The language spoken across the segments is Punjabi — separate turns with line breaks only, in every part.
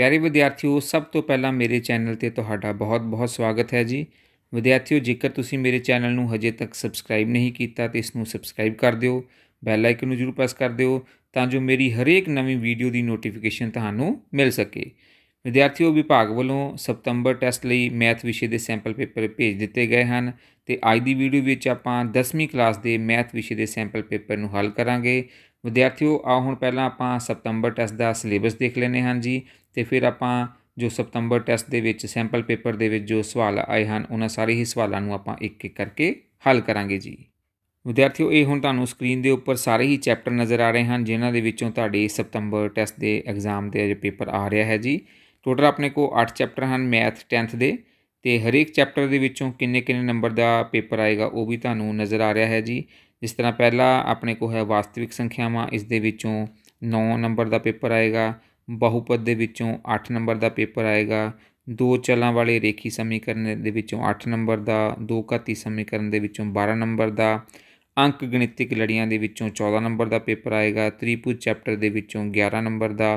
ਪਿਆਰੇ ਵਿਦਿਆਰਥੀਓ ਸਭ ਤੋਂ ਪਹਿਲਾਂ ਮੇਰੇ ਚੈਨਲ ਤੇ ਤੁਹਾਡਾ ਬਹੁਤ-ਬਹੁਤ ਸਵਾਗਤ ਹੈ ਜੀ ਵਿਦਿਆਰਥੀਓ ਜੇਕਰ ਤੁਸੀਂ ਮੇਰੇ ਚੈਨਲ ਨੂੰ ਹਜੇ ਤੱਕ ਸਬਸਕ੍ਰਾਈਬ ਨਹੀਂ ਕੀਤਾ ਤੇ ਇਸ ਨੂੰ ਸਬਸਕ੍ਰਾਈਬ ਕਰ ਦਿਓ ਬੈਲ ਆਈਕਨ ਨੂੰ ਜ਼ਰੂਰ ਪ੍ਰੈਸ ਕਰ ਦਿਓ ਤਾਂ ਜੋ ਮੇਰੀ ਹਰੇਕ ਨਵੀਂ ਵੀਡੀਓ ਦੀ ਨੋਟੀਫਿਕੇਸ਼ਨ ਤੁਹਾਨੂੰ ਮਿਲ ਸਕੇ ਵਿਦਿਆਰਥੀਓ ਵਿਭਾਗ ਵੱਲੋਂ ਸਤੰਬਰ ਟੈਸਟ ਲਈ ਮੈਥ ਵਿਸ਼ੇ ਦੇ ਸੈਂਪਲ ਪੇਪਰ ਭੇਜ ਦਿੱਤੇ ਗਏ ਹਨ ਤੇ ਅੱਜ ਦੀ ਵੀਡੀਓ ਵਿੱਚ ਆਪਾਂ 10ਵੀਂ ਕਲਾਸ ਦੇ ਮੈਥ ਵਿਸ਼ੇ ਦੇ ਸੈਂਪਲ ਪੇਪਰ ਨੂੰ ਹੱਲ ਕਰਾਂਗੇ ਵਿਦਿਆਰਥੀਓ ਆਓ ਹੁਣ ਪਹਿਲਾਂ ਆਪਾਂ ਸਤੰਬਰ ਟੈਸਟ ਦਾ ਸਿਲੇਬਸ ਦੇਖ ਲੈਨੇ ਹਾਂ ਜੀ ਤੇ ਫਿਰ ਆਪਾਂ ਜੋ ਸਤੰਬਰ ਟੈਸਟ ਦੇ ਵਿੱਚ ਸੈਂਪਲ ਪੇਪਰ ਦੇ ਵਿੱਚ ਜੋ ਸਵਾਲ ਆਏ ਹਨ ਉਹਨਾਂ ਸਾਰੇ ਹੀ ਸਵਾਲਾਂ ਨੂੰ ਆਪਾਂ ਇੱਕ ਇੱਕ ਕਰਕੇ ਹੱਲ ਕਰਾਂਗੇ ਜੀ ਵਿਦਿਆਰਥੀਓ ਇਹ ਹੁਣ ਤੁਹਾਨੂੰ ਸਕਰੀਨ ਦੇ ਉੱਪਰ ਸਾਰੇ ਹੀ ਚੈਪਟਰ ਨਜ਼ਰ ਆ ਰਹੇ ਹਨ ਜਿਨ੍ਹਾਂ ਦੇ ਵਿੱਚੋਂ ਤੁਹਾਡੇ ਸਤੰਬਰ ਟੈਸਟ ਦੇ ਐਗਜ਼ਾਮ ਦੇ ਅਜੇ ਪੇਪਰ ਆ ਰਿਹਾ ਹੈ ਜੀ ਟੋਟਲ ਆਪਣੇ ਕੋਲ 8 ਚੈਪਟਰ ਹਨ ਮੈਥ 10th ਦੇ ਤੇ ਹਰੇਕ ਚੈਪਟਰ ਦੇ ਵਿੱਚੋਂ ਕਿੰਨੇ ਕਿੰਨੇ ਨੰਬਰ ਦਾ ਪੇਪਰ ਆਏਗਾ ਉਹ ਵੀ ਤੁਹਾਨੂੰ ਨਜ਼ਰ ਆ ਰਿਹਾ ਹੈ ਜੀ ਜਿਸ ਤਰ੍ਹਾਂ ਪਹਿਲਾ ਆਪਣੇ ਕੋ ਹੈ ਵਾਸਤਵਿਕ ਸੰਖਿਆਵਾਂ ਇਸ ਦੇ ਵਿੱਚੋਂ 9 ਨੰਬਰ ਦਾ ਪੇਪਰ ਆਏਗਾ ਬਹੁਪਦ ਦੇ ਵਿੱਚੋਂ 8 ਨੰਬਰ ਦਾ ਪੇਪਰ ਆਏਗਾ ਦੋ ਚਲਾਂ ਵਾਲੇ ਰੇਖੀ ਸਮੀਕਰਨ ਦੇ ਵਿੱਚੋਂ 8 ਨੰਬਰ ਦਾ ਦੋ ਘਾਤੀ ਸਮੀਕਰਨ ਦੇ ਵਿੱਚੋਂ 12 ਨੰਬਰ ਦਾ ਅੰਕ ਗਣਿਤਿਕ ਲੜੀਆਂ ਦੇ ਵਿੱਚੋਂ 14 ਨੰਬਰ ਦਾ ਪੇਪਰ ਆਏਗਾ ਤ੍ਰਿਭੁਜ ਚੈਪਟਰ ਦੇ ਵਿੱਚੋਂ 11 ਨੰਬਰ ਦਾ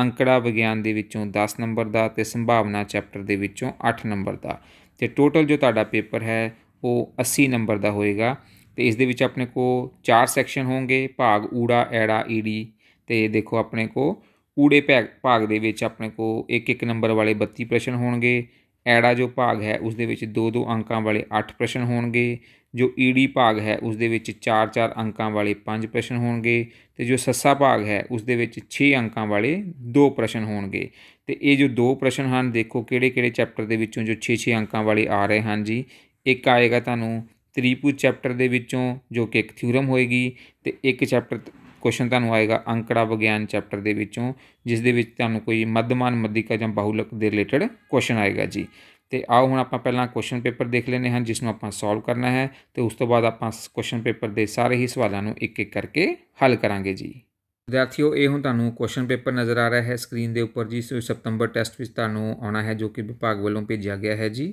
ਅੰਕੜਾ ਵਿਗਿਆਨ ਦੇ ਵਿੱਚੋਂ 10 ਨੰਬਰ ਦਾ ਤੇ ਸੰਭਾਵਨਾ ਚੈਪਟਰ ਦੇ ਵਿੱਚੋਂ 8 ਨੰਬਰ ਦਾ ਤੇ ਟੋਟਲ ਜੋ ਤੁਹਾਡਾ ਪੇਪਰ ਹੈ ਉਹ 80 ਨੰਬਰ ਦਾ ਹੋਏਗਾ ਤੇ ਇਸ ਦੇ ਵਿੱਚ ਆਪਣੇ ਕੋ ਚਾਰ ਸੈਕਸ਼ਨ ਹੋਣਗੇ ਭਾਗ ਊੜਾ ਐੜਾ ਈੜੀ ਤੇ ਦੇਖੋ ਆਪਣੇ ਕੋ ਊੜੇ ਭਾਗ ਦੇ ਵਿੱਚ ਆਪਣੇ ਕੋ ਇੱਕ ਇੱਕ ਨੰਬਰ ਵਾਲੇ 32 ਪ੍ਰਸ਼ਨ ਹੋਣਗੇ ਐੜਾ ਜੋ ਭਾਗ ਹੈ ਉਸ ਦੇ ਵਿੱਚ 2-2 ਅੰਕਾਂ ਵਾਲੇ 8 ਪ੍ਰਸ਼ਨ ਹੋਣਗੇ ਜੋ ਈੜੀ ਭਾਗ ਹੈ ਉਸ ਦੇ ਵਿੱਚ 4-4 ਅੰਕਾਂ ਵਾਲੇ 5 ਪ੍ਰਸ਼ਨ ਹੋਣਗੇ ਤੇ ਜੋ ਸੱਸਾ ਭਾਗ ਹੈ ਉਸ ਦੇ ਵਿੱਚ 6 ਅੰਕਾਂ ਵਾਲੇ 2 ਪ੍ਰਸ਼ਨ ਹੋਣਗੇ ਤੇ ਇਹ ਜੋ 2 ਪ੍ਰਸ਼ਨ ਹਨ ਦੇਖੋ ਕਿਹੜੇ-ਕਿਹੜੇ ਚੈਪਟਰ ਦੇ ਵਿੱਚੋਂ ਜੋ 6-6 ਅੰਕਾਂ ਵਾਲੇ ਆ ਰਹੇ ਹਨ ਜੀ ਇੱਕ ਆਏਗਾ ਤੁਹਾਨੂੰ ਤ੍ਰਿਪੂ ਚੈਪਟਰ ਦੇ ਵਿੱਚੋਂ ਜੋ ਕਿ ਇੱਕ ਥਿਊਰਮ ਹੋਏਗੀ ਤੇ ਇੱਕ ਚੈਪਟਰ ਕੁਐਸਚਨ ਤੁਹਾਨੂੰ ਆਏਗਾ ਅੰਕੜਾ ਵਿਗਿਆਨ ਚੈਪਟਰ ਦੇ ਵਿੱਚੋਂ ਜਿਸ ਦੇ ਵਿੱਚ ਤੁਹਾਨੂੰ ਕੋਈ ਮੱਧਮਾਨ ਮੱਧਿਕਾ ਜਾਂ ਬਾਹੂਲਕ ਦੇ ਰਿਲੇਟਡ ਕੁਐਸਚਨ ਆਏਗਾ ਜੀ ਤੇ ਆਓ ਹੁਣ ਆਪਾਂ ਪਹਿਲਾਂ ਕੁਐਸਚਨ ਪੇਪਰ ਦੇਖ ਲੈਨੇ ਹਨ ਜਿਸ ਨੂੰ ਆਪਾਂ ਸੋਲਵ ਕਰਨਾ ਹੈ ਤੇ ਉਸ ਤੋਂ ਬਾਅਦ ਆਪਾਂ ਕੁਐਸਚਨ ਪੇਪਰ ਦੇ ਸਾਰੇ ਹੀ ਸਵਾਲਾਂ ਨੂੰ ਇੱਕ ਇੱਕ ਕਰਕੇ ਹੱਲ ਕਰਾਂਗੇ ਜੀ ਵਿਦਿਆਰਥੀਓ ਇਹ ਹੁਣ ਤੁਹਾਨੂੰ ਕੁਐਸਚਨ ਪੇਪਰ ਨਜ਼ਰ ਆ ਰਿਹਾ ਹੈ ਸਕਰੀਨ ਦੇ ਉੱਪਰ ਜੀ ਸੋ ਸਤੰਬਰ ਟੈਸਟ ਵਿੱਚ ਤੁਹਾਨੂੰ ਆਉਣਾ ਹੈ ਜੋ ਕਿ ਵਿਭਾਗ ਵੱਲੋਂ ਭੇਜਿਆ ਗਿਆ ਹੈ ਜੀ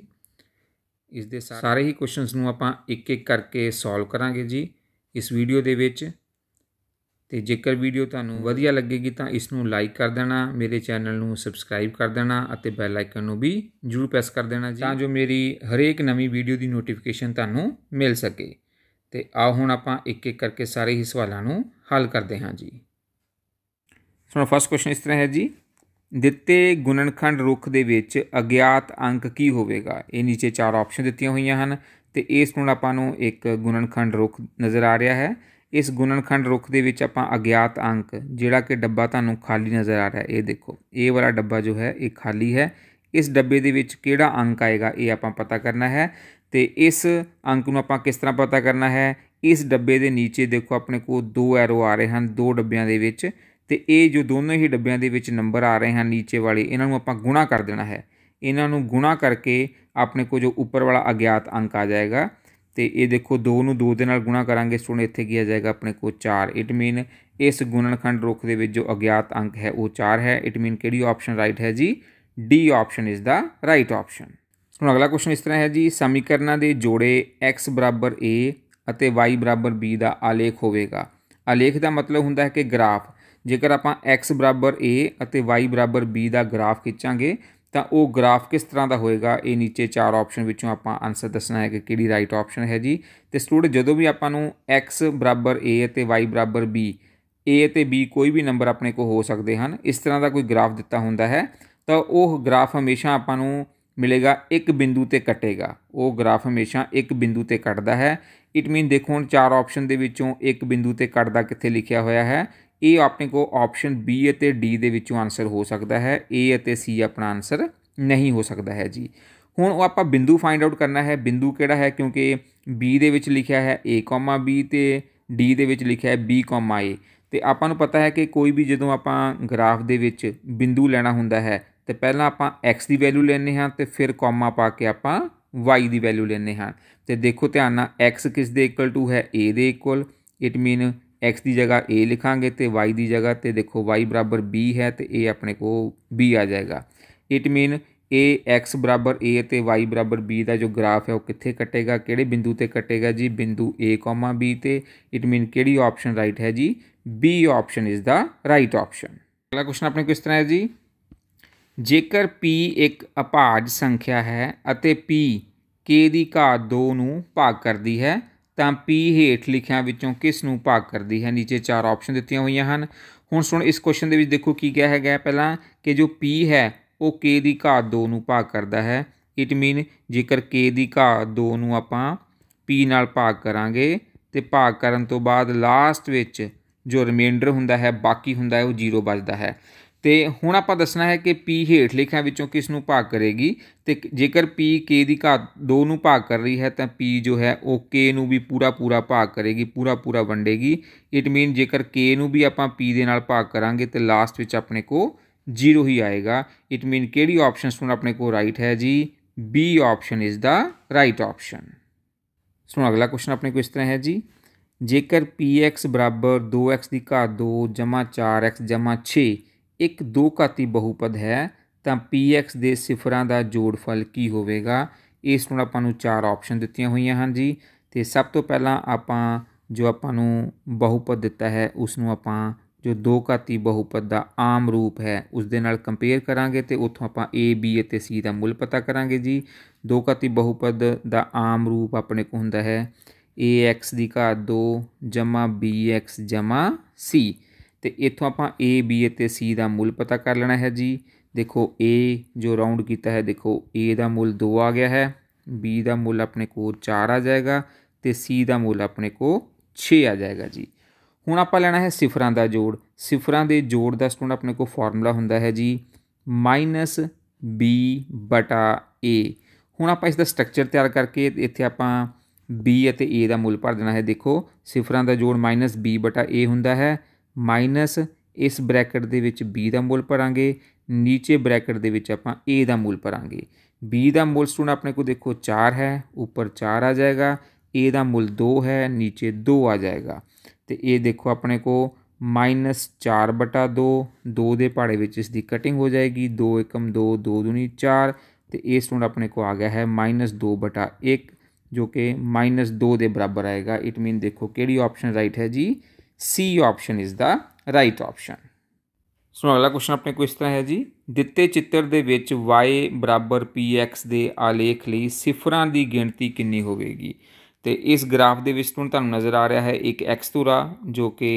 ਇਸ ਦੇ ਸਾਰੇ ਹੀ ਕੁਐਸਚਨਸ ਨੂੰ ਆਪਾਂ ਇੱਕ ਇੱਕ ਕਰਕੇ ਸੋਲਵ ਕਰਾਂਗੇ ਜੀ ਇਸ ਵੀਡੀਓ ਦੇ ਵਿੱਚ ਤੇ ਜੇਕਰ ਵੀਡੀਓ ਤੁਹਾਨੂੰ ਵਧੀਆ ਲੱਗੇਗੀ ਤਾਂ ਇਸ ਨੂੰ ਲਾਈਕ ਕਰ ਦੇਣਾ ਮੇਰੇ ਚੈਨਲ ਨੂੰ ਸਬਸਕ੍ਰਾਈਬ ਕਰ ਦੇਣਾ ਅਤੇ ਬੈਲ ਆਈਕਨ ਨੂੰ ਵੀ ਜਰੂਰ ਪ੍ਰੈਸ ਕਰ ਦੇਣਾ ਜੀ ਤਾਂ ਜੋ ਮੇਰੀ ਹਰੇਕ ਨਵੀਂ ਵੀਡੀਓ ਦੀ ਨੋਟੀਫਿਕੇਸ਼ਨ ਤੁਹਾਨੂੰ ਮਿਲ ਸਕੇ ਤੇ ਆਓ ਹੁਣ ਆਪਾਂ ਇੱਕ ਇੱਕ ਕਰਕੇ ਸਾਰੇ ਹੀ ਸਵਾਲਾਂ ਨੂੰ ਹੱਲ ਕਰਦੇ ਹਾਂ ਜੀ ਸੋ ਫਸਟ ਕੁਐਸਚਨ ਇਸ ਤਰ੍ਹਾਂ ਹੈ ਜੀ ਦਿੱਤੇ ਗੁਣਨਖੰਡ ਰੁੱਖ ਦੇ ਵਿੱਚ ਅਗਿਆਤ ਅੰਕ ਕੀ ਹੋਵੇਗਾ ਇਹ ਨੀਚੇ ਚਾਰ ਆਪਸ਼ਨ ਦਿੱਤੀਆਂ ਹੋਈਆਂ ਹਨ ਤੇ ਇਸ ਨੂੰ ਆਪਾਂ ਨੂੰ ਇੱਕ ਗੁਣਨਖੰਡ ਰੁੱਖ ਨਜ਼ਰ ਆ ਰਿਹਾ ਹੈ ਇਸ ਗੁਣਨਖੰਡ ਰੁੱਖ ਦੇ ਵਿੱਚ ਆਪਾਂ ਅਗਿਆਤ ਅੰਕ ਜਿਹੜਾ ਕਿ ਡੱਬਾ ਤੁਹਾਨੂੰ ਖਾਲੀ ਨਜ਼ਰ ਆ ਰਿਹਾ ਇਹ ਦੇਖੋ ਇਹ ਵਾਲਾ ਡੱਬਾ ਜੋ ਹੈ ਇਹ ਖਾਲੀ ਹੈ ਇਸ ਡੱਬੇ ਦੇ ਵਿੱਚ ਕਿਹੜਾ ਅੰਕ ਆਏਗਾ ਇਹ ਆਪਾਂ ਪਤਾ ਕਰਨਾ ਹੈ ਤੇ ਇਸ ਅੰਕ ਨੂੰ ਆਪਾਂ ਕਿਸ ਤਰ੍ਹਾਂ ਪਤਾ ਕਰਨਾ ਹੈ ਇਸ ਡੱਬੇ ਦੇ ਨੀਚੇ ਦੇਖੋ ਆਪਣੇ ਕੋਲ ਦੋ ਐਰੋ ਆ ਰਹੇ ਹਨ ਦੋ ਡੱਬਿਆਂ ਦੇ ਵਿੱਚ ਤੇ ਇਹ ਜੋ ਦੋਨੋਂ ਹੀ ਡੱਬਿਆਂ ਦੇ ਵਿੱਚ ਨੰਬਰ ਆ ਰਹੇ ਹਨ ਨੀਚੇ ਵਾਲੇ ਇਹਨਾਂ ਨੂੰ ਆਪਾਂ ਗੁਣਾ ਕਰ ਦੇਣਾ ਹੈ ਇਹਨਾਂ ਨੂੰ ਗੁਣਾ ਕਰਕੇ ਆਪਣੇ ਕੋਲ ਜੋ ਉੱਪਰ ਵਾਲਾ ਅਗਿਆਤ ਅੰਕ ਆ ਜਾਏਗਾ ਤੇ ਇਹ ਦੇਖੋ 2 ਨੂੰ 2 ਦੇ ਨਾਲ ਗੁਣਾ ਕਰਾਂਗੇ ਸਟੂਡੈਂਟ ਇੱਥੇ ਕੀ ਆ ਜਾਏਗਾ ਆਪਣੇ ਕੋਲ 4 ਇਟ ਮੀਨ ਇਸ ਗੁਣਨਖੰਡ ਰੁਖ ਦੇ ਵਿੱਚ ਜੋ ਅਗਿਆਤ ਅੰਕ ਹੈ ਉਹ 4 ਹੈ ਇਟ ਮੀਨ ਕਿਹੜੀ ਆਪਸ਼ਨ ਰਾਈਟ ਹੈ ਜੀ D option is the right option ਹੁਣ ਅਗਲਾ ਕੁਐਸਚਨ ਇਸ ਤਰ੍ਹਾਂ ਹੈ ਜੀ ਸਮੀਕਰਨਾਂ ਦੇ ਜੋੜੇ x a ਅਤੇ y b ਦਾ ਆਲੇਖ ਹੋਵੇਗਾ ਆਲੇਖ ਦਾ ਮਤਲਬ ਹੁੰਦਾ ਹੈ ਕਿ ਗ੍ਰਾਫ ਜੇਕਰ ਆਪਾਂ x a ਅਤੇ y b ਦਾ ਗ੍ਰਾਫ ਖਿੱਚਾਂਗੇ ਤਾਂ ਉਹ ਗ੍ਰਾਫ ਕਿਸ ਤਰ੍ਹਾਂ ਦਾ ਹੋਏਗਾ ਇਹ ਨੀਚੇ ਚਾਰ ਆਪਸ਼ਨ ਵਿੱਚੋਂ ਆਪਾਂ ਆਨਸਰ ਦੱਸਣਾ ਹੈ ਕਿ ਕਿਹੜੀ ਰਾਈਟ ਆਪਸ਼ਨ ਹੈ ਜੀ ਤੇ ਸਟੂਡੈਂਟ ਜਦੋਂ ਵੀ ਆਪਾਂ ਨੂੰ x a ਅਤੇ y b a ਅਤੇ b ਕੋਈ ਵੀ ਨੰਬਰ ਆਪਣੇ ਕੋ ਹੋ ਸਕਦੇ ਹਨ ਇਸ ਤਰ੍ਹਾਂ ਦਾ ਕੋਈ ਗ੍ਰਾਫ ਦਿੱਤਾ ਹੁੰਦਾ ਹੈ ਤਾਂ ਉਹ ਗ੍ਰਾਫ ਹਮੇਸ਼ਾ ਆਪਾਂ ਨੂੰ ਮਿਲੇਗਾ ਇੱਕ ਬਿੰਦੂ ਤੇ ਕੱਟੇਗਾ ਉਹ ਗ੍ਰਾਫ ਹਮੇਸ਼ਾ ਇੱਕ ਬਿੰਦੂ ਤੇ ਕੱਟਦਾ ਹੈ ਇਟ ਮੀਨ ਦੇਖੋ ਹੁਣ ਚਾਰ ਆਪਸ਼ਨ ਦੇ ਵਿੱਚੋਂ ਇੱਕ ਬਿੰਦੂ ਤੇ ਕੱਟਦਾ ਕਿੱਥੇ ਲਿਖਿਆ ਹੋਇਆ ਹੈ ਇਹ ਆਪਣੇ ਕੋ ਆਪਸ਼ਨ B ਅਤੇ D ਦੇ ਵਿੱਚੋਂ ਆਨਸਰ ਹੋ ਸਕਦਾ ਹੈ A ਅਤੇ C ਆਪਣਾ ਆਨਸਰ ਨਹੀਂ ਹੋ ਸਕਦਾ ਹੈ ਜੀ ਹੁਣ ਉਹ ਆਪਾਂ ਬਿੰਦੂ ਫਾਈਂਡ ਆਊਟ ਕਰਨਾ ਹੈ ਬਿੰਦੂ ਕਿਹੜਾ ਹੈ ਕਿਉਂਕਿ b ਦੇ ਵਿੱਚ ਲਿਖਿਆ ਹੈ a, b ਤੇ d ਦੇ ਵਿੱਚ ਲਿਖਿਆ ਹੈ b, a ਤੇ ਆਪਾਂ ਨੂੰ ਪਤਾ ਹੈ ਕਿ ਕੋਈ ਵੀ ਜਦੋਂ ਆਪਾਂ ਗ੍ਰਾਫ ਦੇ ਵਿੱਚ ਬਿੰਦੂ ਲੈਣਾ ਹੁੰਦਾ ਹੈ ਤੇ ਪਹਿਲਾਂ ਆਪਾਂ x ਦੀ ਵੈਲਿਊ ਲੈਨੇ ਹਾਂ ਤੇ ਫਿਰ ਕਾਮਾ ਪਾ ਕੇ ਆਪਾਂ y ਦੀ ਵੈਲਿਊ ਲੈਨੇ ਹਾਂ ਤੇ ਦੇਖੋ ਧਿਆਨ ਨਾਲ x ਕਿਸ ਦੇ ਇਕੁਅਲ ਟੂ ਹੈ a ਦੇ ਇਕੁਅਲ ਇਟ ਮੀਨ x ਦੀ ਜਗ੍ਹਾ a ਲਿਖਾਂਗੇ ਤੇ y ਦੀ ਜਗ੍ਹਾ ਤੇ ਦੇਖੋ y b ਹੈ ਤੇ a ਆਪਣੇ ਕੋ b ਆ ਜਾਏਗਾ it mean a x a ਤੇ y b ਦਾ ਜੋ ਗ੍ਰਾਫ ਹੈ ਉਹ ਕਿੱਥੇ ਕੱਟੇਗਾ ਕਿਹੜੇ ਬਿੰਦੂ ਤੇ ਕੱਟੇਗਾ ਜੀ ਬਿੰਦੂ a, b ਤੇ ਇਟ ਮੀਨ ਕਿਹੜੀ ਆਪਸ਼ਨ ਰਾਈਟ ਹੈ ਜੀ b option is the right option ਅਗਲਾ ਕੁਐਸਚਨ ਆਪਣੇ ਕੋ ਇਸ ਤਰ੍ਹਾਂ ਹੈ ਜੀ ਜੇਕਰ p ਇੱਕ ਅਭਾਜ ਸੰਖਿਆ ਹੈ ਅਤੇ p k ਦੀ ਘਾਤ 2 ਨੂੰ ਭਾਗ ਕਰਦੀ ਹੈ ਤਾਂ P ਹੇਠ ਲਿਖਿਆਂ ਵਿੱਚੋਂ ਕਿਸ ਨੂੰ ਭਾਗ ਕਰਦੀ ਹੈ ਨੀਚੇ ਚਾਰ ਆਪਸ਼ਨ ਦਿੱਤੀਆਂ ਹੋਈਆਂ ਹਨ ਹੁਣ ਸੁਣ ਇਸ ਕੁਐਸਚਨ ਦੇ ਵਿੱਚ ਦੇਖੋ ਕੀ ਕਿਹਾ ਹੈਗਾ ਪਹਿਲਾਂ ਕਿ ਜੋ P ਹੈ ਉਹ K ਦੀ ਘਾਤ 2 ਨੂੰ ਭਾਗ ਕਰਦਾ ਹੈ ਇਟ ਮੀਨ ਜੇਕਰ K ਦੀ ਘਾਤ 2 ਨੂੰ ਆਪਾਂ P ਨਾਲ ਭਾਗ ਕਰਾਂਗੇ ਤੇ ਭਾਗ ਕਰਨ ਤੋਂ ਬਾਅਦ ਲਾਸਟ ਵਿੱਚ ਜੋ ਰਿਮੇਂਡਰ ਹੁੰਦਾ ਹੈ ਬਾਕੀ ਹੁੰਦਾ ਹੈ ਉਹ 0 ਵੱਜਦਾ ਹੈ ਤੇ ਹੁਣ ਆਪਾਂ ਦੱਸਣਾ ਹੈ ਕਿ p ਹੇਠ ਲਿਖਿਆਂ ਵਿੱਚੋਂ ਕਿਸ ਨੂੰ ਭਾਗ ਕਰੇਗੀ ਤੇ ਜੇਕਰ p k ਦੀ ਘਾਤ 2 ਨੂੰ ਭਾਗ ਕਰ ਰਹੀ ਹੈ ਤਾਂ p ਜੋ ਹੈ ਉਹ k ਨੂੰ ਵੀ ਪੂਰਾ ਪੂਰਾ ਭਾਗ ਕਰੇਗੀ ਪੂਰਾ ਪੂਰਾ ਵੰਡੇਗੀ ਇਟ ਮੀਨ ਜੇਕਰ k ਨੂੰ ਵੀ ਆਪਾਂ p ਦੇ ਨਾਲ ਭਾਗ ਕਰਾਂਗੇ ਤੇ ਲਾਸਟ ਵਿੱਚ ਆਪਣੇ ਕੋ 0 ਹੀ ਆਏਗਾ ਇਟ ਮੀਨ ਕਿਹੜੀ ਆਪਸ਼ਨ ਸੁਣ ਆਪਣੇ ਕੋ ਰਾਈਟ ਹੈ ਜੀ B option is the right option ਸੁਣ ਅਗਲਾ ਕੁਐਸਚਨ ਆਪਣੇ ਕੋ ਇਸ ਤਰ੍ਹਾਂ ਹੈ ਜੀ ਜੇਕਰ px 2x ਦੀ ਘਾਤ 2 4x 6 ਇੱਕ ਦੋ ਘਾਤੀ ਬਹੁਪਦ ਹੈ ਤਾਂ px ਦੇ ਸਿਫਰਾਂ ਦਾ ਜੋੜਫਲ ਕੀ ਹੋਵੇਗਾ ਇਸ ਨੂੰ ਆਪਾਂ ਨੂੰ ਚਾਰ ਆਪਸ਼ਨ ਦਿੱਤੀਆਂ ਹੋਈਆਂ ਹਨ ਜੀ ਤੇ ਸਭ ਤੋਂ ਪਹਿਲਾਂ ਆਪਾਂ ਜੋ ਆਪਾਂ ਨੂੰ ਬਹੁਪਦ ਦਿੱਤਾ ਹੈ ਉਸ ਨੂੰ ਆਪਾਂ ਜੋ ਦੋ ਘਾਤੀ ਬਹੁਪਦ ਦਾ ਆਮ ਰੂਪ ਹੈ ਉਸ ਦੇ ਨਾਲ ਕੰਪੇਅਰ ਕਰਾਂਗੇ ਤੇ ਉੱਥੋਂ ਆਪਾਂ a b ਅਤੇ c ਦਾ ਮੁੱਲ ਪਤਾ ਕਰਾਂਗੇ ਜੀ ਦੋ ਘਾਤੀ ਬਹੁਪਦ ਦਾ ਆਮ ਰੂਪ ਆਪਣੇ ਕੋਲ ਹੁੰਦਾ ਹੈ ax ਦੀ ਘਾਤ 2 bx c तो इतों आप ए बी सी का मुल पता कर लेना है जी देखो ए जो राउंड किया है देखो ए का मुल दो आ गया है बी का मुल अपने को चार आ जाएगा तो सी का मुल अपने को छे आ जाएगा जी हूँ आप लेना है सिफर का जोड़ सिफर के जोड़ का स्टूडेंट अपने को फॉर्मूला है जी माइनस बी बटा ए हूँ आप इसका स्ट्रक्चर तैयार करके इतने आप बी ए का मुल भर देना है देखो सिफर का जोड़ माइनस बी बटा ए हों ਮਾਈਨਸ ਇਸ ਬ੍ਰੈਕਟ ਦੇ ਵਿੱਚ b ਦਾ ਮੁੱਲ ਭਰਾਂਗੇ ਨੀਚੇ ਬ੍ਰੈਕਟ ਦੇ ਵਿੱਚ ਆਪਾਂ a ਦਾ ਮੁੱਲ ਭਰਾਂਗੇ b ਦਾ ਮੁੱਲ ਸੁਣ ਆਪਣੇ ਕੋ ਦੇਖੋ 4 ਹੈ ਉੱਪਰ 4 ਆ ਜਾਏਗਾ a ਦਾ ਮੁੱਲ 2 ਹੈ ਨੀਚੇ 2 ਆ ਜਾਏਗਾ ਤੇ ਇਹ ਦੇਖੋ ਆਪਣੇ ਕੋ -4 ਬਟਾ 2 2 ਦੇ ਪਾੜੇ ਵਿੱਚ ਇਸ ਦੀ ਕਟਿੰਗ ਹੋ ਜਾਏਗੀ 2 1 2 2 2 4 ਤੇ ਇਹ ਸਟੂਡੈਂਟ ਆਪਣੇ ਕੋ ਆ ਗਿਆ ਹੈ -2 ਬਟਾ 1 ਜੋ ਕਿ -2 ਦੇ ਬਰਾਬਰ ਆਏਗਾ ਇਟ ਮੀਨ ਦੇਖੋ ਕਿਹੜੀ ਆਪਸ਼ਨ ਰਾਈਟ ਹੈ ਜੀ C option is the right option so ਅਗਲਾ ਕੁਐਸਚਨ ਆਪਣੇ ਕੋਲ ਇਸ ਤਰ੍ਹਾਂ ਹੈ ਜੀ ਦਿੱਤੇ ਚਿੱਤਰ ਦੇ ਵਿੱਚ y px ਦੇ ਆਲੇਖ ਲਈ ਸਿਫਰਾਂ ਦੀ ਗਿਣਤੀ ਕਿੰਨੀ ਹੋਵੇਗੀ ਤੇ ਇਸ ਗ੍ਰਾਫ ਦੇ ਵਿੱਚ ਤੁਹਾਨੂੰ ਨਜ਼ਰ ਆ ਰਿਹਾ ਹੈ ਇੱਕ x ਧੁਰਾ ਜੋ ਕਿ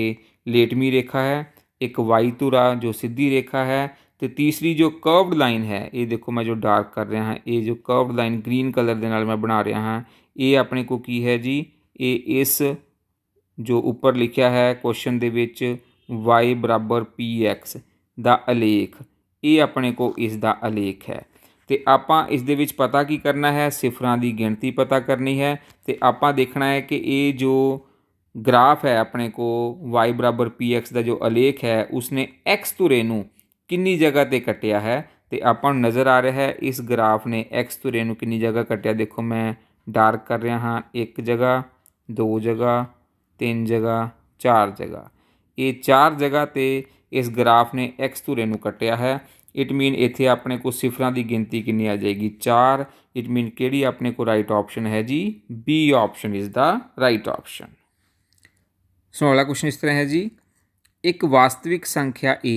ਲੇਟਮੀ ਰੇਖਾ ਹੈ ਇੱਕ y ਧੁਰਾ ਜੋ ਸਿੱਧੀ ਰੇਖਾ ਹੈ ਤੇ ਤੀਸਰੀ ਜੋ ਕਰਵਡ ਲਾਈਨ ਹੈ ਇਹ ਦੇਖੋ ਮੈਂ ਜੋ ਡਾਰਕ ਕਰ ਰਿਹਾ ਹਾਂ ਇਹ ਜੋ ਕਰਵਡ ਲਾਈਨ ਗ੍ਰੀਨ ਕਲਰ ਦੇ ਨਾਲ ਮੈਂ ਬਣਾ ਰਿਹਾ ਹਾਂ ਇਹ ਆਪਣੇ ਕੋ ਕੀ ਹੈ ਜੀ ਇਹ ਇਸ ਜੋ ਉੱਪਰ ਲਿਖਿਆ ਹੈ ਕੁਐਸਚਨ ਦੇ ਵਿੱਚ y px ਦਾ ਅਲੇਖ ਇਹ ਆਪਣੇ ਕੋ ਇਸ ਦਾ ਅਲੇਖ ਹੈ ਤੇ ਆਪਾਂ ਇਸ ਦੇ ਵਿੱਚ ਪਤਾ ਕੀ ਕਰਨਾ ਹੈ ਸਿਫਰਾਂ ਦੀ ਗਿਣਤੀ ਪਤਾ ਕਰਨੀ ਹੈ ਤੇ ਆਪਾਂ ਦੇਖਣਾ ਹੈ ਕਿ ਇਹ ਜੋ ਗ੍ਰਾਫ ਹੈ ਆਪਣੇ ਕੋ y px ਦਾ ਜੋ ਅਲੇਖ ਹੈ ਉਸਨੇ x ਧੁਰੇ ਨੂੰ ਕਿੰਨੀ ਜਗ੍ਹਾ ਤੇ ਕੱਟਿਆ ਹੈ ਤੇ ਆਪਾਂ ਨੂੰ ਨਜ਼ਰ ਆ ਰਿਹਾ ਹੈ ਇਸ ਗ੍ਰਾਫ ਨੇ x ਧੁਰੇ ਨੂੰ ਕਿੰਨੀ ਜਗ੍ਹਾ ਕੱਟਿਆ ਦੇਖੋ ਮੈਂ ਡਾਰਕ ਕਰ ਰਿਹਾ ਹਾਂ ਇੱਕ ਜਗ੍ਹਾ ਦੋ ਜਗ੍ਹਾ ਤਿੰਨ ਜਗ੍ਹਾ ਚਾਰ ਜਗ੍ਹਾ ਇਹ ਚਾਰ ਜਗ੍ਹਾ ਤੇ ਇਸ ਗ੍ਰਾਫ ਨੇ x ਧੁਰੇ ਨੂੰ ਕੱਟਿਆ ਹੈ ਇਟ ਮੀਨ ਇੱਥੇ ਆਪਣੇ ਕੋਲ ਸਿਫਰਾਂ ਦੀ ਗਿਣਤੀ ਕਿੰਨੀ ਆ ਜਾਏਗੀ 4 ਇਟ ਮੀਨ ਕਿਹੜੀ ਆਪਣੇ ਕੋਲ ਰਾਈਟ ਆਪਸ਼ਨ ਹੈ ਜੀ B option is the right option so ਅਗਲਾ ਕੁਐਸਚਨ ਇਸ ਤਰ੍ਹਾਂ ਹੈ ਜੀ ਇੱਕ ਵਾਸਤਵਿਕ ਸੰਖਿਆ a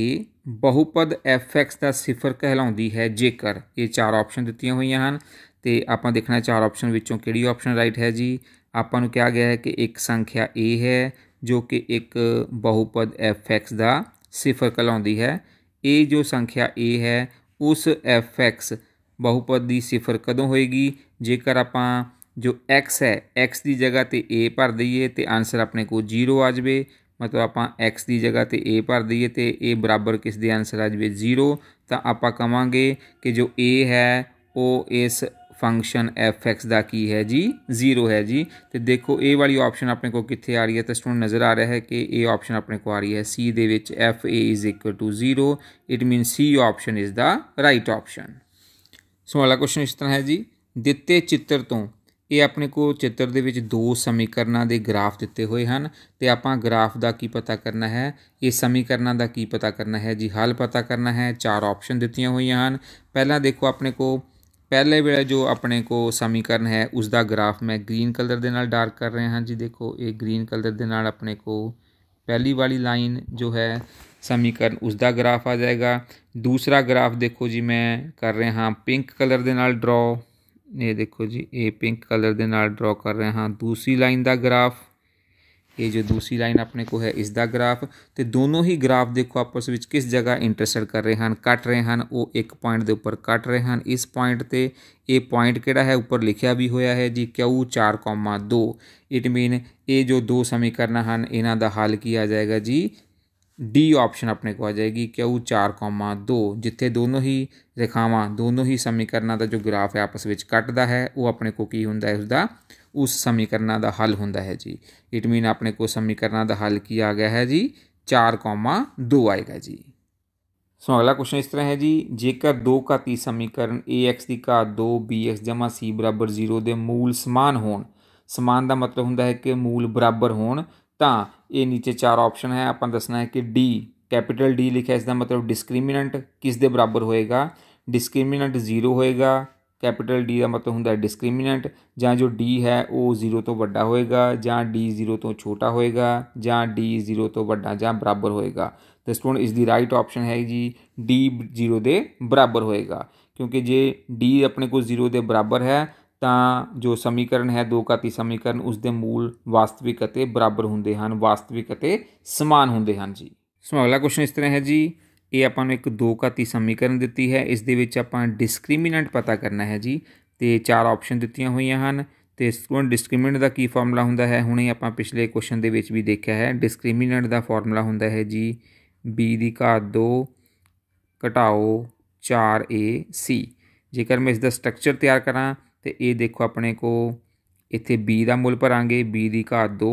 ਬਹੁਪਦ fx ਦਾ ਸਿਫਰ ਕਹਿਲਾਉਂਦੀ ਹੈ ਜੇਕਰ ਇਹ ਚਾਰ ਆਪਸ਼ਨ ਦਿੱਤੀਆਂ ਹੋਈਆਂ ਹਨ ਤੇ ਆਪਾਂ ਦੇਖਣਾ ਚਾਰ ਆਪਸ਼ਨ ਵਿੱਚੋਂ ਕਿਹੜੀ ਆਪਸ਼ਨ ਰਾਈਟ ਹੈ ਜੀ आप गया है कि एक संख्या ए है जो कि एक बहुपद एफ एक्स का सिफर कहलाई है ये जो संख्या ए है उस एफ एक्स बहुपद की सिफर कदों होएगी जेकर आप जो एक्स है एक्स की जगह पर ए भर दईए तो आंसर अपने को जीरो आ जाए मतलब आप एक्स की जगह पर ए भर दईए तो ए बराबर किसद आंसर आ जाए जीरो तो आप कहे कि जो ए है वो इस ਫੰਕਸ਼ਨ f(x) ਦਾ ਕੀ ਹੈ ਜੀ 0 ਹੈ ਜੀ ਤੇ ਦੇਖੋ ਇਹ ਵਾਲੀ ਆਪਸ਼ਨ ਆਪਣੇ ਕੋ ਕਿੱਥੇ ਆ ਰਹੀ ਹੈ ਤਾਂ ਸਟੂਡੈਂਟ ਨਜ਼ਰ ਆ ਰਿਹਾ ਹੈ ਕਿ ਇਹ ਆਪਸ਼ਨ ਆਪਣੇ ਕੋ ਆ ਰਹੀ ਹੈ c ਦੇ ਵਿੱਚ equal to 0 it mean c option is the right option so ਅਗਲਾ ਕੁਐਸਚਨ ਇਸ ਤਰ੍ਹਾਂ ਹੈ ਜੀ ਦਿੱਤੇ ਚਿੱਤਰ ਤੋਂ ਇਹ ਆਪਣੇ ਕੋ ਚਿੱਤਰ ਦੇ ਵਿੱਚ ਦੋ ਸਮੀਕਰਨਾਂ ਦੇ ਗ੍ਰਾਫ ਦਿੱਤੇ ਹੋਏ ਹਨ ਤੇ ਆਪਾਂ ਗ੍ਰਾਫ ਦਾ ਕੀ ਪਤਾ ਕਰਨਾ ਹੈ ਇਹ ਸਮੀਕਰਨਾਂ ਦਾ ਕੀ ਪਤਾ ਕਰਨਾ ਹੈ ਜੀ ਹੱਲ ਪਤਾ ਕਰਨਾ ਹੈ ਚਾਰ ਆਪਸ਼ਨ ਦਿੱਤੀਆਂ ਹੋਈਆਂ ਹਨ ਪਹਿਲਾਂ ਦੇਖੋ ਆਪਣੇ ਕੋ पहले वेला जो अपने को समीकरण है उसका ग्राफ मैं ग्रीन कलर के ਦੇ डार्क कर रहा हाँ जी देखो ये ग्रीन कलर ਕਲਰ ਦੇ ਨਾਲ पहली वाली लाइन जो है समीकरण उसका ग्राफ आ जाएगा दूसरा ग्राफ देखो जी मैं कर रहा हाँ पिंक कलर के नाल ड्रॉ ये देखो जी ये पिंक कलर के नाल ड्रॉ कर रहा हाँ दूसरी लाइन का ग्राफ ਇਹ ਜੋ ਦੂਸਰੀ ਲਾਈਨ ਆਪਣੇ ਕੋ ਹੈ ਇਸ ਦਾ ਗ੍ਰਾਫ ਤੇ ਦੋਨੋਂ ਹੀ ਗ੍ਰਾਫ ਦੇਖੋ ਆਪਸ ਵਿੱਚ ਕਿਸ ਜਗ੍ਹਾ ਇੰਟਰਸੈਕਟ ਕਰ ਰਹੇ ਹਨ ਕੱਟ ਰਹੇ ਹਨ ਉਹ ਇੱਕ ਪੁਆਇੰਟ ਦੇ ਉੱਪਰ ਕੱਟ ਰਹੇ ਹਨ ਇਸ ਪੁਆਇੰਟ ਤੇ ਇਹ ਪੁਆਇੰਟ ਕਿਹੜਾ ਹੈ ਉੱਪਰ ਲਿਖਿਆ ਵੀ ਹੋਇਆ ਹੈ ਜੀ Q 4.2 ਇਟ ਮੀਨ ਇਹ ਜੋ ਦੋ ਸਮੀਕਰਨ ਹਨ ਇਹਨਾਂ ਦਾ ਹੱਲ ਕੀਤਾ ਜਾਏਗਾ ਜੀ ਡੀ ਆਪਸ਼ਨ ਆਪਣੇ ਕੋ ਆ ਜਾਏਗੀ ਕਿਉ 4.2 ਜਿੱਥੇ ਦੋਨੋਂ ਹੀ ਰੇਖਾਵਾਂ ਦੋਨੋਂ ਹੀ ਸਮੀਕਰਨਾਂ ਦਾ ਜੋ ਗ੍ਰਾਫ ਹੈ ਆਪਸ ਵਿੱਚ ਕੱਟਦਾ ਹੈ ਉਹ ਆਪਣੇ ਕੋ ਕੀ ਹੁੰਦਾ ਹੈ ਉਸ ਦਾ ਉਸ ਸਮੀਕਰਨਾਂ ਦਾ ਹੱਲ ਹੁੰਦਾ ਹੈ ਜੀ ਇਟ ਮੀਨ ਆਪਣੇ ਕੋ ਸਮੀਕਰਨਾਂ ਦਾ ਹੱਲ ਕੀ ਆ ਗਿਆ ਹੈ ਜੀ 4.2 ਆਏਗਾ ਜੀ ਸੋ ਅਗਲਾ ਕੁਐਸਚਨ ਇਸ ਤਰ੍ਹਾਂ ਹੈ ਜੀ ਜੇਕਰ 2 ਕਾ ਘਾਤੀ ਸਮੀਕਰਨ ax ਦੀ ਘਾਤ 2 bx c 0 ਦੇ ਮੂਲ ਸਮਾਨ ਹੋਣ ਸਮਾਨ ਦਾ ਮਤਲਬ ਹੁੰਦਾ ਹੈ ਕਿ ਮੂਲ ਬਰਾਬਰ ਹੋਣ ਤਾਂ ਇਹ ਨੀਚੇ ਚਾਰ ਆਪਸ਼ਨ ਹੈ ਆਪਾਂ ਦੱਸਣਾ ਹੈ ਕਿ d ਕੈਪੀਟਲ d ਲਿਖਿਆ ਇਸ ਦਾ ਮਤਲਬ ਡਿਸਕ੍ਰਿਮੀਨੈਂਟ ਕਿਸ ਦੇ ਬਰਾਬਰ ਹੋਏਗਾ ਡਿਸਕ੍ਰਿਮੀਨੈਂਟ 0 ਹੋਏਗਾ ਕੈਪੀਟਲ ਡੀ ਦਾ ਮਤਲਬ ਹੁੰਦਾ ਡਿਸਕ੍ਰਿਮੀਨੈਂਟ ਜਾਂ ਜੋ ਡੀ ਹੈ ਉਹ 0 ਤੋਂ ਵੱਡਾ ਹੋਏਗਾ ਜਾਂ ਡੀ 0 ਤੋਂ ਛੋਟਾ ਹੋਏਗਾ ਜਾਂ ਡੀ 0 ਤੋਂ ਵੱਡਾ ਜਾਂ ਬਰਾਬਰ ਹੋਏਗਾ ਤੇ ਸਟੂਡੈਂਟ ਇਸ ਦੀ ਰਾਈਟ ਆਪਸ਼ਨ ਹੈ ਜੀ ਡੀ 0 ਦੇ ਬਰਾਬਰ ਹੋਏਗਾ ਕਿਉਂਕਿ ਜੇ ਡੀ ਆਪਣੇ ਕੋਲ 0 ਦੇ ਬਰਾਬਰ ਹੈ ਤਾਂ ਜੋ ਸਮੀਕਰਨ ਹੈ ਦੋ ਘਾਤੀ ਸਮੀਕਰਨ ਉਸ ਦੇ ਮੂਲ ਵਾਸਤਵਿਕ ਅਤੇ ਬਰਾਬਰ ਹੁੰਦੇ ਹਨ ਵਾਸਤਵਿਕ ਅਤੇ ਸਮਾਨ ਹੁੰਦੇ ਹਨ ਜੀ ਸੋ ਅਗਲਾ ਕੁਐਸਚਨ ਇਸ ਤਰ੍ਹਾਂ ਹੈ ਜੀ ਇਹ ਆਪਾਂ ਨੂੰ ਇੱਕ ਦੋ ਘਾਤੀ ਸਮੀਕਰਨ ਦਿੱਤੀ ਹੈ ਇਸ ਦੇ ਵਿੱਚ ਆਪਾਂ ਡਿਸਕ੍ਰਿਮੀਨੈਂਟ ਪਤਾ ਕਰਨਾ ਹੈ ਜੀ ਤੇ ਚਾਰ ਆਪਸ਼ਨ ਦਿੱਤੀਆਂ ਹੋਈਆਂ ਹਨ ਤੇ ਸਟੂਡੈਂਟ ਡਿਸਕ੍ਰਿਮੀਨੈਂਟ ਦਾ ਕੀ ਫਾਰਮੂਲਾ ਹੁੰਦਾ ਹੈ ਹੁਣੇ ਆਪਾਂ ਪਿਛਲੇ ਕੁਐਸਚਨ ਦੇ ਵਿੱਚ ਵੀ ਦੇਖਿਆ ਹੈ ਡਿਸਕ੍ਰਿਮੀਨੈਂਟ ਦਾ ਫਾਰਮੂਲਾ ਹੁੰਦਾ ਹੈ ਜੀ b ਦੀ ਘਾਤ 2 ਘਟਾਓ 4ac ਜੇਕਰ ਮੈਂ ਇਸ ਦਾ ਸਟਰਕਚਰ ਤਿਆਰ ਕਰਾਂ ਤੇ ਇਹ ਦੇਖੋ ਆਪਣੇ ਕੋ ਇੱਥੇ b ਦਾ ਮੁੱਲ ਭਰਾਂਗੇ b ਦੀ ਘਾਤ 2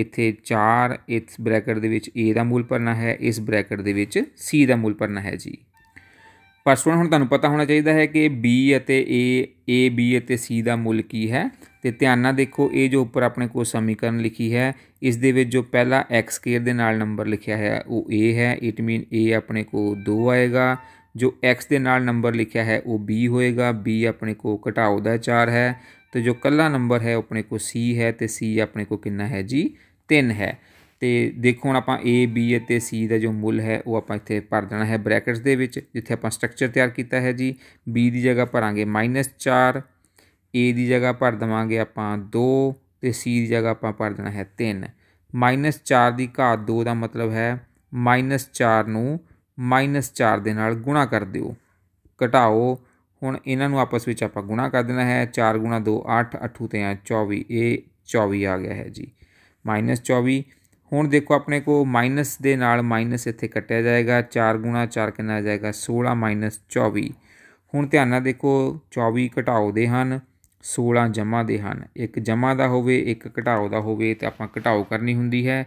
ਇੱਥੇ 4 ਇਸ ਬ੍ਰੈਕਟ ਦੇ ਵਿੱਚ A ਦਾ ਮੂਲ ਭਰਨਾ ਹੈ ਇਸ ਬ੍ਰੈਕਟ ਦੇ ਵਿੱਚ C ਦਾ ਮੂਲ ਭਰਨਾ ਹੈ ਜੀ ਪਰ ਸਟੂਡੈਂਟ ਹੁਣ ਤੁਹਾਨੂੰ ਪਤਾ ਹੋਣਾ ਚਾਹੀਦਾ ਹੈ ਕਿ B ਅਤੇ A A B ਅਤੇ C ਦਾ ਮੁੱਲ ਕੀ ਹੈ ਤੇ ਧਿਆਨ ਨਾਲ ਦੇਖੋ ਇਹ ਜੋ ਉੱਪਰ ਆਪਣੇ ਕੋਲ ਸਮੀਕਰਨ ਲਿਖੀ ਹੈ ਇਸ ਦੇ ਵਿੱਚ ਜੋ ਪਹਿਲਾ x² ਦੇ ਨਾਲ ਨੰਬਰ ਲਿਖਿਆ ਹੈ ਉਹ A ਹੈ ਇਟ ਮੀਨ A ਆਪਣੇ ਕੋਲ 2 ਆਏਗਾ ਜੋ x ਦੇ ਨਾਲ ਨੰਬਰ ਲਿਖਿਆ ਹੈ ਉਹ b ਹੋਏਗਾ b ਆਪਣੇ ਕੋ ਘਟਾਓ ਦਾ 4 ਹੈ ਤੇ ਜੋ ਕੱਲਾ ਨੰਬਰ ਹੈ ਆਪਣੇ ਕੋ C ਹੈ ਤੇ C ਆਪਣੇ ਕੋ ਕਿੰਨਾ ਹੈ ਜੀ 3 ਹੈ ਤੇ ਦੇਖੋ ਹੁਣ ਆਪਾਂ A B ਅਤੇ C ਦਾ ਜੋ ਮੁੱਲ ਹੈ ਉਹ ਆਪਾਂ ਇੱਥੇ ਭਰ ਦੇਣਾ ਹੈ ਬ੍ਰੈਕਟਸ ਦੇ ਵਿੱਚ ਜਿੱਥੇ ਆਪਾਂ ਸਟਰਕਚਰ ਤਿਆਰ ਕੀਤਾ ਹੈ ਜੀ B ਦੀ ਜਗ੍ਹਾ ਭਰਾਂਗੇ -4 A ਦੀ ਜਗ੍ਹਾ ਭਰ ਦਵਾਂਗੇ ਆਪਾਂ 2 ਤੇ C ਦੀ ਜਗ੍ਹਾ ਆਪਾਂ ਭਰ ਦੇਣਾ ਹੈ 3 -4 ਦੀ ਘਾਤ 2 ਦਾ ਮਤਲਬ ਹੈ -4 ਨੂੰ -4 ਦੇ ਨਾਲ ਗੁਣਾ ਕਰ ਦਿਓ ਘਟਾਓ ਹੁਣ ਇਹਨਾਂ ਨੂੰ ਆਪਸ ਵਿੱਚ ਆਪਾਂ ਗੁਣਾ ਕਰ ਦੇਣਾ ਹੈ 4 2 8 8 ਤੇ ਆ 24 ਇਹ 24 ਆ ਗਿਆ ਹੈ ਜੀ -24 ਹੁਣ ਦੇਖੋ ਆਪਣੇ ਕੋ ਮਾਈਨਸ ਦੇ ਨਾਲ ਮਾਈਨਸ ਇੱਥੇ ਕੱਟਿਆ ਜਾਏਗਾ 4 4 ਕਿੰਨਾ ਆ ਜਾਏਗਾ 16 24 ਹੁਣ ਧਿਆਨ ਨਾਲ ਦੇਖੋ 24 ਘਟਾਓ ਦੇ ਹਨ 16 ਜਮਾ ਦੇ ਹਨ ਇੱਕ ਜਮਾ ਦਾ ਹੋਵੇ ਇੱਕ ਘਟਾਓ ਦਾ ਹੋਵੇ ਤੇ ਆਪਾਂ ਘਟਾਓ ਕਰਨੀ ਹੁੰਦੀ ਹੈ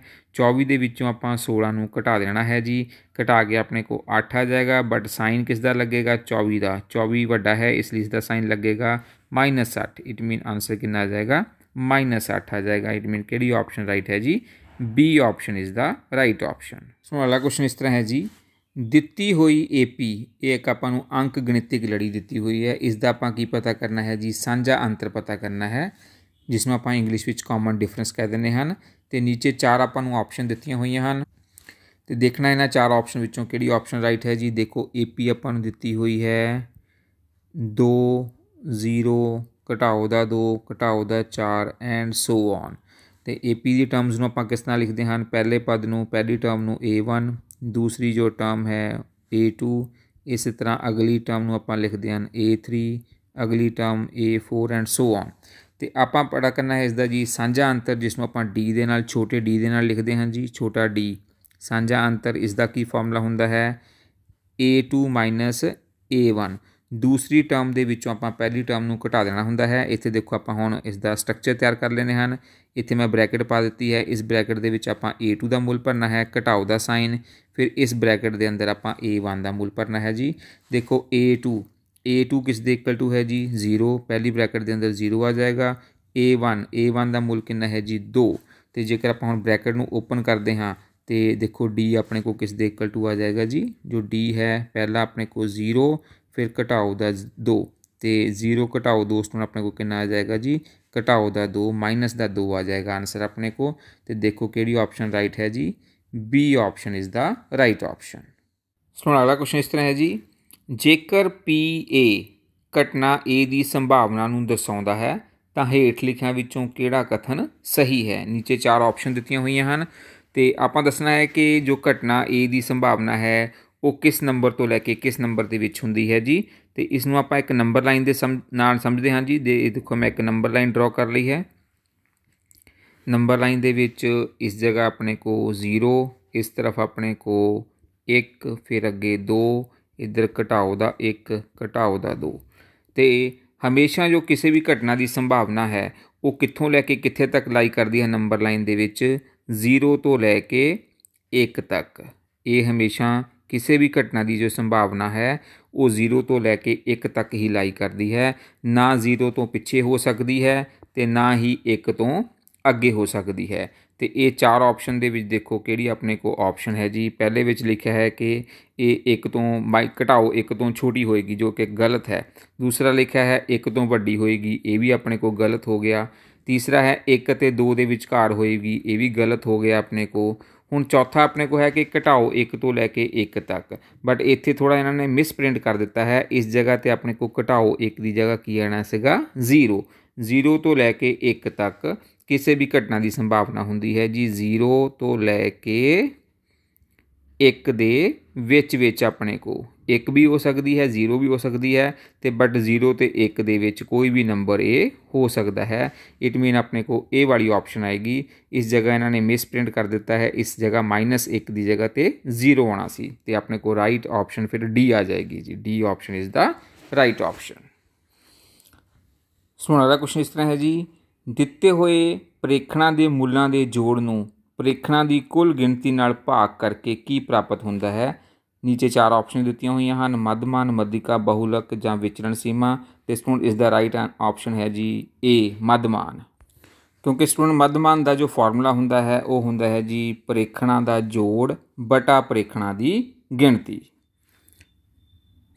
24 ਦੇ ਵਿੱਚੋਂ ਆਪਾਂ 16 ਨੂੰ ਘਟਾ ਦੇਣਾ ਹੈ ਜੀ ਘਟਾ ਕੇ ਆਪਣੇ ਕੋ 8 ਆ ਜਾਏਗਾ ਬਟ ਸਾਈਨ ਕਿਸ ਦਾ ਲੱਗੇਗਾ 24 ਦਾ 24 ਵੱਡਾ ਹੈ ਇਸ ਲਈ ਇਸ ਦਾ ਸਾਈਨ ਲੱਗੇਗਾ -8 ਇਟ ਮੀਨ ਆਨਸਰ ਕਿੰਨਾ ਆ ਜਾਏਗਾ -8 ਆ ਜਾਏਗਾ ਇਟ ਮੀਨ ਕਿਹੜੀ ਆਪਸ਼ਨ ਰਾਈਟ ਹੈ ਜੀ B option is the right option so ਅਗਲਾ ਕੁਐਸਚਨ ਇਸ ਤਰ੍ਹਾਂ ਹੈ ਜੀ ਦਿੱਤੀ ਹੋਈ ਏਪੀ ਇਹ ਇੱਕ ਆਪਾਂ ਨੂੰ ਅੰਕ ਗਣਿਤਿਕ ਲੜੀ ਦਿੱਤੀ ਹੋਈ ਹੈ ਇਸ ਦਾ ਆਪਾਂ ਕੀ ਪਤਾ ਕਰਨਾ ਹੈ ਜੀ ਸਾਂਝਾ ਅੰਤਰ ਪਤਾ ਕਰਨਾ ਹੈ ਜਿਸ ਨੂੰ ਆਪਾਂ ਇੰਗਲਿਸ਼ ਵਿੱਚ ਕਾਮਨ ਡਿਫਰੈਂਸ ਕਹਿ ਦਿੰਦੇ ਹਨ ਤੇ ਨੀਚੇ ਚਾਰ ਆਪਾਂ ਨੂੰ ਆਪਸ਼ਨ ਦਿੱਤੀਆਂ ਹੋਈਆਂ ਹਨ ਤੇ ਦੇਖਣਾ ਇਹਨਾਂ ਚਾਰ ਆਪਸ਼ਨ ਵਿੱਚੋਂ ਕਿਹੜੀ ਆਪਸ਼ਨ ਰਾਈਟ ਹੈ ਜੀ ਦੇਖੋ ਏਪੀ ਆਪਾਂ ਨੂੰ ਦਿੱਤੀ ਹੋਈ ਹੈ 2 0 ਘਟਾਓ ਦਾ 2 ਘਟਾਓ ਦਾ 4 ਐਂਡ ਸੋ ਔਨ ਤੇ ਏਪੀ ਦੀ ਟਰਮਸ ਨੂੰ ਆਪਾਂ ਕਿਸ ਤਰ੍ਹਾਂ ਲਿਖਦੇ ਹਨ ਪਹਿਲੇ ਪਦ ਨੂੰ ਪਹਿਲੀ ਟਰਮ ਨੂੰ a1 ਦੂਸਰੀ ਜੋ ਟਰਮ ਹੈ a2 ਇਸੇ ਤਰ੍ਹਾਂ ਅਗਲੀ ਟਰਮ ਨੂੰ ਆਪਾਂ ਲਿਖਦੇ ਹਾਂ a3 ਅਗਲੀ ਟਰਮ a4 ਐਂਡ ਸੋ ਆਨ ਤੇ ਆਪਾਂ ਪੜਾ ਕਰਨਾ ਹੈ ਇਸ ਦਾ ਜੀ ਸਾਂਝਾ ਅੰਤਰ ਜਿਸ ਨੂੰ ਆਪਾਂ d ਦੇ ਨਾਲ ਛੋਟੇ d ਦੇ ਨਾਲ ਲਿਖਦੇ ਹਾਂ ਜੀ ਛੋਟਾ d ਸਾਂਝਾ ਅੰਤਰ ਇਸ ਦਾ ਕੀ ਫਾਰਮੂਲਾ ਹੁੰਦਾ ਹੈ a2 a1 ਦੂਸਰੀ ਟਰਮ ਦੇ ਵਿੱਚੋਂ ਆਪਾਂ ਪਹਿਲੀ ਟਰਮ ਨੂੰ ਘਟਾ ਦੇਣਾ ਹੁੰਦਾ ਹੈ ਇੱਥੇ ਦੇਖੋ ਆਪਾਂ ਹੁਣ ਇਸ ਦਾ ਸਟਰਕਚਰ ਤਿਆਰ ਕਰ ਲੈਨੇ ਹਨ ਇੱਥੇ ਮੈਂ ਬ੍ਰੈਕਟ ਪਾ ਦਿੱਤੀ ਹੈ ਇਸ ਬ੍ਰੈਕਟ ਦੇ ਵਿੱਚ ਆਪਾਂ a2 ਦਾ ਮੁੱਲ ਭਰਨਾ ਹੈ ਘਟਾਓ ਦਾ ਸਾਈਨ ਫਿਰ ਇਸ ਬ੍ਰੈਕਟ ਦੇ ਅੰਦਰ ਆਪਾਂ a1 ਦਾ ਮੁੱਲ ਭਰਨਾ ਹੈ ਜੀ ਦੇਖੋ a2 a2 ਕਿਸ ਦੇ ਇਕੁਅਲ ਟੂ ਹੈ ਜੀ 0 ਪਹਿਲੀ ਬ੍ਰੈਕਟ ਦੇ ਅੰਦਰ 0 ਆ ਜਾਏਗਾ a1 a1 ਦਾ ਮੁੱਲ ਕਿੰਨਾ ਹੈ ਜੀ 2 ਤੇ ਜੇਕਰ ਆਪਾਂ ਹੁਣ ਬ੍ਰੈਕਟ ਨੂੰ ਓਪਨ ਕਰਦੇ ਹਾਂ ਤੇ ਦੇਖੋ d ਆਪਣੇ ਕੋ ਕਿਸ ਦੇ ਇਕੁਅਲ ਟੂ ਆ ਜਾਏਗਾ ਜੀ ਜੋ d ਹੈ ਪਹਿਲਾ ਆਪਣੇ ਕੋ 0 ਫਿਰ ਘਟਾਓ ਦਾ 2 ਤੇ 0 ਘਟਾਓ ਦੋਸਤ ਨੂੰ ਆਪਣੇ ਕੋਲ ਕਿੰਨਾ ਆ ਜਾਏਗਾ ਜੀ ਘਟਾਓ ਦਾ 2 ਮਾਈਨਸ ਦਾ 2 ਆ ਜਾਏਗਾ ਆਨਸਰ ਆਪਣੇ ਕੋ ਤੇ ਦੇਖੋ ਕਿਹੜੀ ਆਪਸ਼ਨ ਰਾਈਟ ਹੈ ਜੀ B option is the right option so ਅਗਲਾ ਕੁਐਸਚਨ ਇਸ ਤਰ੍ਹਾਂ ਹੈ ਜੀ ਜੇਕਰ PA ਘਟਨਾ A ਦੀ ਸੰਭਾਵਨਾ ਨੂੰ ਦਰਸਾਉਂਦਾ ਹੈ ਤਾਂ ਹੇਠ ਲਿਖਿਆਂ ਵਿੱਚੋਂ ਕਿਹੜਾ ਕਥਨ ਸਹੀ ਹੈ ਨੀਚੇ ਚਾਰ ਆਪਸ਼ਨ ਦਿੱਤੀਆਂ ਹੋਈਆਂ ਹਨ ਤੇ ਆਪਾਂ ਦੱਸਣਾ ਹੈ ਕਿ ਜੋ ਘਟਨਾ A ਦੀ ਸੰਭਾਵਨਾ ਹੈ ਉਹ ਕਿਸ ਨੰਬਰ ਤੋਂ ਲੈ ਕੇ ਕਿਸ ਨੰਬਰ ਦੇ ਵਿੱਚ ਹੁੰਦੀ ਹੈ ਜੀ ਤੇ ਇਸ ਨੂੰ ਆਪਾਂ ਇੱਕ ਨੰਬਰ ਲਾਈਨ ਦੇ ਨਾਲ ਸਮਝਦੇ ਹਾਂ ਜੀ ਦੇ ਦੇਖੋ ਮੈਂ ਇੱਕ ਨੰਬਰ ਲਾਈਨ ਡਰਾ ਕਰ ਲਈ ਹੈ ਨੰਬਰ ਲਾਈਨ ਦੇ ਵਿੱਚ ਇਸ ਜਗ੍ਹਾ ਆਪਣੇ ਕੋ 0 ਇਸ ਤਰਫ ਆਪਣੇ ਕੋ 1 ਫਿਰ ਅੱਗੇ 2 ਇਧਰ ਘਟਾਓ ਦਾ 1 ਘਟਾਓ ਦਾ 2 ਤੇ ਹਮੇਸ਼ਾ ਜੋ ਕਿਸੇ ਵੀ ਘਟਨਾ ਦੀ ਸੰਭਾਵਨਾ ਹੈ ਉਹ ਕਿੱਥੋਂ ਲੈ ਕੇ ਕਿੱਥੇ ਤੱਕ ਲਾਈ ਕਰਦੀ ਹੈ ਨੰਬਰ ਲਾਈਨ ਦੇ ਵਿੱਚ 0 ਤੋਂ ਲੈ ਕੇ 1 ਤੱਕ ਇਹ ਹਮੇਸ਼ਾ ਕਿਸੇ ਵੀ ਘਟਨਾ ਦੀ ਜੋ ਸੰਭਾਵਨਾ ਹੈ ਉਹ 0 ਤੋਂ ਲੈ ਕੇ 1 ਤੱਕ ਹੀ ਲਾਈ ਕਰਦੀ ਹੈ ਨਾ 0 ਤੋਂ ਪਿੱਛੇ ਹੋ ਸਕਦੀ ਹੈ ਤੇ ਨਾ ਹੀ 1 ਤੋਂ ਅੱਗੇ ਹੋ ਸਕਦੀ ਹੈ ਤੇ ਇਹ ਚਾਰ ਆਪਸ਼ਨ ਦੇ ਵਿੱਚ ਦੇਖੋ ਕਿਹੜੀ ਆਪਣੇ ਕੋ ਆਪਸ਼ਨ ਹੈ ਜੀ ਪਹਿਲੇ ਵਿੱਚ ਲਿਖਿਆ ਹੈ ਕਿ ਇਹ 1 ਤੋਂ ਮਾਈ ਘਟਾਓ 1 ਤੋਂ ਛੋਟੀ ਹੋਏਗੀ ਜੋ ਕਿ ਗਲਤ ਹੈ ਦੂਸਰਾ ਲਿਖਿਆ ਹੈ 1 ਤੋਂ ਵੱਡੀ ਹੋਏਗੀ ਇਹ ਵੀ ਆਪਣੇ ਕੋ ਗਲਤ ਹੋ ਗਿਆ ਤੀਸਰਾ ਹੈ 1 ਅਤੇ 2 ਦੇ ਵਿਚਕਾਰ ਹੋਏਗੀ ਇਹ ਵੀ ਗਲਤ ਹੋ ਗਿਆ ਆਪਣੇ ਕੋ ਹੁਣ ਚੌਥਾ ਆਪਣੇ ਕੋ ਹੈ ਕਿ ਘਟਾਓ 1 ਤੋਂ ਲੈ ਕੇ 1 ਤੱਕ ਬਟ ਇੱਥੇ ਥੋੜਾ ਇਹਨਾਂ ਨੇ ਮਿਸ ਪ੍ਰਿੰਟ ਕਰ ਦਿੱਤਾ ਹੈ ਇਸ ਜਗ੍ਹਾ ਤੇ ਆਪਣੇ ਕੋ ਘਟਾਓ 1 ਦੀ ਜਗ੍ਹਾ ਕੀ ਆਣਾ ਸੀਗਾ 0 0 ਤੋਂ ਲੈ ਕੇ 1 ਤੱਕ ਕਿਸੇ ਵੀ ਘਟਨਾ ਦੀ ਸੰਭਾਵਨਾ ਹੁੰਦੀ ਹੈ ਜੀ 0 ਤੋਂ ਲੈ ਕੇ ਇੱਕ ਦੇ ਵਿੱਚ ਵਿੱਚ ਆਪਣੇ ਕੋ ਇੱਕ ਵੀ ਹੋ ਸਕਦੀ ਹੈ 0 ਵੀ ਹੋ ਸਕਦੀ ਹੈ ਤੇ ਬਟ 0 ਤੇ 1 ਦੇ ਵਿੱਚ ਕੋਈ ਵੀ ਨੰਬਰ ਇਹ ਹੋ ਸਕਦਾ ਹੈ ਇਟ ਮੀਨ ਆਪਣੇ ਕੋ ਇਹ ਵਾਲੀ ਆਪਸ਼ਨ ਆਏਗੀ ਇਸ ਜਗ੍ਹਾ ਇਹਨਾਂ ਨੇ ਮਿਸ ਪ੍ਰਿੰਟ ਕਰ ਦਿੱਤਾ ਹੈ ਇਸ ਜਗ੍ਹਾ -1 ਦੀ ਜਗ੍ਹਾ ਤੇ 0 ਆਣਾ ਸੀ ਤੇ ਆਪਣੇ ਕੋ ਰਾਈਟ ਆਪਸ਼ਨ ਫਿਰ D ਆ ਜਾਏਗੀ ਜੀ D option is the right option ਸੋਹਣਾ ਦਾ ਕੁਐਸਚਨ ਇਸ ਤਰ੍ਹਾਂ ਹੈ ਜੀ ਦਿੱਤੇ ਹੋਏ ਪ੍ਰੇਖਣਾ ਦੇ ਮੁੱਲਾਂ ਦੇ ਜੋੜ ਨੂੰ ਪ੍ਰੀਖਣਾਂ ਦੀ ਕੁੱਲ ਗਿਣਤੀ ਨਾਲ ਭਾਗ ਕਰਕੇ ਕੀ ਪ੍ਰਾਪਤ ਹੁੰਦਾ ਹੈ ਨੀਚੇ ਚਾਰ ਆਪਸ਼ਨ ਦਿੱਤੀਆਂ ਹੋਈਆਂ ਹਨ ਮਧਮਾਨ ਮਧਿਕਾ ਬਹੁਲਕ ਜਾਂ ਵਿਚਰਣ ਸੀਮਾ ਤੇ ਸਟੂਡੈਂਟ ਇਸ ਦਾ ਰਾਈਟ ਆਪਸ਼ਨ ਹੈ ਜੀ ਏ ਮਧਮਾਨ ਕਿਉਂਕਿ ਸਟੂਡੈਂਟ ਮਧਮਾਨ ਦਾ ਜੋ ਫਾਰਮੂਲਾ ਹੁੰਦਾ ਹੈ ਉਹ ਹੁੰਦਾ ਹੈ ਜੀ ਪ੍ਰੀਖਣਾਂ ਦਾ ਜੋੜ ਬਟਾ ਪ੍ਰੀਖਣਾਂ ਦੀ ਗਿਣਤੀ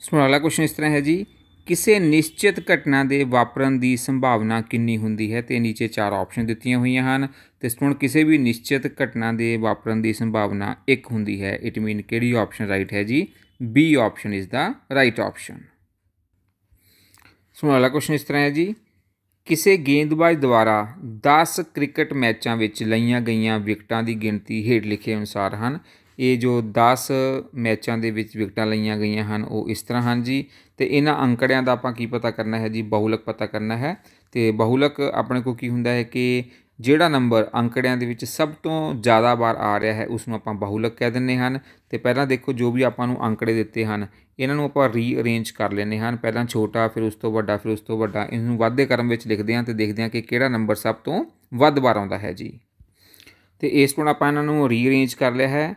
ਸੋ ਅਗਲਾ ਕੁਐਸਚਨ ਇਸ ਤਰ੍ਹਾਂ ਹੈ ਜੀ ਕਿਸੇ ਨਿਸ਼ਚਿਤ ਘਟਨਾ ਦੇ ਵਾਪਰਨ ਦੀ ਸੰਭਾਵਨਾ ਕਿੰਨੀ ਹੁੰਦੀ ਹੈ ਤੇ ਨੀਚੇ ਚਾਰ ਆਪਸ਼ਨ ਦਿੱਤੀਆਂ ਹੋਈਆਂ ਹਨ ਤੇ ਸਟੂਡੈਂਟ ਕਿਸੇ ਵੀ ਨਿਸ਼ਚਿਤ ਘਟਨਾ ਦੇ ਵਾਪਰਨ ਦੀ ਸੰਭਾਵਨਾ 1 ਹੁੰਦੀ ਹੈ ਇਟ ਮੀਨ ਕਿਹੜੀ ਆਪਸ਼ਨ ਰਾਈਟ ਹੈ ਜੀ B option is the right option so ਅਗਲਾ ਕੁਐਸਚਨ ਇਸ ਤਰ੍ਹਾਂ ਹੈ ਜੀ ਕਿਸੇ ਗੇਂਦਬਾਜ਼ ਦੁਆਰਾ 10 ਕ੍ਰਿਕਟ ਮੈਚਾਂ ਵਿੱਚ ਲਈਆਂ ਗਈਆਂ ਵਿਕਟਾਂ ਦੀ ਗਿਣਤੀ ਹੇਠ ਲਿਖੇ ਅਨੁਸਾਰ ਹਨ ਇਹ ਜੋ 10 ਮੈਚਾਂ ਦੇ ਵਿੱਚ ਵਿਕਟਾਂ ਲਈਆਂ ਗਈਆਂ ਹਨ ਉਹ ਇਸ ਤਰ੍ਹਾਂ ਹਨ ਜੀ ਤੇ ਇਹਨਾਂ ਅੰਕੜਿਆਂ ਦਾ ਆਪਾਂ ਕੀ ਪਤਾ ਕਰਨਾ ਹੈ ਜੀ ਬਹੁਲਕ ਪਤਾ ਕਰਨਾ ਹੈ ਤੇ ਬਹੁਲਕ ਆਪਣੇ ਕੋ ਕੀ ਹੁੰਦਾ ਹੈ ਕਿ ਜਿਹੜਾ ਨੰਬਰ ਅੰਕੜਿਆਂ ਦੇ ਵਿੱਚ ਸਭ ਤੋਂ ਜ਼ਿਆਦਾ ਵਾਰ ਆ ਰਿਹਾ ਹੈ ਉਸ ਨੂੰ ਆਪਾਂ ਬਹੁਲਕ ਕਹਿ ਦਿੰਦੇ ਹਨ ਤੇ ਪਹਿਲਾਂ ਦੇਖੋ ਜੋ ਵੀ ਆਪਾਂ ਨੂੰ ਅੰਕੜੇ ਦਿੱਤੇ ਹਨ ਇਹਨਾਂ ਨੂੰ ਆਪਾਂ ਰੀਅਰੇਂਜ ਕਰ ਲੈਨੇ ਹਨ ਪਹਿਲਾਂ ਛੋਟਾ ਫਿਰ ਉਸ ਤੋਂ ਵੱਡਾ ਫਿਰ ਉਸ ਤੋਂ ਵੱਡਾ ਇਸ ਨੂੰ ਵਾਧੇ ਕਰਮ ਵਿੱਚ ਲਿਖਦੇ ਹਾਂ ਤੇ ਦੇਖਦੇ ਹਾਂ ਕਿ ਕਿਹੜਾ ਨੰਬਰ ਸਭ ਤੋਂ ਵੱਧ ਵਾਰ ਆਉਂਦਾ ਹੈ ਜੀ ਤੇ ਇਸ ਤੋਂ ਆਪਾਂ ਇਹਨਾਂ ਨੂੰ ਰੀਅਰੇਂਜ ਕਰ ਲਿਆ ਹੈ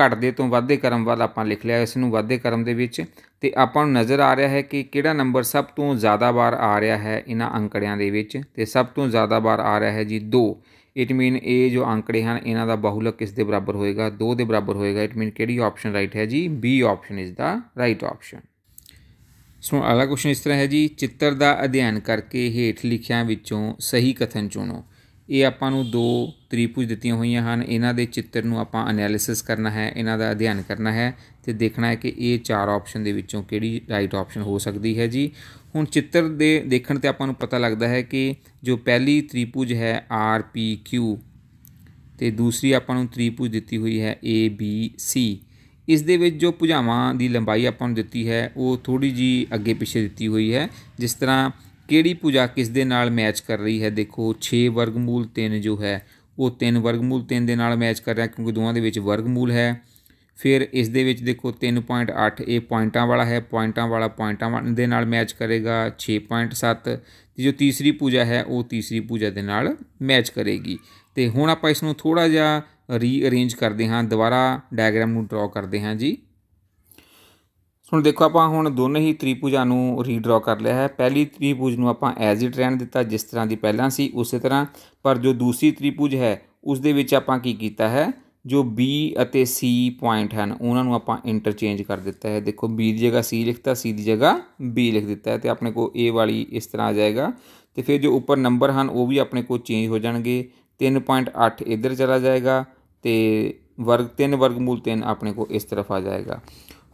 ਘਟਦੇ ਤੋਂ ਵਾਧੇ ਕਰਮ ਵੱਲ ਆਪਾਂ ਲਿਖ ਲਿਆ ਇਸ ਨੂੰ ਵਾਧੇ ਕਰਮ ਦੇ ਵਿੱਚ ਤੇ ਆਪਾਂ ਨੂੰ ਨਜ਼ਰ ਆ ਰਿਹਾ ਹੈ ਕਿ ਕਿਹੜਾ ਨੰਬਰ ਸਭ ਤੋਂ ਜ਼ਿਆਦਾ ਵਾਰ ਆ ਰਿਹਾ ਹੈ ਇਹਨਾਂ ਅੰਕੜਿਆਂ ਦੇ ਵਿੱਚ ਤੇ ਸਭ ਤੋਂ ਜ਼ਿਆਦਾ ਵਾਰ ਆ ਰਿਹਾ ਹੈ ਜੀ 2 ਇਟ ਮੀਨ ਇਹ ਜੋ ਅੰਕੜੇ ਹਨ ਇਹਨਾਂ ਦਾ ਬਹੁਲਕ ਕਿਸ ਦੇ ਬਰਾਬਰ ਹੋਏਗਾ 2 ਦੇ ਬਰਾਬਰ ਹੋਏਗਾ ਇਟ ਮੀਨ ਕਿਹੜੀ ਆਪਸ਼ਨ ਰਾਈਟ ਹੈ ਜੀ B option is the right option so ਅਗਲਾ ਕੁਐਸਚਨ ਇਸ ਤਰ੍ਹਾਂ ਹੈ ਜੀ ਚਿੱਤਰ ਦਾ ਅਧਿਐਨ ਕਰਕੇ ਹੇਠ ਲਿਖਿਆਂ ਵਿੱਚੋਂ ਸਹੀ ਕਥਨ ਚੁਣੋ ਇਹ ਆਪਾਂ ਨੂੰ ਦੋ ਤ੍ਰਿਭੁਜ ਦਿੱਤੀਆਂ ਹੋਈਆਂ ਹਨ ਇਹਨਾਂ ਦੇ ਚਿੱਤਰ ਨੂੰ ਆਪਾਂ ਅਨਾਲਿਸਿਸ ਕਰਨਾ ਹੈ ਇਹਨਾਂ ਦਾ ਅਧਿਐਨ ਕਰਨਾ ਹੈ ਤੇ ਦੇਖਣਾ ਹੈ ਕਿ ਇਹ ਚਾਰ ਆਪਸ਼ਨ ਦੇ ਵਿੱਚੋਂ ਕਿਹੜੀ ਰਾਈਟ ਆਪਸ਼ਨ ਹੋ ਸਕਦੀ ਹੈ ਜੀ ਹੁਣ ਚਿੱਤਰ ਦੇ ਦੇਖਣ ਤੇ ਆਪਾਂ ਨੂੰ ਪਤਾ ਲੱਗਦਾ ਹੈ ਕਿ ਜੋ ਪਹਿਲੀ ਤ੍ਰਿਭੁਜ ਹੈ ਆਰ ਪੀ ਕਿਊ ਤੇ ਦੂਸਰੀ ਆਪਾਂ ਨੂੰ ਤ੍ਰਿਭੁਜ ਦਿੱਤੀ ਹੋਈ ਹੈ ਏ ਬੀ ਸੀ ਇਸ ਦੇ ਵਿੱਚ ਜੋ ਭੁਜਾਵਾਂ ਦੀ ਲੰਬਾਈ ਆਪਾਂ ਨੂੰ ਦਿੱਤੀ ਹੈ ਉਹ ਥੋੜੀ ਜੀ ਅੱਗੇ ਪਿੱਛੇ ਦਿੱਤੀ ਹੋਈ ਹੈ ਜਿਸ ਤਰ੍ਹਾਂ ਕਿਹੜੀ ਪੂਜਾ ਕਿਸ ਦੇ ਨਾਲ ਮੈਚ ਕਰ ਰਹੀ ਹੈ ਦੇਖੋ 6 ਵਰਗਮੂਲ 3 ਜੋ ਹੈ ਉਹ 3 ਵਰਗਮੂਲ 3 ਦੇ ਨਾਲ ਮੈਚ ਕਰ ਰਿਹਾ ਕਿਉਂਕਿ ਦੋਵਾਂ ਦੇ ਵਿੱਚ ਵਰਗਮੂਲ ਹੈ ਫਿਰ ਇਸ ਦੇ ਵਿੱਚ ਦੇਖੋ 3.8 ਇਹ ਪੁਆਇੰਟਾਂ ਵਾਲਾ ਹੈ ਪੁਆਇੰਟਾਂ ਵਾਲਾ ਪੁਆਇੰਟਾਂ ਦੇ ਨਾਲ ਮੈਚ ਕਰੇਗਾ 6.7 ਤੇ ਜੋ ਤੀਸਰੀ ਪੂਜਾ ਹੈ ਉਹ ਤੀਸਰੀ ਪੂਜਾ ਦੇ ਨਾਲ ਮੈਚ ਕਰੇਗੀ ਤੇ ਹੁਣ ਆਪਾਂ ਇਸ ਨੂੰ ਥੋੜਾ ਜਿਹਾ ਰੀਅਰੇਂਜ ਕਰਦੇ ਹਾਂ ਦੁਬਾਰਾ ਡਾਇਗਰਾਮ ਨੂੰ ਡਰਾ ਕਰਦੇ ਹਾਂ ਜੀ ਹੁਣ ਦੇਖੋ ਆਪਾਂ ਹੁਣ ਦੋਨੇ ਹੀ ਤ੍ਰਿਭੁਜਾਂ ਨੂੰ ਰੀਡਰਾ ਕਰ ਲਿਆ ਹੈ ਪਹਿਲੀ ਤ੍ਰਿਭੁਜ ਨੂੰ ਆਪਾਂ ਐਜ਼ ਇਟ ਰਹਿਣ ਦਿੱਤਾ ਜਿਸ ਤਰ੍ਹਾਂ ਦੀ ਪਹਿਲਾਂ ਸੀ ਉਸੇ ਤਰ੍ਹਾਂ ਪਰ ਜੋ ਦੂਸਰੀ ਤ੍ਰਿਭੁਜ ਹੈ ਉਸ ਦੇ ਵਿੱਚ ਆਪਾਂ ਕੀ ਕੀਤਾ ਹੈ ਜੋ B ਅਤੇ C ਪੁਆਇੰਟ ਹਨ ਉਹਨਾਂ ਨੂੰ ਆਪਾਂ ਇੰਟਰਚੇਂਜ ਕਰ ਦਿੱਤਾ ਹੈ ਦੇਖੋ B ਦੀ ਜਗ੍ਹਾ C ਲਿਖਤਾ C ਦੀ ਜਗ੍ਹਾ B ਲਿਖ ਦਿੱਤਾ ਤੇ ਆਪਣੇ ਕੋਲ A ਵਾਲੀ ਇਸ ਤਰ੍ਹਾਂ ਆ ਜਾਏਗਾ ਤੇ ਫਿਰ ਜੋ ਉੱਪਰ ਨੰਬਰ ਹਨ ਉਹ ਵੀ ਆਪਣੇ ਕੋਲ ਚੇਂਜ ਹੋ ਜਾਣਗੇ 3.8 ਇੱਧਰ ਚਲਾ ਜਾਏਗਾ ਤੇ ਵਰਗ 3 ਵਰਗਮੂਲ 3 ਆਪਣੇ ਕੋਲ ਇਸ ਤਰਫ ਆ ਜਾਏਗਾ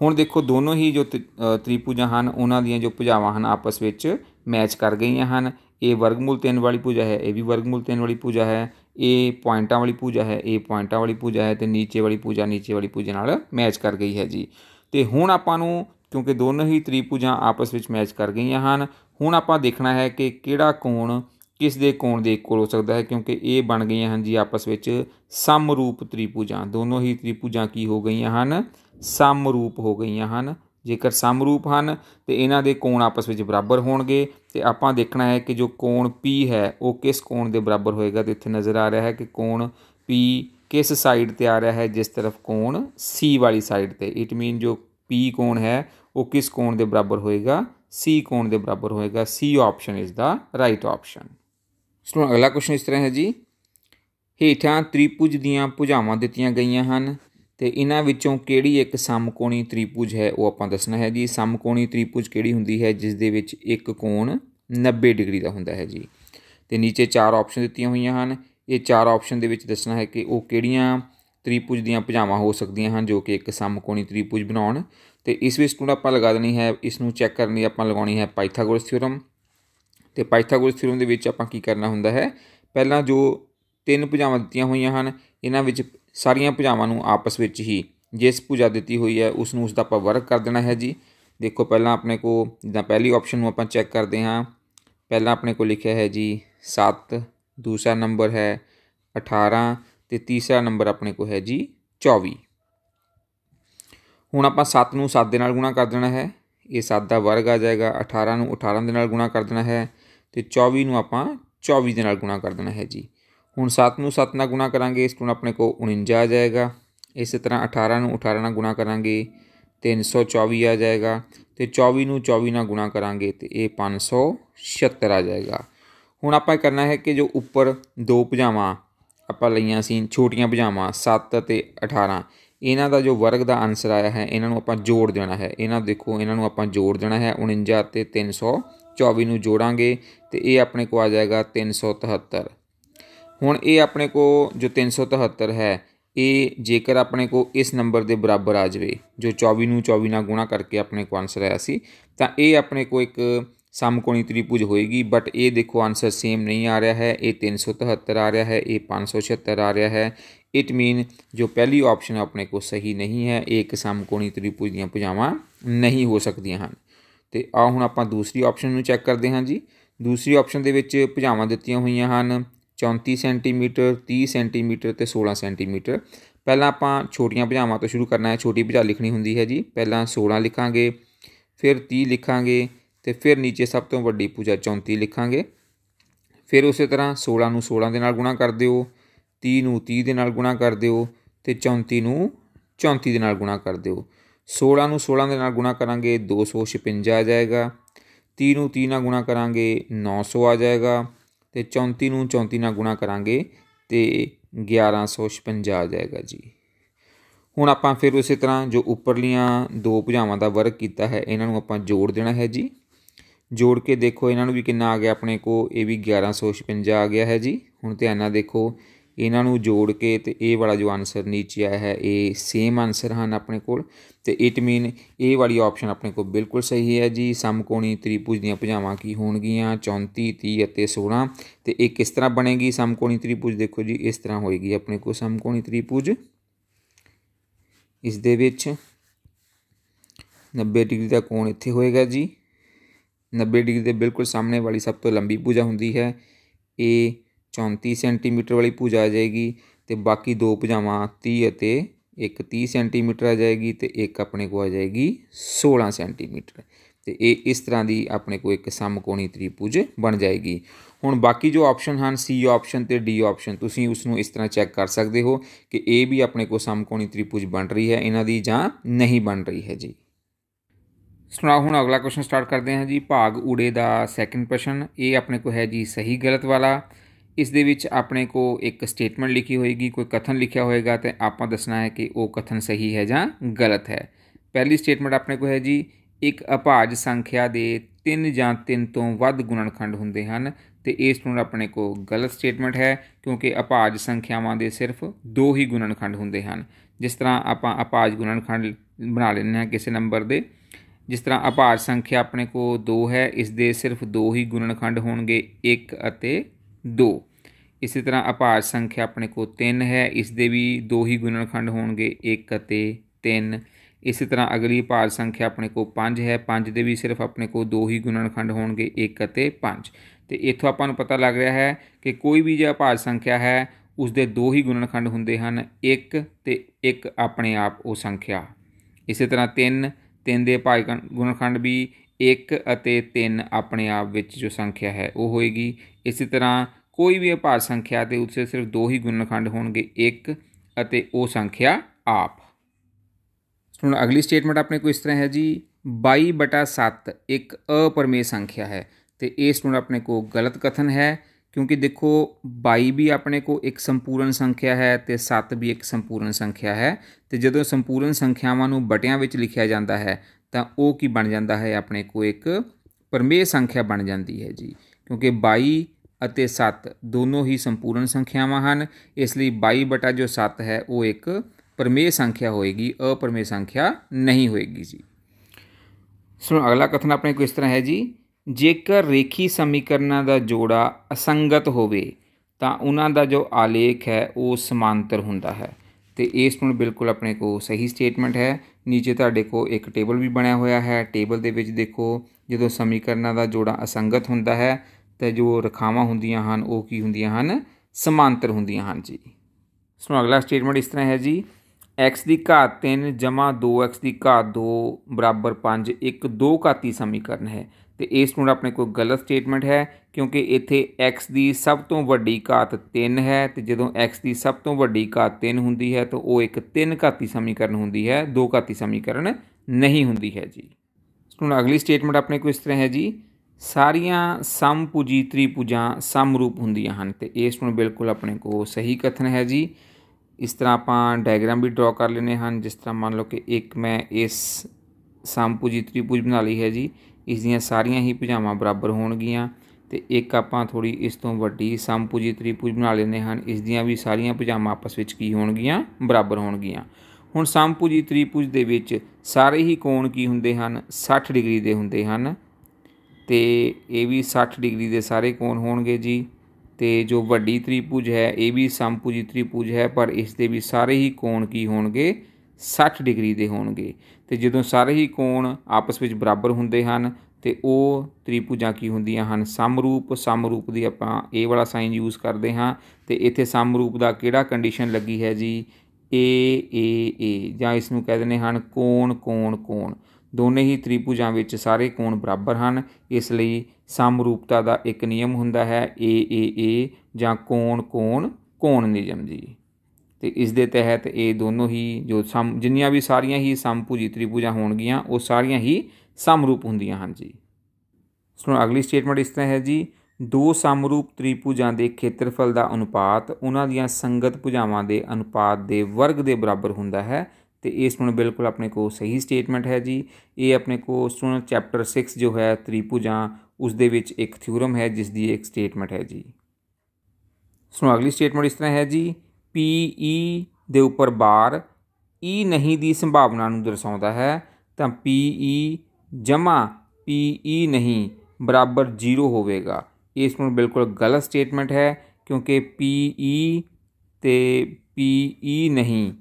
ਹੁਣ ਦੇਖੋ ਦੋਨੋਂ ਹੀ ਜੋ ਤ੍ਰਿਪੂਜਾ ਹਨ ਉਹਨਾਂ ਦੀਆਂ ਜੋ ਭੁਜਾਵਾਂ ਹਨ ਆਪਸ ਵਿੱਚ ਮੈਚ ਕਰ ਗਈਆਂ ਹਨ ਇਹ ਵਰਗਮੂਲ 3 ਵਾਲੀ ਪੂਜਾ ਹੈ ਇਹ ਵੀ ਵਰਗਮੂਲ 3 ਵਾਲੀ ਪੂਜਾ ਹੈ ਇਹ ਪੁਆਇੰਟਾਂ ਵਾਲੀ ਪੂਜਾ ਹੈ ਇਹ ਪੁਆਇੰਟਾਂ ਵਾਲੀ ਪੂਜਾ ਹੈ ਤੇ ਨੀਚੇ ਵਾਲੀ ਪੂਜਾ ਨੀਚੇ ਵਾਲੀ ਪੂਜਾ ਨਾਲ ਮੈਚ ਕਰ ਗਈ ਹੈ ਜੀ ਤੇ ਹੁਣ ਆਪਾਂ ਨੂੰ ਕਿਉਂਕਿ ਦੋਨੋਂ ਹੀ ਤ੍ਰਿਪੂਜਾ ਆਪਸ ਵਿੱਚ ਮੈਚ ਕਰ ਗਈਆਂ ਹਨ ਹੁਣ ਆਪਾਂ ਦੇਖਣਾ ਹੈ ਕਿ ਕਿਹੜਾ ਕੋਣ ਕਿਸ ਦੇ ਕੋਣ ਦੇ ਇਕੁਅਲ ਹੋ ਸਕਦਾ ਹੈ ਕਿਉਂਕਿ ਇਹ ਬਣ ਗਈਆਂ ਹਨ ਜੀ ਆਪਸ ਵਿੱਚ ਸਮਰੂਪ ਤ੍ਰਿਪੂਜਾ ਦੋਨੋਂ ਹੀ ਤ੍ਰਿਪੂਜਾ ਕੀ ਹੋ ਗਈਆਂ ਹਨ ਸਮਰੂਪ ਹੋ ਗਈਆਂ ਹਨ ਜੇਕਰ ਸਮਰੂਪ ਹਨ ਤੇ ਇਹਨਾਂ ਦੇ ਕੋਣ ਆਪਸ ਵਿੱਚ ਬਰਾਬਰ ਹੋਣਗੇ ਤੇ ਆਪਾਂ ਦੇਖਣਾ ਹੈ ਕਿ ਜੋ ਕੋਣ P ਹੈ ਉਹ ਕਿਸ ਕੋਣ ਦੇ ਬਰਾਬਰ ਹੋਏਗਾ ਤੇ ਇੱਥੇ ਨਜ਼ਰ ਆ ਰਿਹਾ ਹੈ ਕਿ ਕੋਣ P ਕਿਸ ਸਾਈਡ ਤੇ ਆ ਰਿਹਾ ਹੈ ਜਿਸ ਤਰਫ ਕੋਣ C ਵਾਲੀ ਸਾਈਡ ਤੇ ਇਟ ਮੀਨ ਜੋ P ਕੋਣ ਹੈ ਉਹ ਕਿਸ ਕੋਣ ਦੇ ਬਰਾਬਰ ਹੋਏਗਾ C ਕੋਣ ਦੇ ਬਰਾਬਰ ਹੋਏਗਾ C option is the right option so ਅਗਲਾ ਕੁਐਸਚਨ ਇਸ ਤਰ੍ਹਾਂ ਹੈ ਜੀ ਹੇਠਾਂ ਤ੍ਰਿਪੁਜ ਦੀਆਂ ਭੁਜਾਵਾਂ ਦਿੱਤੀਆਂ ਗਈਆਂ ਹਨ ਤੇ ਇਹਨਾਂ ਵਿੱਚੋਂ ਕਿਹੜੀ ਇੱਕ ਸਮਕੋਣੀ ਤ੍ਰਿਭੁਜ ਹੈ ਉਹ ਆਪਾਂ ਦੱਸਣਾ ਹੈ ਜੀ ਸਮਕੋਣੀ ਤ੍ਰਿਭੁਜ ਕਿਹੜੀ ਹੁੰਦੀ ਹੈ ਜਿਸ ਦੇ ਵਿੱਚ ਇੱਕ ਕੋਣ 90 ਡਿਗਰੀ ਦਾ ਹੁੰਦਾ ਹੈ ਜੀ ਤੇ ਨੀਚੇ ਚਾਰ ਆਪਸ਼ਨ ਦਿੱਤੀਆਂ ਹੋਈਆਂ ਹਨ ਇਹ ਚਾਰ ਆਪਸ਼ਨ ਦੇ ਵਿੱਚ ਦੱਸਣਾ ਹੈ ਕਿ ਉਹ ਕਿਹੜੀਆਂ ਤ੍ਰਿਭੁਜ ਦੀਆਂ ਭੁਜਾਵਾਂ ਹੋ ਸਕਦੀਆਂ ਹਨ ਜੋ ਕਿ ਇੱਕ ਸਮਕੋਣੀ ਤ੍ਰਿਭੁਜ ਬਣਾਉਣ ਤੇ ਇਸ ਵਿੱਚ ਸਟੂਡੈਂਟ ਆਪਾਂ ਲਗਾ ਦੇਣੀ ਹੈ ਇਸ ਨੂੰ ਚੈੱਕ ਕਰਨ ਲਈ ਆਪਾਂ ਲਗਾਉਣੀ ਹੈ ਪਾਈਥਾਗੋਰਸ ਥਿਉਰਮ ਤੇ ਪਾਈਥਾਗੋਰਸ ਥਿਉਰਮ ਦੇ ਵਿੱਚ ਆਪਾਂ ਕੀ ਕਰਨਾ ਹੁੰਦਾ ਹੈ ਪਹਿਲਾਂ ਜੋ ਤਿੰਨ ਭੁਜਾਵਾਂ ਦਿੱਤੀਆਂ ਹੋਈਆਂ ਹਨ ਇਹਨਾਂ ਵਿੱਚ ਸਾਰੀਆਂ ਭੁਜਾਵਾਂ ਨੂੰ ਆਪਸ ਵਿੱਚ ਹੀ ਜਿਸ ਭੁਜਾ ਦਿੱਤੀ ਹੋਈ ਹੈ ਉਸ ਨੂੰ ਉਸ ਦਾ ਆਪਾਂ ਵਰਕ ਕਰ ਦੇਣਾ ਹੈ ਜੀ ਦੇਖੋ ਪਹਿਲਾਂ ਆਪਣੇ ਕੋ ਜਿੱਦਾਂ ਪਹਿਲੀ ਆਪਸ਼ਨ ਨੂੰ ਆਪਾਂ ਚੈੱਕ ਕਰਦੇ ਹਾਂ ਪਹਿਲਾਂ ਆਪਣੇ ਕੋ ਲਿਖਿਆ ਹੈ ਜੀ 7 ਦੂਸਰਾ ਨੰਬਰ ਹੈ 18 ਤੇ ਤੀਸਰਾ ਨੰਬਰ ਆਪਣੇ ਕੋ ਹੈ ਜੀ 24 ਹੁਣ ਆਪਾਂ 7 ਨੂੰ 7 ਦੇ ਨਾਲ ਗੁਣਾ ਕਰ ਦੇਣਾ ਹੈ ਇਹ 7 ਦਾ ਵਰਗ ਆ ਜਾਏਗਾ 18 ਨੂੰ 18 ਦੇ ਨਾਲ ਗੁਣਾ ਕਰ ਦੇਣਾ ਹੈ ਤੇ 24 ਨੂੰ ਆਪਾਂ 24 ਦੇ ਨਾਲ ਗੁਣਾ ਕਰ ਦੇਣਾ ਹੈ ਜੀ ਹੁਣ 7 ਨੂੰ 7 ਨਾਲ ਗੁਣਾ ਕਰਾਂਗੇ ਇਸ ਤੋਂ ਆਪਣੇ ਕੋਲ 49 ਆ ਜਾਏਗਾ ਇਸੇ ਤਰ੍ਹਾਂ 18 ਨੂੰ 18 ਨਾਲ ਗੁਣਾ ਕਰਾਂਗੇ 324 ਆ ਜਾਏਗਾ ਤੇ 24 ਨੂੰ 24 ਨਾਲ ਗੁਣਾ ਕਰਾਂਗੇ ਤੇ ਇਹ 576 ਆ ਜਾਏਗਾ ਹੁਣ ਆਪਾਂ ਕਰਨਾ ਹੈ ਕਿ ਜੋ ਉੱਪਰ ਦੋ ਭੁਜਾਵਾਂ ਆਪਾਂ ਲਈਆਂ ਸੀ ਛੋਟੀਆਂ ਭੁਜਾਵਾਂ 7 ਤੇ 18 ਇਹਨਾਂ ਦਾ ਜੋ ਵਰਗ ਦਾ ਆਨਸਰ ਆਇਆ ਹੈ ਇਹਨਾਂ ਨੂੰ ਆਪਾਂ ਜੋੜ ਦੇਣਾ ਹੈ ਇਹਨਾਂ ਦੇਖੋ ਇਹਨਾਂ ਨੂੰ ਆਪਾਂ ਜੋੜ ਦੇਣਾ ਹੈ 49 ਤੇ 324 ਨੂੰ ਜੋੜਾਂਗੇ ਤੇ ਇਹ ਆਪਣੇ ਕੋ ਆ ਜਾਏਗਾ 373 ਹੁਣ ਇਹ ਆਪਣੇ ਕੋ ਜੋ 373 ਹੈ ਇਹ ਜੇਕਰ ਆਪਣੇ ਕੋ ਇਸ ਨੰਬਰ ਦੇ ਬਰਾਬਰ ਆ ਜਾਵੇ ਜੋ 24 ਨੂੰ 24 ਨਾਲ ਗੁਣਾ ਕਰਕੇ ਆਪਣੇ ਕੋ ਆਨਸਰ ਆਇਆ ਸੀ ਤਾਂ ਇਹ ਆਪਣੇ ਕੋ ਇੱਕ ਸਮਕੋਣੀ ਤ੍ਰਿਭੁਜ ਹੋਏਗੀ ਬਟ ਇਹ ਦੇਖੋ ਆਨਸਰ ਸੇਮ ਨਹੀਂ ਆ ਰਿਹਾ ਹੈ ਇਹ 373 ਆ ਰਿਹਾ ਹੈ ਇਹ 576 ਆ ਰਿਹਾ ਹੈ ਇਟ ਮੀਨ ਜੋ ਪਹਿਲੀ ਆਪਸ਼ਨ ਆਪਣੇ ਕੋ ਸਹੀ ਨਹੀਂ ਹੈ ਇਹ ਇੱਕ ਸਮਕੋਣੀ ਤ੍ਰਿਭੁਜ ਦੀਆਂ ਭੁਜਾਵਾਂ ਨਹੀਂ ਹੋ ਸਕਦੀਆਂ ਹਨ ਤੇ ਆ ਹੁਣ ਆਪਾਂ ਦੂਸਰੀ ਆਪਸ਼ਨ ਨੂੰ ਚੈੱਕ ਕਰਦੇ ਹਾਂ ਜੀ ਦੂਸਰੀ ਆਪਸ਼ਨ ਦੇ ਵਿੱਚ ਭੁਜਾਵਾਂ ਦਿੱਤੀਆਂ ਹੋਈਆਂ ਹਨ 34 ਸੈਂਟੀਮੀਟਰ 30 ਸੈਂਟੀਮੀਟਰ ਤੇ 16 ਸੈਂਟੀਮੀਟਰ ਪਹਿਲਾਂ ਆਪਾਂ ਛੋਟੀਆਂ ਭੁਜਾਵਾਂ ਤੋਂ ਸ਼ੁਰੂ ਕਰਨਾ ਹੈ ਛੋਟੀ ਭੁਜਾ ਲਿਖਣੀ ਹੁੰਦੀ ਹੈ ਜੀ ਪਹਿਲਾਂ 16 ਲਿਖਾਂਗੇ ਫਿਰ 30 ਲਿਖਾਂਗੇ ਤੇ ਫਿਰ ਨੀਚੇ ਸਭ ਤੋਂ ਵੱਡੀ ਭੁਜਾ 34 ਲਿਖਾਂਗੇ ਫਿਰ ਉਸੇ ਤਰ੍ਹਾਂ 16 ਨੂੰ 16 ਦੇ ਨਾਲ ਗੁਣਾ ਕਰ ਦਿਓ 30 ਨੂੰ 30 ਦੇ ਨਾਲ ਗੁਣਾ ਕਰ ਦਿਓ ਤੇ 34 ਨੂੰ 34 ਦੇ ਨਾਲ ਗੁਣਾ ਕਰ ਦਿਓ 16 ਨੂੰ 16 ਦੇ ਨਾਲ ਗੁਣਾ ਕਰਾਂਗੇ 256 ਆ ਜਾਏਗਾ 30 ਨੂੰ 30 ਨਾਲ ਗੁਣਾ ਕਰਾਂਗੇ 900 ਆ ਜਾਏਗਾ ਤੇ 34 ਨੂੰ 34 ਨਾਲ ਗੁਣਾ ਕਰਾਂਗੇ ਤੇ 1156 ਆ ਜਾਏਗਾ ਜੀ ਹੁਣ ਆਪਾਂ ਫਿਰ ਉਸੇ ਤਰ੍ਹਾਂ ਜੋ ਉੱਪਰਲੀਆਂ ਦੋ ਭੁਜਾਵਾਂ ਦਾ ਵਰਗ ਕੀਤਾ ਹੈ ਇਹਨਾਂ ਨੂੰ ਆਪਾਂ ਜੋੜ ਦੇਣਾ ਹੈ ਜੀ ਜੋੜ ਕੇ ਦੇਖੋ ਇਹਨਾਂ ਨੂੰ ਵੀ ਕਿੰਨਾ ਆ ਗਿਆ ਆਪਣੇ ਕੋ ਇਹ ਵੀ 1156 ਆ ਗਿਆ ਹੈ ਜੀ ਹੁਣ ਧਿਆਨ ਨਾਲ ਦੇਖੋ ਇਹਨਾਂ ਨੂੰ ਜੋੜ ਕੇ ਤੇ ਇਹ ਵਾਲਾ ਜੋ ਆਨਸਰ ਨੀਚੇ ਆਇਆ ਹੈ ਇਹ ਸੇਮ ਆਨਸਰ ਹਨ ਆਪਣੇ ਕੋਲ ਤੇ ਇਟ ਮੀਨ ਇਹ ਵਾਲੀ ਆਪਸ਼ਨ ਆਪਣੇ ਕੋਲ ਬਿਲਕੁਲ ਸਹੀ ਹੈ ਜੀ ਸਮਕੋਣੀ ਤ੍ਰਿਭੁਜ ਦੀਆਂ ਭੁਜਾਵਾਂ ਕੀ ਹੋਣਗੀਆਂ 34 30 ਅਤੇ 16 ਤੇ ਇਹ ਕਿਸ ਤਰ੍ਹਾਂ ਬਣੇਗੀ ਸਮਕੋਣੀ ਤ੍ਰਿਭੁਜ ਦੇਖੋ ਜੀ ਇਸ ਤਰ੍ਹਾਂ ਹੋਏਗੀ ਆਪਣੇ ਕੋਲ ਸਮਕੋਣੀ ਤ੍ਰਿਭੁਜ ਇਸ ਦੇ ਵਿੱਚ 90 ਡਿਗਰੀ ਦਾ ਕੋਣ ਇੱਥੇ ਹੋਏਗਾ ਜੀ 90 ਡਿਗਰੀ ਦੇ ਬਿਲਕੁਲ ਸਾਹਮਣੇ ਵਾਲੀ ਸਭ ਤੋਂ ਲੰਬੀ ਭੁਜਾ ਹੁੰਦੀ ਹੈ ਇਹ 34 ਸੈਂਟੀਮੀਟਰ ਵਾਲੀ ਭੁਜਾ ਆ ਜਾਏਗੀ ਤੇ ਬਾਕੀ ਦੋ ਭੁਜਾਵਾਂ 30 ਅਤੇ ਇੱਕ 30 ਸੈਂਟੀਮੀਟਰ ਆ ਜਾਏਗੀ ਤੇ ਇੱਕ ਆਪਣੇ ਕੋ ਆ ਜਾਏਗੀ 16 ਸੈਂਟੀਮੀਟਰ ਤੇ ਇਹ ਇਸ ਤਰ੍ਹਾਂ ਦੀ ਆਪਣੇ ਕੋ ਇੱਕ ਸਮਕੋਣੀ ਤ੍ਰਿਭੁਜ ਬਣ ਜਾਏਗੀ ਹੁਣ ਬਾਕੀ ਜੋ ਆਪਸ਼ਨ ਹਨ ਸੀ ਆਪਸ਼ਨ ਤੇ ਡੀ ਆਪਸ਼ਨ ਤੁਸੀਂ ਉਸ ਨੂੰ ਇਸ ਤਰ੍ਹਾਂ ਚੈੱਕ ਕਰ ਸਕਦੇ ਹੋ ਕਿ ਇਹ ਵੀ ਆਪਣੇ ਕੋ ਸਮਕੋਣੀ ਤ੍ਰਿਭੁਜ ਬਣ ਰਹੀ ਹੈ ਇਹਨਾਂ ਦੀ ਜਾਂ ਨਹੀਂ ਬਣ ਰਹੀ ਹੈ ਜੀ ਸੁਣਾਓ ਹੁਣ ਅਗਲਾ ਕੁਐਸਚਨ ਸਟਾਰਟ ਕਰਦੇ ਹਾਂ ਜੀ ਭਾਗ ਊੜੇ ਦਾ ਸੈਕੰਡ ਪ੍ਰਸ਼ਨ ਇਹ ਆਪਣੇ ਕੋ ਹੈ ਜੀ ਸਹੀ ਗਲਤ ਵਾਲਾ ਇਸ ਦੇ ਵਿੱਚ ਆਪਣੇ ਕੋ ਇੱਕ ਸਟੇਟਮੈਂਟ ਲਿਖੀ ਹੋਏਗੀ ਕੋਈ ਕਥਨ ਲਿਖਿਆ ਹੋਏਗਾ ਤੇ ਆਪਾਂ ਦੱਸਣਾ ਹੈ ਕਿ ਉਹ ਕਥਨ ਸਹੀ ਹੈ ਜਾਂ ਗਲਤ ਹੈ ਪਹਿਲੀ ਸਟੇਟਮੈਂਟ ਆਪਣੇ ਕੋ ਹੈ ਜੀ ਇੱਕ ਅਭਾਜ ਸੰਖਿਆ ਦੇ ਤਿੰਨ ਜਾਂ ਤਿੰਨ ਤੋਂ ਵੱਧ ਗੁਣਨਖੰਡ ਹੁੰਦੇ ਹਨ ਤੇ ਇਸ ਨੂੰ ਆਪਣੇ ਕੋ ਗਲਤ ਸਟੇਟਮੈਂਟ ਹੈ ਕਿਉਂਕਿ ਅਭਾਜ ਸੰਖਿਆਵਾਂ ਦੇ ਸਿਰਫ ਦੋ ਹੀ ਗੁਣਨਖੰਡ ਹੁੰਦੇ ਹਨ ਜਿਸ ਤਰ੍ਹਾਂ ਆਪਾਂ ਅਭਾਜ ਗੁਣਨਖੰਡ ਬਣਾ ਲੈਂਦੇ ਹਾਂ ਕਿਸੇ ਨੰਬਰ ਦੇ ਜਿਸ ਤਰ੍ਹਾਂ ਅਭਾਜ ਸੰਖਿਆ ਆਪਣੇ ਕੋ 2 ਹੈ ਇਸ ਦੇ ਸਿਰਫ ਦੋ ਹੀ ਗੁਣਨਖੰਡ ਹੋਣਗੇ 1 ਅਤੇ 2 ਇਸੇ ਤਰ੍ਹਾਂ ਅਭਾਜ ਸੰਖਿਆ ਆਪਣੇ ਕੋਲ 3 ਹੈ ਇਸ ਦੇ ਵੀ ਦੋ ਹੀ ਗੁਣਨਖੰਡ ਹੋਣਗੇ 1 ਅਤੇ 3 ਇਸੇ ਤਰ੍ਹਾਂ ਅਗਲੀ ਭਾਜ ਸੰਖਿਆ ਆਪਣੇ ਕੋਲ 5 ਹੈ 5 ਦੇ ਵੀ ਸਿਰਫ ਆਪਣੇ ਕੋਲ ਦੋ ਹੀ ਗੁਣਨਖੰਡ ਹੋਣਗੇ 1 ਅਤੇ 5 ਤੇ ਇੱਥੋਂ ਆਪਾਂ ਨੂੰ ਪਤਾ ਲੱਗ ਰਿਹਾ ਹੈ ਕਿ ਕੋਈ ਵੀ ਜੇ ਅਭਾਜ ਸੰਖਿਆ ਹੈ ਉਸ ਦੇ ਦੋ ਹੀ ਗੁਣਨਖੰਡ ਹੁੰਦੇ ਹਨ 1 ਤੇ 1 ਆਪਣੇ ਆਪ ਉਹ ਸੰਖਿਆ ਇਸੇ ਤਰ੍ਹਾਂ 3 3 ਦੇ ਭਾਜ ਗੁਣਨਖੰਡ ਵੀ 1 ਅਤੇ 3 ਆਪਣੇ ਆਪ ਵਿੱਚ ਜੋ ਸੰਖਿਆ ਹੈ ਉਹ ਹੋਏਗੀ ਇਸੇ ਤਰ੍ਹਾਂ ਕੋਈ ਵੀ ਅਪਾਰ ਸੰਖਿਆ ਤੇ ਉਸੇ ਸਿਰਫ ਦੋ ਹੀ ਗੁਣਨਖੰਡ ਹੋਣਗੇ 1 ਅਤੇ ਉਹ ਸੰਖਿਆ ਆਪ ਹੁਣ ਅਗਲੀ ਸਟੇਟਮੈਂਟ ਆਪਣੇ ਕੋ ਇਸ ਤਰ੍ਹਾਂ ਹੈ ਜੀ 22/7 ਇੱਕ ਅਪਰਮੇ ਸੰਖਿਆ ਹੈ ਤੇ ਇਹ ਸਟੂਡੈਂਟ ਆਪਣੇ ਕੋ ਗਲਤ ਕਥਨ ਹੈ ਕਿਉਂਕਿ ਦੇਖੋ 22 ਵੀ ਆਪਣੇ ਕੋ ਇੱਕ ਸੰਪੂਰਨ ਸੰਖਿਆ ਹੈ ਤੇ 7 ਵੀ ਇੱਕ ਸੰਪੂਰਨ ਸੰਖਿਆ ਹੈ ਤੇ ਜਦੋਂ ਸੰਪੂਰਨ ਸੰਖਿਆਵਾਂ ਨੂੰ ਬਟਿਆਂ ਵਿੱਚ ਲਿਖਿਆ ਜਾਂਦਾ ਹੈ ਤਾਂ ਉਹ ਕੀ ਬਣ ਜਾਂਦਾ ਹੈ ਆਪਣੇ ਕੋ ਇੱਕ ਪਰਮੇ ਸੰਖਿਆ ਬਣ ਜਾਂਦੀ ਹੈ ਜੀ ਕਿਉਂਕਿ 22 ਅਤੇ 7 ਦੋਨੋਂ ਹੀ ਸੰਪੂਰਨ ਸੰਖਿਆਵਾਂ ਹਨ ਇਸ ਲਈ 22 ਬਟਾ ਜੋ 7 ਹੈ ਉਹ ਇੱਕ ਪਰਮੇਯ ਸੰਖਿਆ ਹੋਏਗੀ ਅਪਰਮੇਯ ਸੰਖਿਆ ਨਹੀਂ ਹੋਏਗੀ ਜੀ ਸੋ ਅਗਲਾ ਕਥਨ ਆਪਣੇ ਕੋ ਇਸ ਤਰ੍ਹਾਂ ਹੈ ਜੀ ਜੇਕਰ ਰੇਖੀ ਸਮੀਕਰਨਾਂ ਦਾ ਜੋੜਾ ਅਸੰਗਤ ਹੋਵੇ ਤਾਂ ਉਹਨਾਂ ਦਾ ਜੋ ਆਲੇਖ ਹੈ ਉਹ ਸਮਾਂਤਰ ਹੁੰਦਾ ਹੈ ਤੇ ਇਸ ਨੂੰ ਬਿਲਕੁਲ ਆਪਣੇ ਕੋ ਸਹੀ ਸਟੇਟਮੈਂਟ ਹੈ ਨੀਚੇ ਤੁਹਾਡੇ ਕੋ ਇੱਕ ਟੇਬਲ ਵੀ ਬਣਿਆ ਹੋਇਆ ਹੈ ਟੇਬਲ ਦੇ ਵਿੱਚ ਦੇਖੋ ਜਦੋਂ ਸਮੀਕਰਨਾਂ ਦਾ ਜੋੜਾ ਅਸੰਗਤ ਹੁੰਦਾ ਹੈ ਤੇ ਜੋ ਰਖਾਵਾਂ ਹੁੰਦੀਆਂ ਹਨ ਉਹ ਕੀ ਹੁੰਦੀਆਂ ਹਨ ਸਮਾਂਤਰ ਹੁੰਦੀਆਂ ਹਨ ਜੀ ਸੋ ਅਗਲਾ ਸਟੇਟਮੈਂਟ ਇਸ ਤਰ੍ਹਾਂ ਹੈ ਜੀ x ਦੀ ਘਾਤ 3 2x ਦੀ ਘਾਤ 2 5 ਇੱਕ ਦੋ ਘਾਤੀ ਸਮੀਕਰਨ ਹੈ ਤੇ ਇਸ ਨੂੰ ਆਪਣੇ ਕੋਈ ਗਲਤ ਸਟੇਟਮੈਂਟ ਹੈ ਕਿਉਂਕਿ ਇੱਥੇ x ਦੀ ਸਭ ਤੋਂ ਵੱਡੀ ਘਾਤ 3 ਹੈ ਤੇ ਜਦੋਂ x ਦੀ ਸਭ ਤੋਂ ਵੱਡੀ ਘਾਤ 3 ਹੁੰਦੀ ਹੈ ਤਾਂ ਉਹ ਇੱਕ ਤਿੰਨ ਘਾਤੀ ਸਮੀਕਰਨ ਹੁੰਦੀ ਹੈ ਦੋ ਘਾਤੀ ਸਮੀਕਰਨ ਨਹੀਂ ਹੁੰਦੀ ਹੈ ਜੀ ਸੋ ਅਗਲੀ ਸਟੇਟਮੈਂਟ ਆਪਣੇ ਕੋਈ ਇਸ ਤਰ੍ਹਾਂ ਹੈ ਜੀ ਸਾਰੀਆਂ ਸਮਪੂਜੀ ਤ੍ਰਿਪੂਜਾਂ ਸਮਰੂਪ ਹੁੰਦੀਆਂ ਹਨ ਤੇ ਇਸ ਨੂੰ ਬਿਲਕੁਲ ਆਪਣੇ ਕੋ ਸਹੀ ਕਥਨ ਹੈ ਜੀ ਇਸ ਤਰ੍ਹਾਂ ਆਪਾਂ ਡਾਇਗ੍ਰਾਮ ਵੀ ਡਰਾ ਕਰ ਲੈਨੇ ਹਨ ਜਿਸ ਤਰ੍ਹਾਂ ਮੰਨ ਲਓ ਕਿ ਇੱਕ ਮੈਂ ਇਸ ਸਮਪੂਜੀ ਤ੍ਰਿਪੂਜ ਬਣਾ ਲਈ ਹੈ ਜੀ ਇਸ ਦੀਆਂ ਸਾਰੀਆਂ ਹੀ ਭੁਜਾਵਾਂ ਬਰਾਬਰ ਹੋਣਗੀਆਂ ਤੇ ਇੱਕ ਆਪਾਂ ਥੋੜੀ ਇਸ ਤੋਂ ਵੱਡੀ ਸੰਪੂਜੀ ਤ੍ਰਿਪੂਜ ਬਣਾ ਲੈਨੇ ਹਨ ਇਸ ਦੀਆਂ ਵੀ ਸਾਰੀਆਂ ਭੁਜਾਵਾਂ ਆਪਸ ਵਿੱਚ ਕੀ ਹੋਣਗੀਆਂ ਬਰਾਬਰ ਹੋਣਗੀਆਂ ਹੁਣ ਸੰਪੂਜੀ ਤ੍ਰਿਪੂਜ ਦੇ ਵਿੱਚ ਸਾਰੇ ਹੀ ਕੋਣ ਕੀ ਹੁੰਦੇ ਹਨ 60 ਡਿਗਰੀ ਦੇ ਹੁੰਦੇ ਹਨ ਤੇ ਇਹ ਵੀ 60 ਡਿਗਰੀ ਦੇ ਸਾਰੇ ਕੋਣ ਹੋਣਗੇ ਜੀ ਤੇ ਜੋ ਵੱਡੀ ਤ੍ਰਿਭੁਜ ਹੈ ਇਹ ਵੀ ਸੰਪੂਜੀ ਤ੍ਰਿਭੁਜ ਹੈ ਪਰ ਇਸ ਦੇ ਵੀ ਸਾਰੇ ਹੀ ਕੋਣ ਕੀ ਹੋਣਗੇ 60 ਡਿਗਰੀ ਦੇ ਹੋਣਗੇ ਤੇ ਜਦੋਂ ਸਾਰੇ ਹੀ ਕੋਣ ਆਪਸ ਵਿੱਚ ਬਰਾਬਰ ਹੁੰਦੇ ਹਨ ਤੇ ਉਹ ਤ੍ਰਿਭੁਜਾਂ ਕੀ ਹੁੰਦੀਆਂ ਹਨ ਸਮਰੂਪ ਸਮਰੂਪ ਦੀ ਆਪਾਂ ਇਹ ਵਾਲਾ ਸਾਈਨ ਯੂਜ਼ ਕਰਦੇ ਹਾਂ ਤੇ ਇੱਥੇ ਸਮਰੂਪ ਦਾ ਕਿਹੜਾ ਕੰਡੀਸ਼ਨ ਲੱਗੀ ਹੈ ਜੀ ਏ ਏ ਏ ਜਾਂ ਇਸ ਨੂੰ ਕਹਿੰਦੇ ਹਨ ਕੋਣ ਕੋਣ ਕੋਣ ਦੋਨੇ ਹੀ ਤ੍ਰਿਭੁਜਾਂ ਵਿੱਚ ਸਾਰੇ ਕੋਣ ਬਰਾਬਰ ਹਨ ਇਸ ਲਈ ਸਮਰੂਪਤਾ ਦਾ ਇੱਕ ਨਿਯਮ ਹੁੰਦਾ ਹੈ ਏ ਏ ਏ ਜਾਂ ਕੋਣ ਕੋਣ ਕੋਣ ਨਿਯਮ ਜੀ ਤੇ ਇਸ ਦੇ ਤਹਿਤ ਇਹ ਦੋਨੋਂ ਹੀ ਜੋ ਸਮ ਜਿੰਨੀਆਂ ਵੀ ਸਾਰੀਆਂ ਹੀ ਸਮਭੁਜੀ ਤ੍ਰਿਭੁਜਾਂ ਹੋਣਗੀਆਂ ਉਹ ਸਾਰੀਆਂ ਹੀ ਸਮਰੂਪ ਹੁੰਦੀਆਂ ਹਨ ਜੀ ਸੋ ਅਗਲੀ ਸਟੇਟਮੈਂਟ ਇਸ ਤਰ੍ਹਾਂ ਹੈ ਜੀ ਦੋ ਸਮਰੂਪ ਤ੍ਰਿਭੁਜਾਂ ਦੇ ਖੇਤਰਫਲ ਦਾ ਅਨੁਪਾਤ ਉਹਨਾਂ ਦੀਆਂ ਸੰਗਤ ਭੁਜਾਵਾਂ ਦੇ ਅਨੁਪਾਤ ਦੇ ਵਰਗ ਦੇ ਬਰਾਬਰ ਹੁੰਦਾ ਹੈ ਤੇ ਇਹ ਨੂੰ ਬਿਲਕੁਲ ਆਪਣੇ ਕੋ ਸਹੀ ਸਟੇਟਮੈਂਟ ਹੈ ਜੀ ਇਹ ਆਪਣੇ ਕੋ ਸੁਣ ਚੈਪਟਰ 6 ਜੋ ਹੈ ਤ੍ਰਿਪੂਜਾ ਉਸ ਦੇ ਵਿੱਚ ਇੱਕ ਥਿਉਰਮ ਹੈ ਜਿਸ ਦੀ ਇੱਕ ਸਟੇਟਮੈਂਟ ਹੈ ਜੀ ਸੁਣੋ ਅਗਲੀ ਸਟੇਟਮੈਂਟ ਇਸ ਤਰ੍ਹਾਂ ਹੈ ਜੀ ਪੀ ਈ e ਦੇ ਉੱਪਰ ਬਾਰ ਈ e ਨਹੀਂ ਦੀ ਸੰਭਾਵਨਾ ਨੂੰ ਦਰਸਾਉਂਦਾ ਹੈ ਤਾਂ ਪੀ ਈ e ਜਮਾ ਪੀ ਈ ਨਹੀਂ ਬਰਾਬਰ 0 ਹੋਵੇਗਾ ਇਸ ਨੂੰ ਬਿਲਕੁਲ ਗਲਤ ਸਟੇਟਮੈਂਟ ਹੈ ਕਿਉਂਕਿ ਪੀ ਈ ਤੇ ਪੀ ਈ ਨਹੀਂ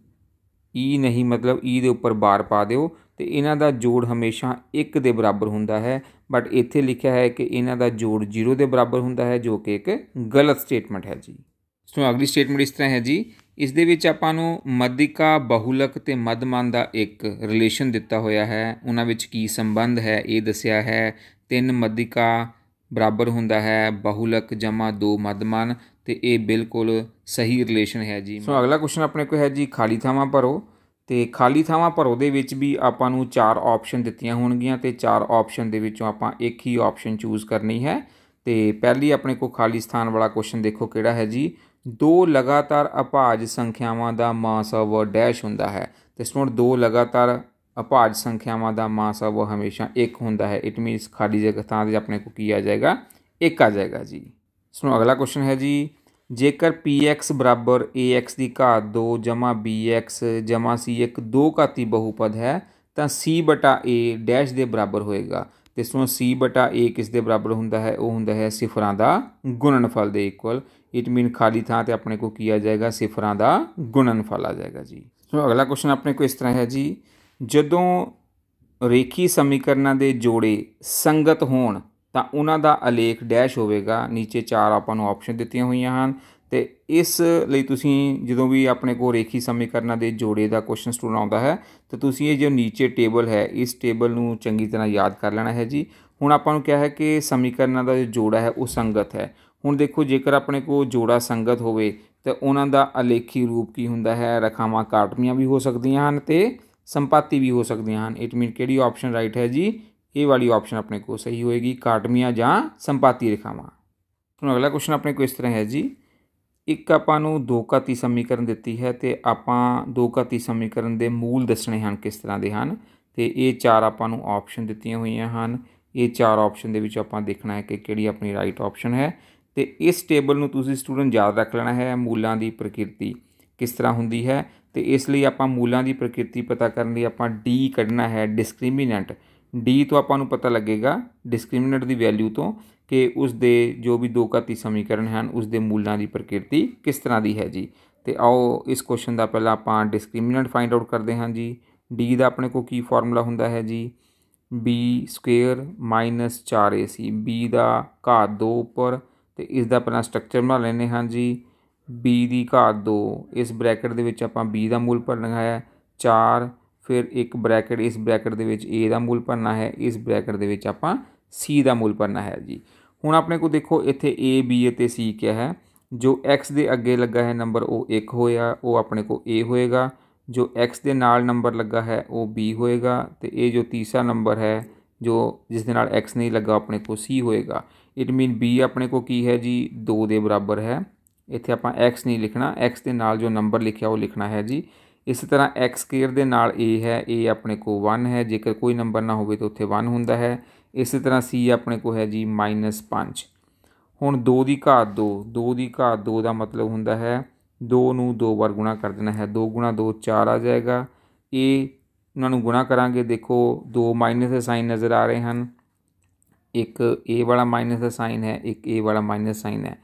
ਈ ਨਹੀਂ ਮਤਲਬ ਈ ਦੇ ਉੱਪਰ ਬਾਰ ਪਾ ਦਿਓ ਤੇ ਇਹਨਾਂ ਦਾ ਜੋੜ ਹਮੇਸ਼ਾ 1 ਦੇ ਬਰਾਬਰ ਹੁੰਦਾ ਹੈ ਬਟ ਇੱਥੇ ਲਿਖਿਆ ਹੈ ਕਿ ਇਹਨਾਂ ਦਾ ਜੋੜ 0 ਦੇ ਬਰਾਬਰ ਹੁੰਦਾ ਹੈ ਜੋ ਕਿ ਇੱਕ ਗਲਤ ਸਟੇਟਮੈਂਟ ਹੈ ਜੀ ਸੋ ਅਗਲੀ ਸਟੇਟਮੈਂਟ ਇਸ ਤਰ੍ਹਾਂ ਹੈ ਜੀ ਇਸ ਦੇ ਵਿੱਚ ਆਪਾਂ ਨੂੰ ਮੱਧਿਕਾ ਬਹੁਲਕ ਤੇ ਮਦਮਾਨ ਦਾ ਇੱਕ ਰਿਲੇਸ਼ਨ ਦਿੱਤਾ ਹੋਇਆ ਹੈ ਉਹਨਾਂ ਵਿੱਚ ਕੀ ਸੰਬੰਧ ਹੈ ਇਹ ਦੱਸਿਆ ਹੈ ਤਿੰਨ ਮੱਧਿਕਾ ਬਰਾਬਰ ਹੁੰਦਾ ਹੈ ਬਹੁਲਕ ਜਮਾ 2 ਮਦਮਾਨ ਤੇ ਇਹ ਬਿਲਕੁਲ ਸਹੀ ਰਿਲੇਸ਼ਨ ਹੈ ਜੀ ਸੋ ਅਗਲਾ ਕੁਐਸਚਨ ਆਪਣੇ ਕੋਲ ਹੈ ਜੀ ਖਾਲੀ ਥਾਵਾਂ ਭਰੋ ਤੇ ਖਾਲੀ ਥਾਵਾਂ ਭਰੋ ਦੇ ਵਿੱਚ ਵੀ ਆਪਾਂ ਨੂੰ ਚਾਰ ਆਪਸ਼ਨ ਦਿੱਤੀਆਂ ਹੋਣਗੀਆਂ ਤੇ ਚਾਰ ਆਪਸ਼ਨ ਦੇ ਵਿੱਚੋਂ ਆਪਾਂ ਇੱਕ ਹੀ ਆਪਸ਼ਨ ਚੂਜ਼ ਕਰਨੀ ਹੈ ਤੇ ਪਹਿਲੀ ਆਪਣੇ ਕੋਲ ਖਾਲੀ ਸਥਾਨ ਵਾਲਾ ਕੁਐਸਚਨ ਦੇਖੋ ਕਿਹੜਾ ਹੈ ਜੀ ਦੋ ਲਗਾਤਾਰ ਅਪਾਜ ਸੰਖਿਆਵਾਂ ਦਾ ਮਾਸ ਆਵ ਡੈਸ਼ ਹੁੰਦਾ ਹੈ ਤੇ ਸਟੂਡੈਂਟ ਦੋ ਲਗਾਤਾਰ ਅਪਾਜ ਸੰਖਿਆਵਾਂ ਦਾ ਮਾਸ ਆਵ ਹਮੇਸ਼ਾ ਇੱਕ ਹੁੰਦਾ ਹੈ ਇਟ ਮੀਨਸ ਖਾਲੀ ਜਗ੍ਹਾ ਤੇ ਆਪਣੇ ਕੋਲ ਕੀ ਆ ਜਾਏਗਾ ਇੱਕ ਆ ਜਾਏਗਾ ਜੀ ਸੋ ਅਗਲਾ ਕੁਐਸਚਨ ਹੈ ਜੀ ਜੇਕਰ px ਬਰਾਬਰ ax ਦੀ ਘਾਤ 2 ਜਮਾ bx ਜਮਾ c ਇੱਕ ਦੋ ਘਾਤੀ ਬਹੁਪਦ ਹੈ ਤਾਂ c ਬਟਾ a ਡੈਸ਼ ਦੇ ਬਰਾਬਰ ਹੋਏਗਾ ਤੇ ਸੋ c ਬਟਾ a ਕਿਸ ਦੇ ਬਰਾਬਰ ਹੁੰਦਾ ਹੈ ਉਹ ਹੁੰਦਾ ਹੈ ਸਿਫਰਾਂ ਦਾ ਗੁਣਨਫਲ ਦੇ ਇਕੁਅਲ ਇਟ ਮੀਨ ਖਾਲੀ ਥਾਂ ਤੇ ਆਪਣੇ ਕੋ ਕੀਆ ਜਾਏਗਾ ਸਿਫਰਾਂ ਦਾ ਗੁਣਨਫਲ ਆ ਜਾਏਗਾ ਜੀ ਸੋ ਅਗਲਾ ਕੁਐਸਚਨ ਆਪਣੇ ਕੋ ਇਸ ਤਰ੍ਹਾਂ ਹੈ ਜੀ ਜਦੋਂ ਰੇਖੀ ਸਮੀਕਰਨਾਂ ਦੇ ਜੋੜੇ ਸੰਗਤ ਹੋਣ ਤਾਂ ਉਹਨਾਂ ਦਾ ਆਲੇਖ ਡੈਸ਼ ਹੋਵੇਗਾ نیچے ਚਾਰ ਆਪਾਂ ਨੂੰ ਆਪਸ਼ਨ ਦਿੱਤੀਆਂ ਹੋਈਆਂ ਹਨ ਤੇ ਇਸ ਲਈ ਤੁਸੀਂ ਜਦੋਂ ਵੀ ਆਪਣੇ ਕੋਲ ਰੇਖੀ ਸਮੀਕਰਨਾਂ ਦੇ ਜੋੜੇ ਦਾ ਕੁਐਸਚਨ ਸਟੂਡੈਂਟ ਆਉਂਦਾ ਹੈ ਤਾਂ ਤੁਸੀਂ ਇਹ ਜੋ نیچے ਟੇਬਲ ਹੈ ਇਸ ਟੇਬਲ ਨੂੰ ਚੰਗੀ ਤਰ੍ਹਾਂ ਯਾਦ ਕਰ ਲੈਣਾ ਹੈ ਜੀ ਹੁਣ ਆਪਾਂ ਨੂੰ ਕਿਹਾ ਹੈ ਕਿ ਸਮੀਕਰਨਾਂ ਦਾ ਜੋ ਜੋੜਾ ਹੈ ਉਹ ਸੰਗਤ ਹੈ ਹੁਣ ਦੇਖੋ ਜੇਕਰ ਆਪਣੇ ਕੋਲ ਜੋੜਾ ਸੰਗਤ ਹੋਵੇ ਤਾਂ ਉਹਨਾਂ ਦਾ ਅਲੇਖੀ ਰੂਪ ਕੀ ਹੁੰਦਾ ਹੈ ਰਖਾਵਾਂ ਕਾਟਮੀਆਂ ਵੀ ਹੋ ਸਕਦੀਆਂ ਹਨ ਤੇ ਸੰਪਾਤੀ ਵੀ ਹੋ ਸਕਦੀਆਂ ਹਨ ਇਟ ਮੀਨ ਕਿਹੜੀ ਆਪਸ਼ਨ ਰਾਈਟ ਹੈ ਜੀ ਇਹ ਵਾਲੀ ਆਪਸ਼ਨ ਆਪਣੇ ਕੋਲ ਸਹੀ ਹੋਏਗੀ ਕਾਟਮੀਆਂ ਜਾਂ ਸੰਪਾਤੀ ਰੇਖਾਵਾਂ ਹੁਣ ਅਗਲਾ ਕੁਐਸਚਨ ਆਪਣੇ ਕੋਲ ਇਸ ਤਰ੍ਹਾਂ ਹੈ ਜੀ ਇੱਕ ਆਪਾਂ ਨੂੰ ਦੋ ਘਾਤੀ ਸਮੀਕਰਨ ਦਿੱਤੀ ਹੈ ਤੇ ਆਪਾਂ ਦੋ ਘਾਤੀ ਸਮੀਕਰਨ ਦੇ ਮੂਲ ਦੱਸਣੇ ਹਨ ਕਿਸ ਤਰ੍ਹਾਂ ਦੇ ਹਨ ਤੇ ਇਹ ਚਾਰ ਆਪਾਂ ਨੂੰ ਆਪਸ਼ਨ ਦਿੱਤੀਆਂ ਹੋਈਆਂ ਹਨ ਇਹ ਚਾਰ ਆਪਸ਼ਨ ਦੇ ਵਿੱਚ ਆਪਾਂ ਦੇਖਣਾ ਹੈ ਕਿ ਕਿਹੜੀ ਆਪਣੀ ਰਾਈਟ ਆਪਸ਼ਨ ਹੈ ਤੇ ਇਸ ਟੇਬਲ ਨੂੰ ਤੁਸੀਂ ਸਟੂਡੈਂਟ ਯਾਦ ਰੱਖ ਲੈਣਾ ਹੈ ਮੂਲਾਂ ਦੀ ਪ੍ਰਕਿਰਤੀ ਕਿਸ ਤਰ੍ਹਾਂ ਹੁੰਦੀ ਹੈ ਤੇ ਇਸ ਲਈ ਆਪਾਂ ਮੂਲਾਂ ਦੀ ਪ੍ਰਕਿਰਤੀ ਪਤਾ ਕਰਨ ਲਈ ਆਪਾਂ ਡੀ ਕੱਢਣਾ ਹੈ ਡਿਸਕ੍ਰਿਮੀਨੈਂਟ ਡੀ ਤੋਂ ਆਪਾਂ ਨੂੰ ਪਤਾ ਲੱਗੇਗਾ ਡਿਸਕ੍ਰਿਮੀਨੈਂਟ ਦੀ ਵੈਲਿਊ ਤੋਂ ਕਿ ਉਸ ਦੇ ਜੋ ਵੀ ਦੋ ਘਾਤੀ ਸਮੀਕਰਨ ਹਨ ਉਸ ਦੇ ਮੂਲਾਂ ਦੀ ਪ੍ਰਕਿਰਤੀ ਕਿਸ ਤਰ੍ਹਾਂ ਦੀ ਹੈ ਜੀ ਤੇ ਆਓ ਇਸ ਕੁਐਸਚਨ ਦਾ ਪਹਿਲਾਂ ਆਪਾਂ ਡਿਸਕ੍ਰਿਮੀਨੈਂਟ ਫਾਈਂਡ ਆਊਟ ਕਰਦੇ ਹਾਂ ਜੀ ਡੀ ਦਾ ਆਪਣੇ ਕੋ ਕੀ ਫਾਰਮੂਲਾ ਹੁੰਦਾ ਹੈ ਜੀ b ਸਕੁਅਰ 4ac b ਦਾ ਘਾਤ 2 ਉੱਪਰ ਤੇ ਇਸ ਦਾ ਆਪਣਾ ਸਟਰਕਚਰ ਬਣਾ ਲੈਨੇ ਹਾਂ ਜੀ b ਦੀ ਘਾਤ 2 ਇਸ ਬ੍ਰੈਕਟ ਦੇ ਵਿੱਚ ਆਪਾਂ b ਦਾ ਮੂਲ ਭਰਨਾ ਹੈ 4 ਫਿਰ ਇੱਕ ਬ੍ਰੈਕਟ ਇਸ ਬ੍ਰੈਕਟ ਦੇ ਵਿੱਚ A ਦਾ ਮੁੱਲ ਭਰਨਾ ਹੈ ਇਸ ਬ੍ਰੈਕਟ ਦੇ ਵਿੱਚ ਆਪਾਂ C ਦਾ ਮੁੱਲ ਭਰਨਾ ਹੈ ਜੀ ਹੁਣ ਆਪਣੇ ਕੋ ਦੇਖੋ ਇੱਥੇ A B ਅਤੇ C ਕਿਹਾ ਹੈ ਜੋ x ਦੇ ਅੱਗੇ ਲੱਗਾ ਹੈ ਨੰਬਰ ਉਹ 1 ਹੋਇਆ ਉਹ ਆਪਣੇ ਕੋ A ਹੋਏਗਾ ਜੋ x ਦੇ ਨਾਲ ਨੰਬਰ ਲੱਗਾ ਹੈ ਉਹ b ਹੋਏਗਾ ਤੇ ਇਹ ਜੋ ਤੀਸਰਾ ਨੰਬਰ ਹੈ ਜੋ ਜਿਸ ਦੇ ਨਾਲ x ਨਹੀਂ ਲੱਗਾ ਆਪਣੇ ਕੋ c ਹੋਏਗਾ ਇਟ ਮੀਨ b ਆਪਣੇ ਕੋ ਕੀ ਹੈ ਜੀ 2 ਦੇ ਬਰਾਬਰ ਹੈ ਇੱਥੇ ਆਪਾਂ x ਨਹੀਂ ਲਿਖਣਾ x ਦੇ ਨਾਲ ਜੋ ਨੰਬਰ ਲਿਖਿਆ ਉਹ ਲਿਖਣਾ ਹੈ ਜੀ ਇਸੇ ਤਰ੍ਹਾਂ x² ਦੇ ਨਾਲ a ਹੈ a ਆਪਣੇ ਕੋਲ 1 ਹੈ ਜੇਕਰ ਕੋਈ ਨੰਬਰ ਨਾ ਹੋਵੇ ਤਾਂ ਉੱਥੇ 1 ਹੁੰਦਾ ਹੈ ਇਸੇ ਤਰ੍ਹਾਂ c ਆਪਣੇ ਕੋਲ ਹੈ ਜੀ -5 ਹੁਣ 2 ਦੀ ਘਾਤ 2 2 ਦੀ ਘਾਤ 2 ਦਾ ਮਤਲਬ ਹੁੰਦਾ ਹੈ 2 ਨੂੰ 2 ਵਾਰ ਗੁਣਾ ਕਰ ਦੇਣਾ ਹੈ 2 ਗੁਣਾ 2 4 ਆ ਜਾਏਗਾ ਇਹ ਉਹਨਾਂ ਨੂੰ ਗੁਣਾ ਕਰਾਂਗੇ ਦੇਖੋ 2 ਮਾਈਨਸ ਦੇ ਸਾਈਨ ਨਜ਼ਰ ਆ ਰਹੇ ਹਨ ਇੱਕ a ਵਾਲਾ ਮਾਈਨਸ ਦਾ ਸਾਈਨ ਹੈ ਇੱਕ a ਵਾਲਾ ਮਾਈਨਸ ਸਾਈਨ ਹੈ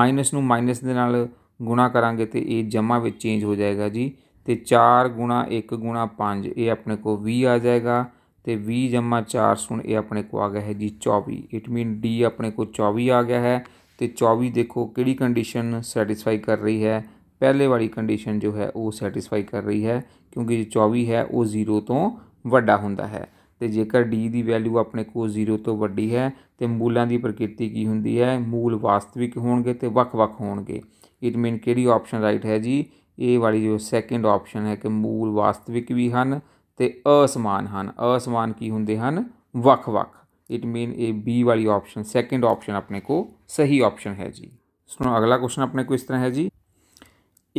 ਮਾਈਨਸ ਨੂੰ ਮਾਈਨਸ ਦੇ ਨਾਲ ਗੁਣਾ ਕਰਾਂਗੇ ਤੇ ਇਹ ਜਮਾ ਵਿੱਚ ਚੇਂਜ ਹੋ ਜਾਏਗਾ ਜੀ ਤੇ 4 ਗੁਣਾ 1 ਗੁਣਾ 5 ਇਹ ਆਪਣੇ ਕੋ 20 ਆ ਜਾਏਗਾ ਤੇ 20 ਜਮਾ 4 ਸੁਣ ਇਹ ਆਪਣੇ ਕੋ ਆ ਗਿਆ ਹੈ ਜੀ 24 ਇਟ ਮੀਨ D ਆਪਣੇ ਕੋ 24 ਆ ਗਿਆ ਹੈ ਤੇ 24 ਦੇਖੋ ਕਿਹੜੀ ਕੰਡੀਸ਼ਨ ਸੈਟੀਸਫਾਈ ਕਰ ਰਹੀ ਹੈ ਪਹਿਲੇ ਵਾਲੀ ਕੰਡੀਸ਼ਨ ਜੋ ਹੈ ਉਹ ਸੈਟੀਸਫਾਈ ਕਰ ਰਹੀ ਹੈ ਕਿਉਂਕਿ ਜੋ 24 ਹੈ ਉਹ 0 ਤੋਂ ਵੱਡਾ ਹੁੰਦਾ ਹੈ ਤੇ ਜੇਕਰ d ਦੀ ਵੈਲਿਊ ਆਪਣੇ ਕੋਲ 0 ਤੋਂ ਵੱਡੀ ਹੈ ਤੇ ਮੂਲਾਂ ਦੀ ਪ੍ਰਕਿਰਤੀ ਕੀ ਹੁੰਦੀ ਹੈ ਮੂਲ ਵਾਸਤਵਿਕ ਹੋਣਗੇ ਤੇ ਵੱਖ-ਵੱਖ ਹੋਣਗੇ ਇਟ ਮੀਨ ਕਿਹੜੀ ਆਪਸ਼ਨ ਰਾਈਟ ਹੈ ਜੀ ਇਹ ਵਾਲੀ ਜੋ ਸੈਕਿੰਡ ਆਪਸ਼ਨ ਹੈ ਕਿ ਮੂਲ ਵਾਸਤਵਿਕ ਵੀ ਹਨ ਤੇ ਅਸਮਾਨ ਹਨ ਅਸਮਾਨ ਕੀ ਹੁੰਦੇ ਹਨ ਵੱਖ-ਵੱਖ ਇਟ ਮੀਨ ਇਹ ਬੀ ਵਾਲੀ ਆਪਸ਼ਨ ਸੈਕਿੰਡ ਆਪਸ਼ਨ ਆਪਣੇ ਕੋ ਸਹੀ ਆਪਸ਼ਨ ਹੈ ਜੀ ਸੁਣੋ ਅਗਲਾ ਕੁਐਸਚਨ ਆਪਣੇ ਕੋ ਇਸ ਤਰ੍ਹਾਂ ਹੈ ਜੀ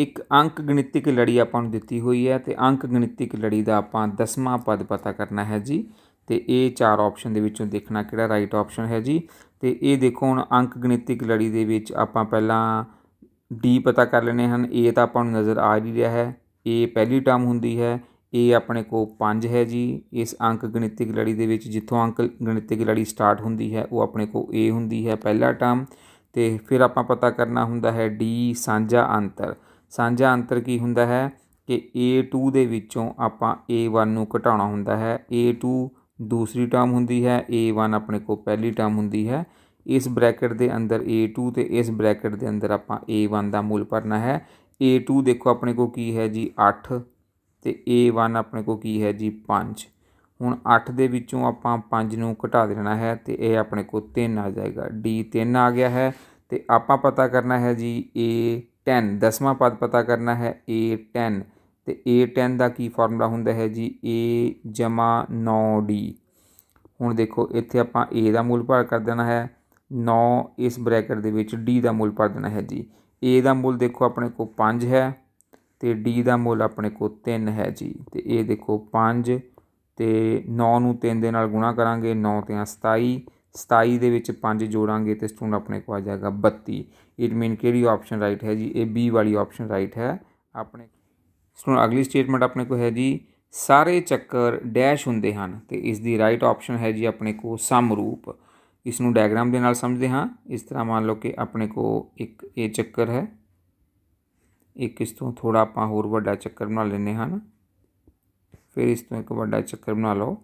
ਇੱਕ ਅੰਕ ਗਣਿਤਿਕ ਲੜੀ ਆਪਾਂ ਨੂੰ ਦਿੱਤੀ ਹੋਈ ਹੈ ਤੇ ਅੰਕ ਗਣਿਤਿਕ ਲੜੀ ਦਾ ਆਪਾਂ ਦਸਵਾਂ ਪਦ ਪਤਾ ਕਰਨਾ ਹੈ ਜੀ ਤੇ ਇਹ ਚਾਰ ਆਪਸ਼ਨ ਦੇ ਵਿੱਚੋਂ ਦੇਖਣਾ ਕਿਹੜਾ ਰਾਈਟ ਆਪਸ਼ਨ ਹੈ ਜੀ ਤੇ ਇਹ ਦੇਖੋ ਹੁਣ ਅੰਕ ਗਣਿਤਿਕ ਲੜੀ ਦੇ ਵਿੱਚ ਆਪਾਂ ਪਹਿਲਾਂ ਡੀ ਪਤਾ ਕਰ ਲੈਣੇ ਹਨ ਏ ਤਾਂ ਆਪਾਂ ਨੂੰ ਨਜ਼ਰ ਆ ਹੀ ਰਿਹਾ ਹੈ ਏ ਪਹਿਲੀ ਟਰਮ ਹੁੰਦੀ ਹੈ ਏ ਆਪਣੇ ਕੋ 5 ਹੈ ਜੀ ਇਸ ਅੰਕ ਗਣਿਤਿਕ ਲੜੀ ਦੇ ਵਿੱਚ ਜਿੱਥੋਂ ਅੰਕ ਗਣਿਤਿਕ ਲੜੀ ਸਟਾਰਟ ਹੁੰਦੀ ਹੈ ਉਹ ਆਪਣੇ ਕੋ ਏ ਹੁੰਦੀ ਹੈ ਪਹਿਲਾ ਟਰਮ ਤੇ ਫਿਰ ਆਪਾਂ ਪਤਾ ਕਰਨਾ ਹੁੰਦਾ ਹੈ ਡੀ ਸਾਂਝਾ ਅੰਤਰ ਸਾਂਝਾ ਅੰਤਰ ਕੀ ਹੁੰਦਾ ਹੈ ਕਿ A2 ਦੇ ਵਿੱਚੋਂ ਆਪਾਂ A1 ਨੂੰ ਘਟਾਉਣਾ ਹੁੰਦਾ ਹੈ A2 ਦੂਸਰੀ ਟਰਮ ਹੁੰਦੀ ਹੈ A1 ਆਪਣੇ ਕੋ ਪਹਿਲੀ ਟਰਮ ਹੁੰਦੀ ਹੈ ਇਸ ਬ੍ਰੈਕਟ ਦੇ ਅੰਦਰ a2 ਤੇ ਇਸ ਬ੍ਰੈਕਟ ਦੇ ਅੰਦਰ ਆਪਾਂ a1 ਦਾ ਮੁੱਲ ਭਰਨਾ ਹੈ a2 ਦੇਖੋ ਆਪਣੇ ਕੋ ਕੀ ਹੈ ਜੀ 8 ਤੇ a1 ਆਪਣੇ ਕੋ ਕੀ ਹੈ ਜੀ 5 ਹੁਣ 8 ਦੇ ਵਿੱਚੋਂ ਆਪਾਂ 5 ਨੂੰ ਘਟਾ ਦੇਣਾ ਹੈ ਤੇ ਇਹ ਆਪਣੇ ਕੋ 3 ਆ ਜਾਏਗਾ d3 ਆ ਗਿਆ ਹੈ ਤੇ ਆਪਾਂ ਪਤਾ ਕਰਨਾ ਹੈ ਜੀ a10 ਦਸਵਾਂ ਪਦ ਪਤਾ ਕਰਨਾ ਹੈ a10 ਤੇ a10 ਦਾ ਕੀ ਫਾਰਮੂਲਾ ਹੁੰਦਾ ਹੈ ਜੀ a 9d ਹੁਣ ਦੇਖੋ ਇੱਥੇ ਆਪਾਂ a ਦਾ ਮੁੱਲ ਭਰ ਕਰ ਦੇਣਾ ਹੈ 9 ਇਸ ਬ੍ਰੈਕਟ ਦੇ ਵਿੱਚ d ਦਾ ਮੁੱਲ ਭਰ ਦੇਣਾ ਹੈ ਜੀ a ਦਾ ਮੁੱਲ ਦੇਖੋ ਆਪਣੇ ਕੋਲ 5 ਹੈ ਤੇ d ਦਾ ਮੁੱਲ ਆਪਣੇ ਕੋਲ 3 ਹੈ ਜੀ ਤੇ ਇਹ ਦੇਖੋ 5 ਤੇ 9 ਨੂੰ 3 ਦੇ ਨਾਲ ਗੁਣਾ ਕਰਾਂਗੇ 9 ਤੇ 27 27 ਦੇ ਵਿੱਚ 5 ਜੋੜਾਂਗੇ ਤੇ ਸਟੂਡੈਂਟ ਆਪਣੇ ਕੋਲ ਆ ਜਾਏਗਾ 32 ਇਟ ਮੀਨ ਕਿਹੜੀ ਆਪਸ਼ਨ ਰਾਈਟ ਹੈ ਜੀ ਇਹ ਬੀ ਵਾਲੀ ਆਪਸ਼ਨ ਰਾਈਟ ਹੈ ਆਪਣੇ ਸਟੂਡੈਂਟ ਅਗਲੀ ਸਟੇਟਮੈਂਟ ਆਪਣੇ ਕੋਲ ਹੈ ਜੀ ਸਾਰੇ ਚੱਕਰ ਡੈਸ਼ ਹੁੰਦੇ ਹਨ ਤੇ ਇਸ ਦੀ ਰਾਈਟ ਆਪਸ਼ਨ ਹੈ ਜੀ ਆਪਣੇ ਕੋਲ ਸਮਰੂਪ ਇਸ ਨੂੰ ਡਾਇਗਰਾਮ ਦੇ ਨਾਲ ਸਮਝਦੇ ਹਾਂ ਇਸ ਤਰ੍ਹਾਂ ਮੰਨ ਲਓ ਕਿ ਆਪਣੇ ਕੋ ਇੱਕ ਇਹ ਚੱਕਰ ਹੈ ਇੱਕ ਇਸ ਤੋਂ ਥੋੜਾ ਆਪਾਂ ਹੋਰ ਵੱਡਾ ਚੱਕਰ ਬਣਾ ਲੈਨੇ ਹਨ ਫਿਰ ਇਸ ਤੋਂ ਇੱਕ ਵੱਡਾ ਚੱਕਰ ਬਣਾ ਲਓ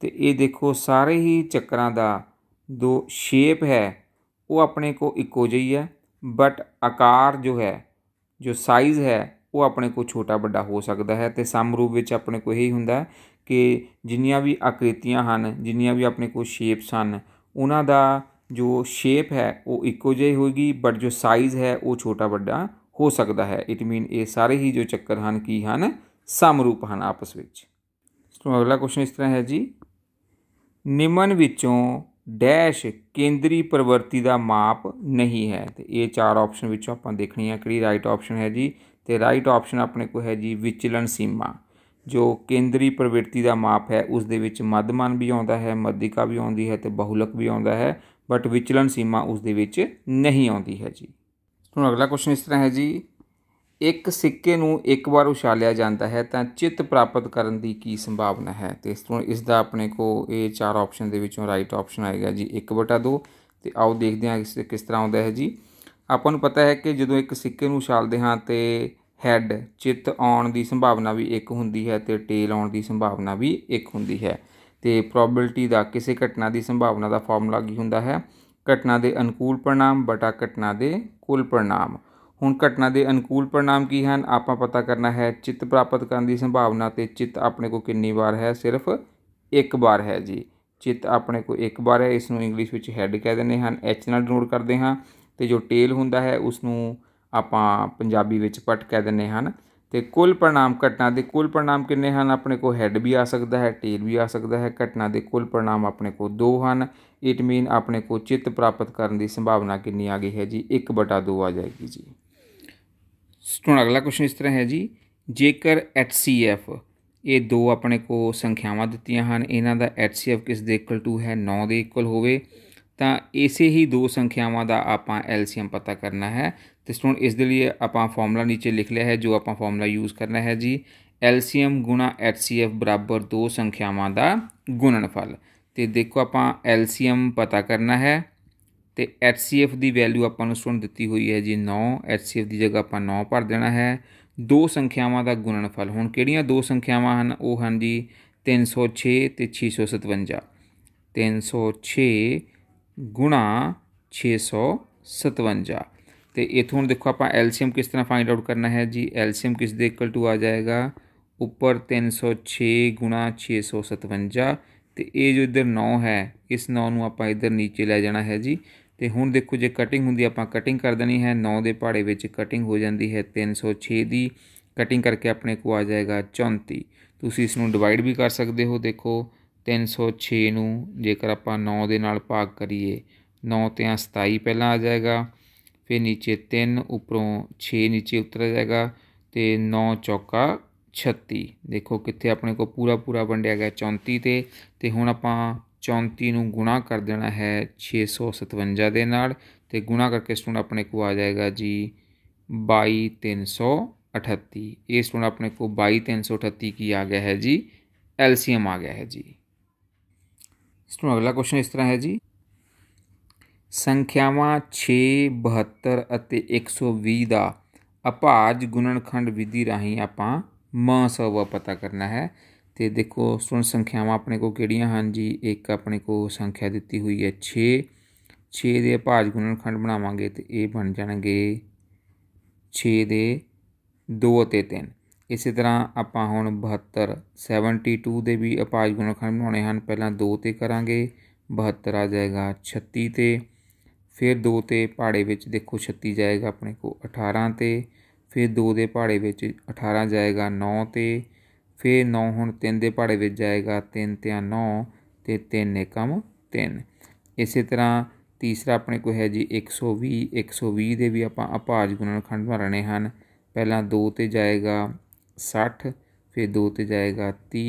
ਤੇ ਇਹ ਦੇਖੋ ਸਾਰੇ ਹੀ ਚੱਕਰਾਂ ਦਾ ਦੋ ਸ਼ੇਪ ਹੈ ਉਹ ਆਪਣੇ ਕੋ ਇੱਕੋ ਜਿਹੀ ਹੈ ਬਟ ਆਕਾਰ ਜੋ ਹੈ ਜੋ ਸਾਈਜ਼ ਹੈ ਉਹ ਆਪਣੇ ਕੋ ਛੋਟਾ ਵੱਡਾ ਹੋ ਸਕਦਾ ਹੈ ਤੇ ਸਮਰੂਪ ਵਿੱਚ ਆਪਣੇ ਕੋ ਇਹੀ ਹੁੰਦਾ ਕਿ ਜਿੰਨੀਆਂ ਵੀ ਆਕ੍ਰਿਤੀਆਂ ਹਨ ਜਿੰਨੀਆਂ ਵੀ ਆਪਣੇ ਕੋ ਸ਼ੇਪਸ ਹਨ ਉਹਨਾਂ ਦਾ ਜੋ ਸ਼ੇਪ ਹੈ ਉਹ ਇੱਕੋ ਜਿਹੀ ਹੋਏਗੀ ਬਟ ਜੋ ਸਾਈਜ਼ ਹੈ ਉਹ ਛੋਟਾ ਵੱਡਾ ਹੋ ਸਕਦਾ ਹੈ ਇਟ ਮੀਨ ਇਹ ਸਾਰੇ ਹੀ ਜੋ ਚੱਕਰ ਹਨ ਕੀ ਹਨ ਸਮਰੂਪ ਹਨ ਆਪਸ ਵਿੱਚ ਸੋ ਅਗਲਾ ਕੁਐਸਚਨ ਇਸ ਤਰ੍ਹਾਂ ਹੈ ਜੀ ਨਿਮਨ ਵਿੱਚੋਂ ਡੈਸ਼ ਕੇਂਦਰੀ ਪ੍ਰਵਰਤੀ ਦਾ ਮਾਪ ਨਹੀਂ ਹੈ ਤੇ ਇਹ ਚਾਰ ਆਪਸ਼ਨ ਵਿੱਚੋਂ ਆਪਾਂ ਦੇਖਣੀ ਹੈ ਕਿਹੜੀ ਰਾਈਟ ਆਪਸ਼ਨ ਹੈ ਜੀ ਤੇ ਰਾਈਟ ਆਪਸ਼ਨ ਆਪਣੇ ਕੋਲ ਹੈ ਜੀ ਵਿਚਲਨ ਸੀਮਾ ਜੋ ਕੇਂਦਰੀ ਪ੍ਰਵਿਰਤੀ ਦਾ ਮਾਪ ਹੈ ਉਸ ਦੇ ਵਿੱਚ ਮੱਧਮਾਨ ਵੀ ਆਉਂਦਾ ਹੈ ਮੱਧਿਕਾ ਵੀ ਆਉਂਦੀ ਹੈ ਤੇ ਬਹੁਲਕ ਵੀ ਆਉਂਦਾ ਹੈ ਬਟ ਵਿਚਲਨ ਸੀਮਾ ਉਸ ਦੇ ਵਿੱਚ ਨਹੀਂ ਆਉਂਦੀ ਹੈ ਜੀ ਹੁਣ ਅਗਲਾ ਕੁਐਸਚਨ ਇਸ ਤਰ੍ਹਾਂ ਹੈ ਜੀ ਇੱਕ ਸਿੱਕੇ ਨੂੰ ਇੱਕ ਵਾਰ ਉਛਾਲਿਆ ਜਾਂਦਾ ਹੈ ਤਾਂ ਚਿੱਤ ਪ੍ਰਾਪਤ ਕਰਨ ਦੀ ਕੀ ਸੰਭਾਵਨਾ ਹੈ ਤੇ ਇਸ ਤੋਂ ਇਸ ਦਾ ਆਪਣੇ ਕੋ ਇਹ ਚਾਰ ਆਪਸ਼ਨ ਦੇ ਵਿੱਚੋਂ ਰਾਈਟ ਆਪਸ਼ਨ ਆਏਗਾ ਜੀ 1/2 ਤੇ ਆਓ ਦੇਖਦੇ ਹਾਂ ਇਸ ਕਿਸ ਤਰ੍ਹਾਂ ਆਉਂਦਾ ਹੈ ਜੀ ਆਪਾਂ ਨੂੰ ਪਤਾ ਹੈ ਕਿ ਜਦੋਂ ਇੱਕ ਸਿੱਕੇ ਨੂੰ ਉਛਾਲਦੇ ਹਾਂ ਤੇ ਹੈਡ ਚਿੱਤ ਆਉਣ ਦੀ ਸੰਭਾਵਨਾ ਵੀ ਇੱਕ ਹੁੰਦੀ ਹੈ ਤੇ ਟੇਲ ਆਉਣ ਦੀ ਸੰਭਾਵਨਾ ਵੀ ਇੱਕ ਹੁੰਦੀ ਹੈ ਤੇ ਪ੍ਰੋਬੈਬਿਲਟੀ ਦਾ ਕਿਸੇ ਘਟਨਾ ਦੀ ਸੰਭਾਵਨਾ ਦਾ ਫਾਰਮੂਲਾ ਕੀ ਹੁੰਦਾ ਹੈ ਘਟਨਾ ਦੇ ਅਨੁਕੂਲ ਪਰਿਣਾਮ ਬਟਾ ਘਟਨਾ ਦੇ ਕੁੱਲ ਪਰਿਣਾਮ ਹੁਣ ਘਟਨਾ ਦੇ ਅਨੁਕੂਲ ਪਰਿਣਾਮ ਕੀ ਹਨ ਆਪਾਂ ਪਤਾ ਕਰਨਾ ਹੈ ਚਿੱਤ ਪ੍ਰਾਪਤ ਕਰਨ ਦੀ ਸੰਭਾਵਨਾ ਤੇ ਚਿੱਤ ਆਪਣੇ ਕੋ ਕਿੰਨੀ ਵਾਰ ਹੈ ਸਿਰਫ ਇੱਕ ਵਾਰ ਹੈ ਜੀ ਚਿੱਤ ਆਪਣੇ ਕੋ ਇੱਕ ਵਾਰ ਹੈ ਇਸ ਨੂੰ ਇੰਗਲਿਸ਼ ਵਿੱਚ ਹੈਡ ਕਹਿ ਦਿੰਦੇ ਹਨ ਐਚ ਨਾਲ ਡਿਨੋਟ ਕਰਦੇ ਹਾਂ ਤੇ ਜੋ ਟੇਲ ਹੁੰਦਾ ਹੈ ਉਸ ਨੂੰ ਆਪਾਂ ਪੰਜਾਬੀ ਵਿੱਚ ਪਟ ਕਹਿ ਦਿੰਨੇ ਹਨ ਤੇ ਕੁੱਲ ਪ੍ਰਣਾਮ ਘਟਨਾ ਦੇ ਕੁੱਲ ਪ੍ਰਣਾਮ ਕਿੰਨੇ ਹਨ ਆਪਣੇ ਕੋਲ ਹੈਡ ਵੀ ਆ ਸਕਦਾ ਹੈ ਟੇਲ ਵੀ ਆ ਸਕਦਾ ਹੈ ਘਟਨਾ ਦੇ ਕੁੱਲ ਪ੍ਰਣਾਮ ਆਪਣੇ ਕੋਲ ਦੋ ਹਨ ਇਟ ਮੀਨ ਆਪਣੇ ਕੋਲ ਚਿੱਤ ਪ੍ਰਾਪਤ ਕਰਨ ਦੀ ਸੰਭਾਵਨਾ ਕਿੰਨੀ ਆ ਗਈ ਹੈ ਜੀ 1/2 ਆ ਜਾਏਗੀ ਜੀ ਹੁਣ ਅਗਲਾ ਕੁਐਸਚਨ ਇਸ ਤਰ੍ਹਾਂ ਹੈ ਜੀ ਜੇਕਰ HCF ਇਹ ਦੋ ਆਪਣੇ ਕੋਲ ਸੰਖਿਆਵਾਂ ਦਿੱਤੀਆਂ ਹਨ ਇਹਨਾਂ ਦਾ HCF ਕਿਸ ਦੇ ਇਕੁਅਲ ਟੂ ਹੈ 9 ਦੇ ਇਕੁਅਲ ਹੋਵੇ ਤਾਂ ਇਸੇ ਹੀ ਦੋ ਸੰਖਿਆਵਾਂ ਦਾ ਆਪਾਂ LCM ਪਤਾ ਕਰਨਾ ਹੈ ਤੇ ਸਟੂਡੈਂਟ ਇਸ ਦੇ ਲਈ ਆਪਾਂ ਫਾਰਮੂਲਾ ਨੀਚੇ ਲਿਖ ਲਿਆ ਹੈ ਜੋ ਆਪਾਂ ਫਾਰਮੂਲਾ ਯੂਜ਼ ਕਰਨਾ ਹੈ ਜੀ LCM HCF ਬਰਾਬਰ ਦੋ ਸੰਖਿਆਵਾਂ ਦਾ ਗੁਣਨਫਲ ਤੇ ਦੇਖੋ ਆਪਾਂ LCM ਪਤਾ ਕਰਨਾ ਹੈ ਤੇ HCF ਦੀ ਵੈਲਿਊ ਆਪਾਂ ਨੂੰ ਸਟੂਡੈਂਟ ਦਿੱਤੀ ਹੋਈ ਹੈ ਜੀ 9 HCF ਦੀ ਜਗ੍ਹਾ ਆਪਾਂ 9 ਭਰ ਦੇਣਾ ਹੈ ਦੋ ਸੰਖਿਆਵਾਂ ਦਾ ਗੁਣਨਫਲ ਹੁਣ ਕਿਹੜੀਆਂ ਦੋ ਸੰਖਿਆਵਾਂ ਹਨ ਉਹ ਹਨ ਜੀ 306 ਤੇ 657 306 ਗੁਣਾ 657 ਤੇ ਇਥੋਂ ਹੁਣ ਦੇਖੋ ਆਪਾਂ ਐਲਸੀਐਮ ਕਿਸ ਤਰ੍ਹਾਂ ਫਾਈਂਡ ਆਊਟ ਕਰਨਾ ਹੈ ਜੀ ਐਲਸੀਐਮ ਕਿਸ ਦੇ ਇਕੁਅਲ ਟੂ ਆ ਜਾਏਗਾ ਉੱਪਰ 306 ਗੁਣਾ 657 ਤੇ ਇਹ ਜੋ ਇਧਰ 9 ਹੈ ਇਸ 9 ਨੂੰ ਆਪਾਂ ਇਧਰ ਨੀਚੇ ਲੈ ਜਾਣਾ ਹੈ ਜੀ ਤੇ ਹੁਣ ਦੇਖੋ ਜੇ ਕਟਿੰਗ ਹੁੰਦੀ ਆਪਾਂ ਕਟਿੰਗ ਕਰ ਦੇਣੀ ਹੈ 9 ਦੇ ਪਹਾੜੇ ਵਿੱਚ ਕਟਿੰਗ ਹੋ ਜਾਂਦੀ ਹੈ 306 ਦੀ ਕਟਿੰਗ ਕਰਕੇ ਆਪਣੇ ਕੋ ਆ ਜਾਏਗਾ 34 ਤੁਸੀਂ ਇਸ ਨੂੰ ਡਿਵਾਈਡ ਵੀ ਕਰ ਸਕਦੇ ਹੋ ਦੇਖੋ 306 ਨੂੰ ਜੇਕਰ ਆਪਾਂ 9 ਦੇ ਨਾਲ ਭਾਗ ਕਰੀਏ 9 ਤੇ 27 ਪਹਿਲਾਂ ਆ ਜਾਏਗਾ ਫਿਰ ਨੀਚੇ 3 ਉੱਪਰੋਂ 6 ਨੀਚੇ ਉਤਰ ਜਾਏਗਾ ਤੇ 9 ਚੌਕਾ 36 ਦੇਖੋ ਕਿੱਥੇ ਆਪਣੇ ਕੋ ਪੂਰਾ ਪੂਰਾ ਵੰਡਿਆ ਗਿਆ 34 ਤੇ ਤੇ ਹੁਣ ਆਪਾਂ 34 ਨੂੰ ਗੁਣਾ ਕਰ ਦੇਣਾ ਹੈ 657 ਦੇ ਨਾਲ ਤੇ ਗੁਣਾ ਕਰਕੇ ਸਟੂਡੈਂਟ ਆਪਣੇ ਕੋ ਆ ਜਾਏਗਾ ਜੀ 22338 ਇਹ ਸਟੂਡੈਂਟ ਆਪਣੇ ਕੋ 22338 ਕੀ ਆ ਗਿਆ ਹੈ ਜੀ ਐਲਸੀਐਮ ਆ ਗਿਆ ਹੈ ਜੀ ਸਟੂਡੈਂਟ ਅਗਲਾ ਕੁਐਸਚਨ ਇਸ ਤਰ੍ਹਾਂ ਹੈ ਜੀ ਸੰਖਿਆਵਾਂ 6 72 ਅਤੇ 120 ਦਾ ਅਭਾਜ ਗੁਣਨਖੰਡ ਵਿਧੀ ਰਾਹੀਂ ਆਪਾਂ ਮ ਸਵਾ ਪਤਾ ਕਰਨਾ ਹੈ ਤੇ ਦੇਖੋ ਸੁਣ ਸੰਖਿਆਵਾਂ ਆਪਣੇ ਕੋ ਕਿਹੜੀਆਂ ਹਨ ਜੀ ਇੱਕ ਆਪਣੇ ਕੋ ਸੰਖਿਆ ਦਿੱਤੀ ਹੋਈ ਹੈ 6 6 ਦੇ ਅਭਾਜ ਗੁਣਨਖੰਡ ਬਣਾਵਾਂਗੇ ਤੇ ਇਹ ਬਣ ਜਾਣਗੇ 6 ਦੇ 2 ਅਤੇ 3 ਇਸੇ ਤਰ੍ਹਾਂ ਆਪਾਂ ਹੁਣ 72 72 ਦੇ ਵੀ ਅਪਾਜ ਗੁਣਨਖੰਡ ਬਣਾਉਣੇ ਹਨ ਪਹਿਲਾਂ 2 ਤੇ ਕਰਾਂਗੇ 72 ਆ ਜਾਏਗਾ 36 ਤੇ ਫਿਰ 2 ਤੇ ਪਹਾੜੇ ਵਿੱਚ ਦੇਖੋ 36 ਜਾਏਗਾ ਆਪਣੇ ਕੋ 18 ਤੇ ਫਿਰ 2 ਦੇ ਪਹਾੜੇ ਵਿੱਚ 18 ਜਾਏਗਾ 9 ਤੇ ਫਿਰ 9 ਹੁਣ 3 ਦੇ ਪਹਾੜੇ ਵਿੱਚ ਜਾਏਗਾ 3 ਤੇ 9 ਤੇ 3 1 3 ਇਸੇ ਤਰ੍ਹਾਂ ਤੀਸਰਾ ਆਪਣੇ ਕੋ ਹੈ ਜੀ 120 120 ਦੇ ਵੀ ਆਪਾਂ ਅਪਾਜ ਗੁਣਨ ਖੰਡ ਮਾਰਨੇ ਹਨ ਪਹਿਲਾਂ 2 ਤੇ ਜਾਏਗਾ 60 ਫਿਰ 2 ਤੇ ਜਾਏਗਾ 30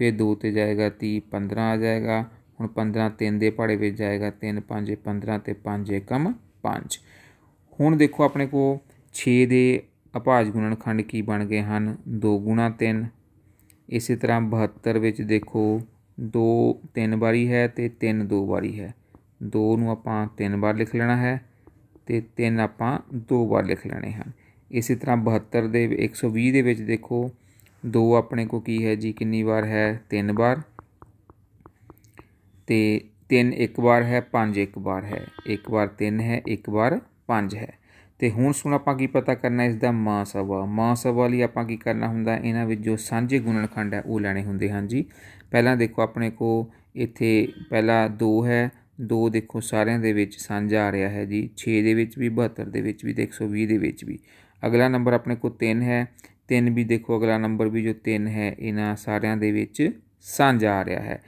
ਫਿਰ 2 ਤੇ ਜਾਏਗਾ 30 15 ਆ ਜਾਏਗਾ ਹੁਣ 15 3 ਦੇ ਪਾੜੇ ਵਿੱਚ ਜਾਏਗਾ 3 5 15 ਤੇ 5 1 5 ਹੁਣ ਦੇਖੋ ਆਪਣੇ ਕੋ 6 ਦੇ ਅਭਾਜ ਗੁਣਨਖੰਡ ਕੀ ਬਣ ਗਏ ਹਨ 2 ਗੁਣਾ 3 ਇਸੇ ਤਰ੍ਹਾਂ 72 ਵਿੱਚ ਦੇਖੋ 2 3 ਵਾਰੀ ਹੈ ਤੇ 3 2 ਵਾਰੀ ਹੈ 2 ਨੂੰ ਆਪਾਂ 3 ਵਾਰ ਲਿਖ ਲੈਣਾ ਹੈ ਤੇ 3 ਆਪਾਂ 2 ਵਾਰ ਲਿਖ ਲੈਣੇ ਹਨ ਇਸੇ ਤਰ੍ਹਾਂ 72 ਦੇ 120 ਦੇ ਵਿੱਚ ਦੇਖੋ 2 ਆਪਣੇ ਕੋ ਕੀ ਹੈ ਜੀ ਕਿੰਨੀ ਵਾਰ ਹੈ 3 ਵਾਰ ਤੇ 3 ਇੱਕ ਵਾਰ ਹੈ 5 ਇੱਕ ਵਾਰ ਹੈ ਇੱਕ ਵਾਰ 3 ਹੈ ਇੱਕ ਵਾਰ 5 ਹੈ ਤੇ ਹੁਣ ਸੁਣ ਆਪਾਂ ਕੀ ਪਤਾ ਕਰਨਾ ਇਸ ਦਾ ਮਾਸਵਾ ਸਵਾ ਲਈ ਆਪਾਂ ਕੀ ਕਰਨਾ ਹੁੰਦਾ ਇਹਨਾਂ ਵਿੱਚ ਜੋ ਸਾਂਝੇ ਗੁਣਨਖੰਡ ਹੈ ਉਹ ਲੈਣੇ ਹੁੰਦੇ ਹਨ ਜੀ ਪਹਿਲਾਂ ਦੇਖੋ ਆਪਣੇ ਕੋ ਇੱਥੇ ਪਹਿਲਾ 2 ਹੈ 2 ਦੇਖੋ ਸਾਰਿਆਂ ਦੇ ਵਿੱਚ ਸਾਂਝਾ ਆ ਰਿਹਾ ਹੈ ਜੀ 6 ਦੇ ਵਿੱਚ ਵੀ 72 ਦੇ ਵਿੱਚ ਵੀ ਤੇ 120 ਦੇ ਵਿੱਚ ਵੀ ਅਗਲਾ ਨੰਬਰ ਆਪਣੇ ਕੋ 3 ਹੈ 3 ਵੀ ਦੇਖੋ ਅਗਲਾ ਨੰਬਰ ਵੀ ਜੋ 3 ਹੈ ਇਹਨਾਂ ਸਾਰਿਆਂ ਦੇ ਵਿੱਚ ਸਾਂਝਾ ਆ ਰਿਹਾ ਹੈ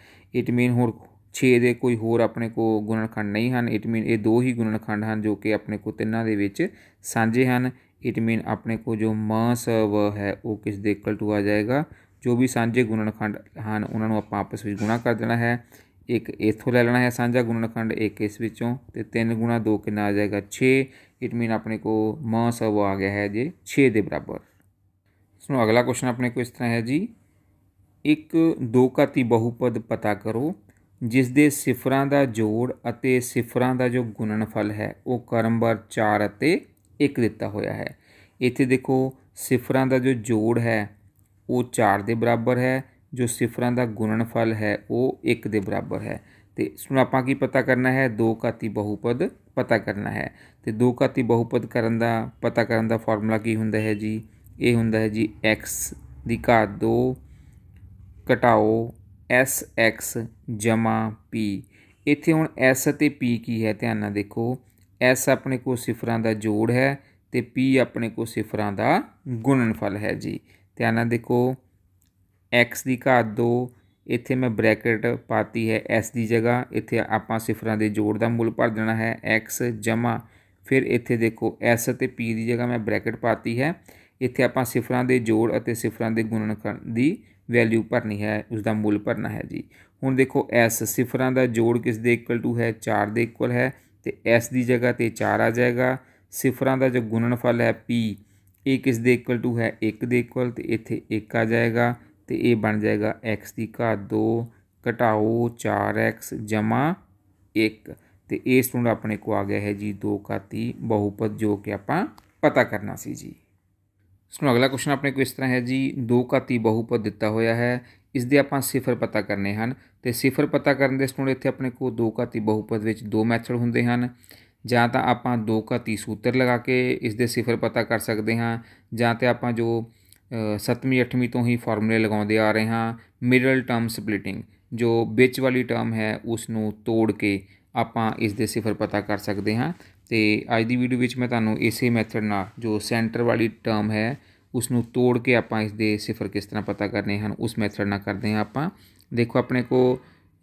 ਇਟ ਮੀਨ ਹੋਰ 6 ਦੇ ਕੋਈ ਹੋਰ ਆਪਣੇ ਕੋ ਗੁਣਨਖੰਡ ਨਹੀਂ ਹਨ ਇਟ ਮੀਨ ਇਹ ਦੋ ਹੀ ਗੁਣਨਖੰਡ ਹਨ ਜੋ ਕਿ ਆਪਣੇ ਕੋ ਤਿੰਨਾਂ ਦੇ ਵਿੱਚ ਸਾਂਝੇ ਹਨ ਇਟ ਮੀਨ ਆਪਣੇ ਕੋ ਜੋ ਮਾਸ ਵ ਹੈ ਉਹ ਕਿਸ ਦੇ ਇਕੁਅਲ ਟੂ ਆ ਜਾਏਗਾ ਜੋ ਵੀ ਸਾਂਝੇ ਗੁਣਨਖੰਡ ਹਨ ਉਹਨਾਂ ਨੂੰ ਆਪਾਂ ਆਪਸ ਵਿੱਚ ਗੁਣਾ ਕਰ ਦੇਣਾ ਹੈ ਇੱਕ ਇਥੋਂ ਲੈ ਲੈਣਾ ਹੈ ਸਾਂਝਾ ਗੁਣਨਖੰਡ ਇੱਕ ਇਸ ਵਿੱਚੋਂ ਤੇ 3 ਗੁਣਾ 2 ਕਿੰਨਾ ਆ ਜਾਏਗਾ 6 ਇਟ ਮੀਨ ਆਪਣੇ ਕੋ ਮਾਸ ਵ ਆ ਗਿਆ ਹੈ ਜੇ 6 ਦੇ ਬਰਾਬਰ ਸੋ ਅਗਲਾ ਕੁਐਸਚਨ ਆਪਣੇ ਕੋ ਇਸ ਤਰ੍ਹਾਂ ਹੈ ਜੀ ਇੱਕ ਦੋ ਘਾਤੀ ਬਹੁਪਦ ਪਤਾ ਕਰੋ ਜਿਸ ਦੇ ਸਿਫਰਾਂ ਦਾ ਜੋੜ ਅਤੇ ਸਿਫਰਾਂ ਦਾ ਜੋ ਗੁਣਨਫਲ ਹੈ ਉਹ ਕਰਮਵਾਰ 4 ਅਤੇ 1 ਦਿੱਤਾ ਹੋਇਆ ਹੈ ਇੱਥੇ ਦੇਖੋ ਸਿਫਰਾਂ ਦਾ ਜੋ ਜੋੜ ਹੈ ਉਹ 4 ਦੇ ਬਰਾਬਰ ਹੈ ਜੋ ਸਿਫਰਾਂ ਦਾ ਗੁਣਨਫਲ ਹੈ ਉਹ 1 ਦੇ ਬਰਾਬਰ ਹੈ ਤੇ ਹੁਣ ਆਪਾਂ ਕੀ ਪਤਾ ਕਰਨਾ ਹੈ ਦੋ ਘਾਤੀ ਬਹੁਪਦ ਪਤਾ ਕਰਨਾ ਹੈ ਤੇ ਦੋ ਘਾਤੀ ਬਹੁਪਦ ਕਰਨ ਦਾ ਪਤਾ ਕਰਨ ਦਾ ਫਾਰਮੂਲਾ ਕੀ ਹੁੰਦਾ ਹੈ ਜੀ ਇਹ ਹੁੰਦਾ ਹੈ ਜੀ x ਦੀ ਘਾਤ 2 ਘਟਾਓ ਐਸ ਐਕਸ ਜਮਾ ਪੀ ਇੱਥੇ ਹੁਣ ਐਸ ਅਤੇ ਪੀ ਕੀ ਹੈ ਧਿਆਨ ਨਾਲ ਦੇਖੋ ਐਸ ਆਪਣੇ ਕੋਲ ਸਿਫਰਾਂ ਦਾ ਜੋੜ ਹੈ ਤੇ ਪੀ ਆਪਣੇ ਕੋਲ ਸਿਫਰਾਂ ਦਾ ਗੁਣਨਫਲ ਹੈ ਜੀ ਧਿਆਨ ਨਾਲ ਦੇਖੋ x ਦੀ ਘਾਤ 2 ਇੱਥੇ ਮੈਂ ਬ੍ਰੈਕਟ ਪਾਤੀ ਹੈ s ਦੀ ਜਗ੍ਹਾ ਇੱਥੇ ਆਪਾਂ ਸਿਫਰਾਂ ਦੇ ਜੋੜ ਦਾ ਮੁੱਲ ਭਰ ਦੇਣਾ ਹੈ x ਜਮਾ ਫਿਰ ਇੱਥੇ ਦੇਖੋ s ਅਤੇ p ਦੀ ਜਗ੍ਹਾ ਮੈਂ ਬ੍ਰੈਕਟ ਪਾਤੀ ਹੈ ਇੱਥੇ ਆਪਾਂ ਸਿਫਰਾਂ ਦੇ ਜੋੜ ਅਤੇ ਸਿਫਰਾਂ ਦੇ ਗੁਣਨ ਦੀ ਵੈਲਿਊ ਭਰਨੀ ਹੈ ਉਸ ਦਾ ਮੁੱਲ ਭਰਨਾ ਹੈ ਜੀ ਹੁਣ ਦੇਖੋ ਐਸ ਸਿਫਰਾਂ ਦਾ ਜੋੜ ਕਿਸ ਦੇ ਇਕੁਅਲ ਟੂ ਹੈ 4 ਦੇ ਇਕੁਅਲ ਹੈ ਤੇ ਐਸ ਦੀ ਜਗ੍ਹਾ ਤੇ 4 ਆ ਜਾਏਗਾ ਸਿਫਰਾਂ ਦਾ ਜੋ ਗੁਣਨਫਲ ਹੈ p ਇਹ ਕਿਸ ਦੇ ਇਕੁਅਲ ਟੂ ਹੈ 1 ਦੇ ਇਕੁਅਲ ਤੇ ਇੱਥੇ 1 ਆ ਜਾਏਗਾ ਤੇ ਇਹ ਬਣ ਜਾਏਗਾ x ਦੀ ਘਾਤ 2 ਘਟਾਓ 4x 1 ਤੇ ਇਹ ਸਟੂਡੈਂਟ ਆਪਣੇ ਕੋ ਆ ਗਿਆ ਹੈ ਜੀ 2 ਘਾਤੀ ਬਹੁਪਦ ਜੋ ਕਿ ਆਪਾਂ ਪਤਾ ਕਰਨਾ ਸੀ ਜੀ ਇਸ ਨੂੰ ਅਗਲਾ ਕੁਐਸਚਨ ਆਪਣੇ ਕੋ ਇਸ ਤਰ੍ਹਾਂ ਹੈ ਜੀ ਦੋ ਘਾਤੀ ਬਹੁਪਦ ਦਿੱਤਾ ਹੋਇਆ ਹੈ ਇਸ ਦੇ ਆਪਾਂ ਸਿਫਰ ਪਤਾ ਕਰਨੇ ਹਨ ਤੇ ਸਿਫਰ ਪਤਾ ਕਰਨ ਦੇ ਸਟੂਡੈਂਟ ਇੱਥੇ ਆਪਣੇ ਕੋਲ ਦੋ ਘਾਤੀ ਬਹੁਪਦ ਵਿੱਚ ਦੋ ਮੈਥਡ ਹੁੰਦੇ ਹਨ ਜਾਂ ਤਾਂ ਆਪਾਂ ਦੋ ਘਾਤੀ ਸੂਤਰ ਲਗਾ ਕੇ ਇਸ ਦੇ ਸਿਫਰ ਪਤਾ ਕਰ ਸਕਦੇ ਹਾਂ ਜਾਂ ਤੇ ਆਪਾਂ ਜੋ 7ਵੀਂ 8ਵੀਂ ਤੋਂ ਹੀ ਫਾਰਮੂਲੇ ਲਗਾਉਂਦੇ ਆ ਰਹੇ ਹਾਂ ਮਿਡਲ ਟਰਮ ਸਪਲਿਟਿੰਗ ਜੋ ਵਿੱਚ ਵਾਲੀ ਟਰਮ ਹੈ ਉਸ ਨੂੰ ਤੋੜ ਕੇ ਆਪਾਂ ਇਸ ਦੇ ਸਿਫਰ ਪਤਾ ਕਰ ਸਕਦੇ ਹਾਂ ਤੇ ਅੱਜ ਦੀ ਵੀਡੀਓ ਵਿੱਚ ਮੈਂ ਤੁਹਾਨੂੰ ਇਸੇ ਮੈਥਡ ਨਾਲ ਜੋ ਸੈਂਟਰ ਵਾਲੀ ਟਰਮ ਹੈ ਉਸ ਨੂੰ ਤੋੜ ਕੇ ਆਪਾਂ ਇਸ ਦੇ ਸਿਫਰ ਕਿਸ ਤਰ੍ਹਾਂ ਪਤਾ ਕਰਨੇ ਹਨ ਉਸ ਮੈਥਡ ਨਾਲ ਕਰਦੇ ਹਾਂ ਆਪਾਂ ਦੇਖੋ ਆਪਣੇ ਕੋ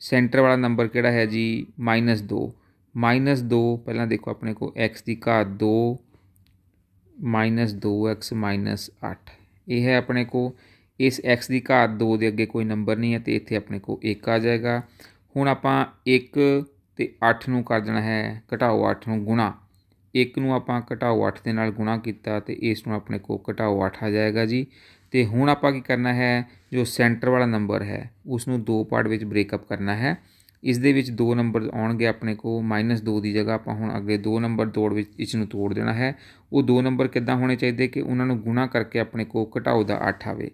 ਸੈਂਟਰ ਵਾਲਾ ਨੰਬਰ ਕਿਹੜਾ ਹੈ ਜੀ -2 -2 ਪਹਿਲਾਂ ਦੇਖੋ ਆਪਣੇ ਕੋ x ਦੀ ਘਾਤ 2 2x 8 ਇਹ ਹੈ ਆਪਣੇ ਕੋ ਇਸ x ਦੀ ਘਾਤ 2 ਦੇ ਅੱਗੇ ਕੋਈ ਨੰਬਰ ਨਹੀਂ ਹੈ ਤੇ ਇੱਥੇ ਆਪਣੇ ਕੋ 1 ਆ ਜਾਏਗਾ ਹੁਣ ਆਪਾਂ 1 ਤੇ 8 ਨੂੰ ਕਰ ਦੇਣਾ ਹੈ ਘਟਾਓ 8 ਨੂੰ ਗੁਣਾ 1 ਨੂੰ ਆਪਾਂ ਘਟਾਓ 8 ਦੇ ਨਾਲ ਗੁਣਾ ਕੀਤਾ ਤੇ ਇਸ ਨੂੰ ਆਪਣੇ ਕੋ ਘਟਾਓ 8 ਆ ਜਾਏਗਾ ਜੀ ਤੇ ਹੁਣ ਆਪਾਂ ਕੀ ਕਰਨਾ ਹੈ ਜੋ ਸੈਂਟਰ ਵਾਲਾ ਨੰਬਰ ਹੈ ਉਸ ਨੂੰ ਦੋ ਪਾਰਟ ਵਿੱਚ ਬ੍ਰੇਕਅਪ ਕਰਨਾ ਹੈ ਇਸ ਦੇ ਵਿੱਚ ਦੋ ਨੰਬਰ ਆਉਣਗੇ ਆਪਣੇ ਕੋ -2 ਦੀ ਜਗ੍ਹਾ ਆਪਾਂ ਹੁਣ ਅੱਗੇ ਦੋ ਨੰਬਰ ਤੋੜ ਵਿੱਚ ਇਸ ਨੂੰ ਤੋੜ ਦੇਣਾ ਹੈ ਉਹ ਦੋ ਨੰਬਰ ਕਿੱਦਾਂ ਹੋਣੇ ਚਾਹੀਦੇ ਕਿ ਉਹਨਾਂ ਨੂੰ ਗੁਣਾ ਕਰਕੇ ਆਪਣੇ ਕੋ ਘਟਾਓ ਦਾ 8 ਆਵੇ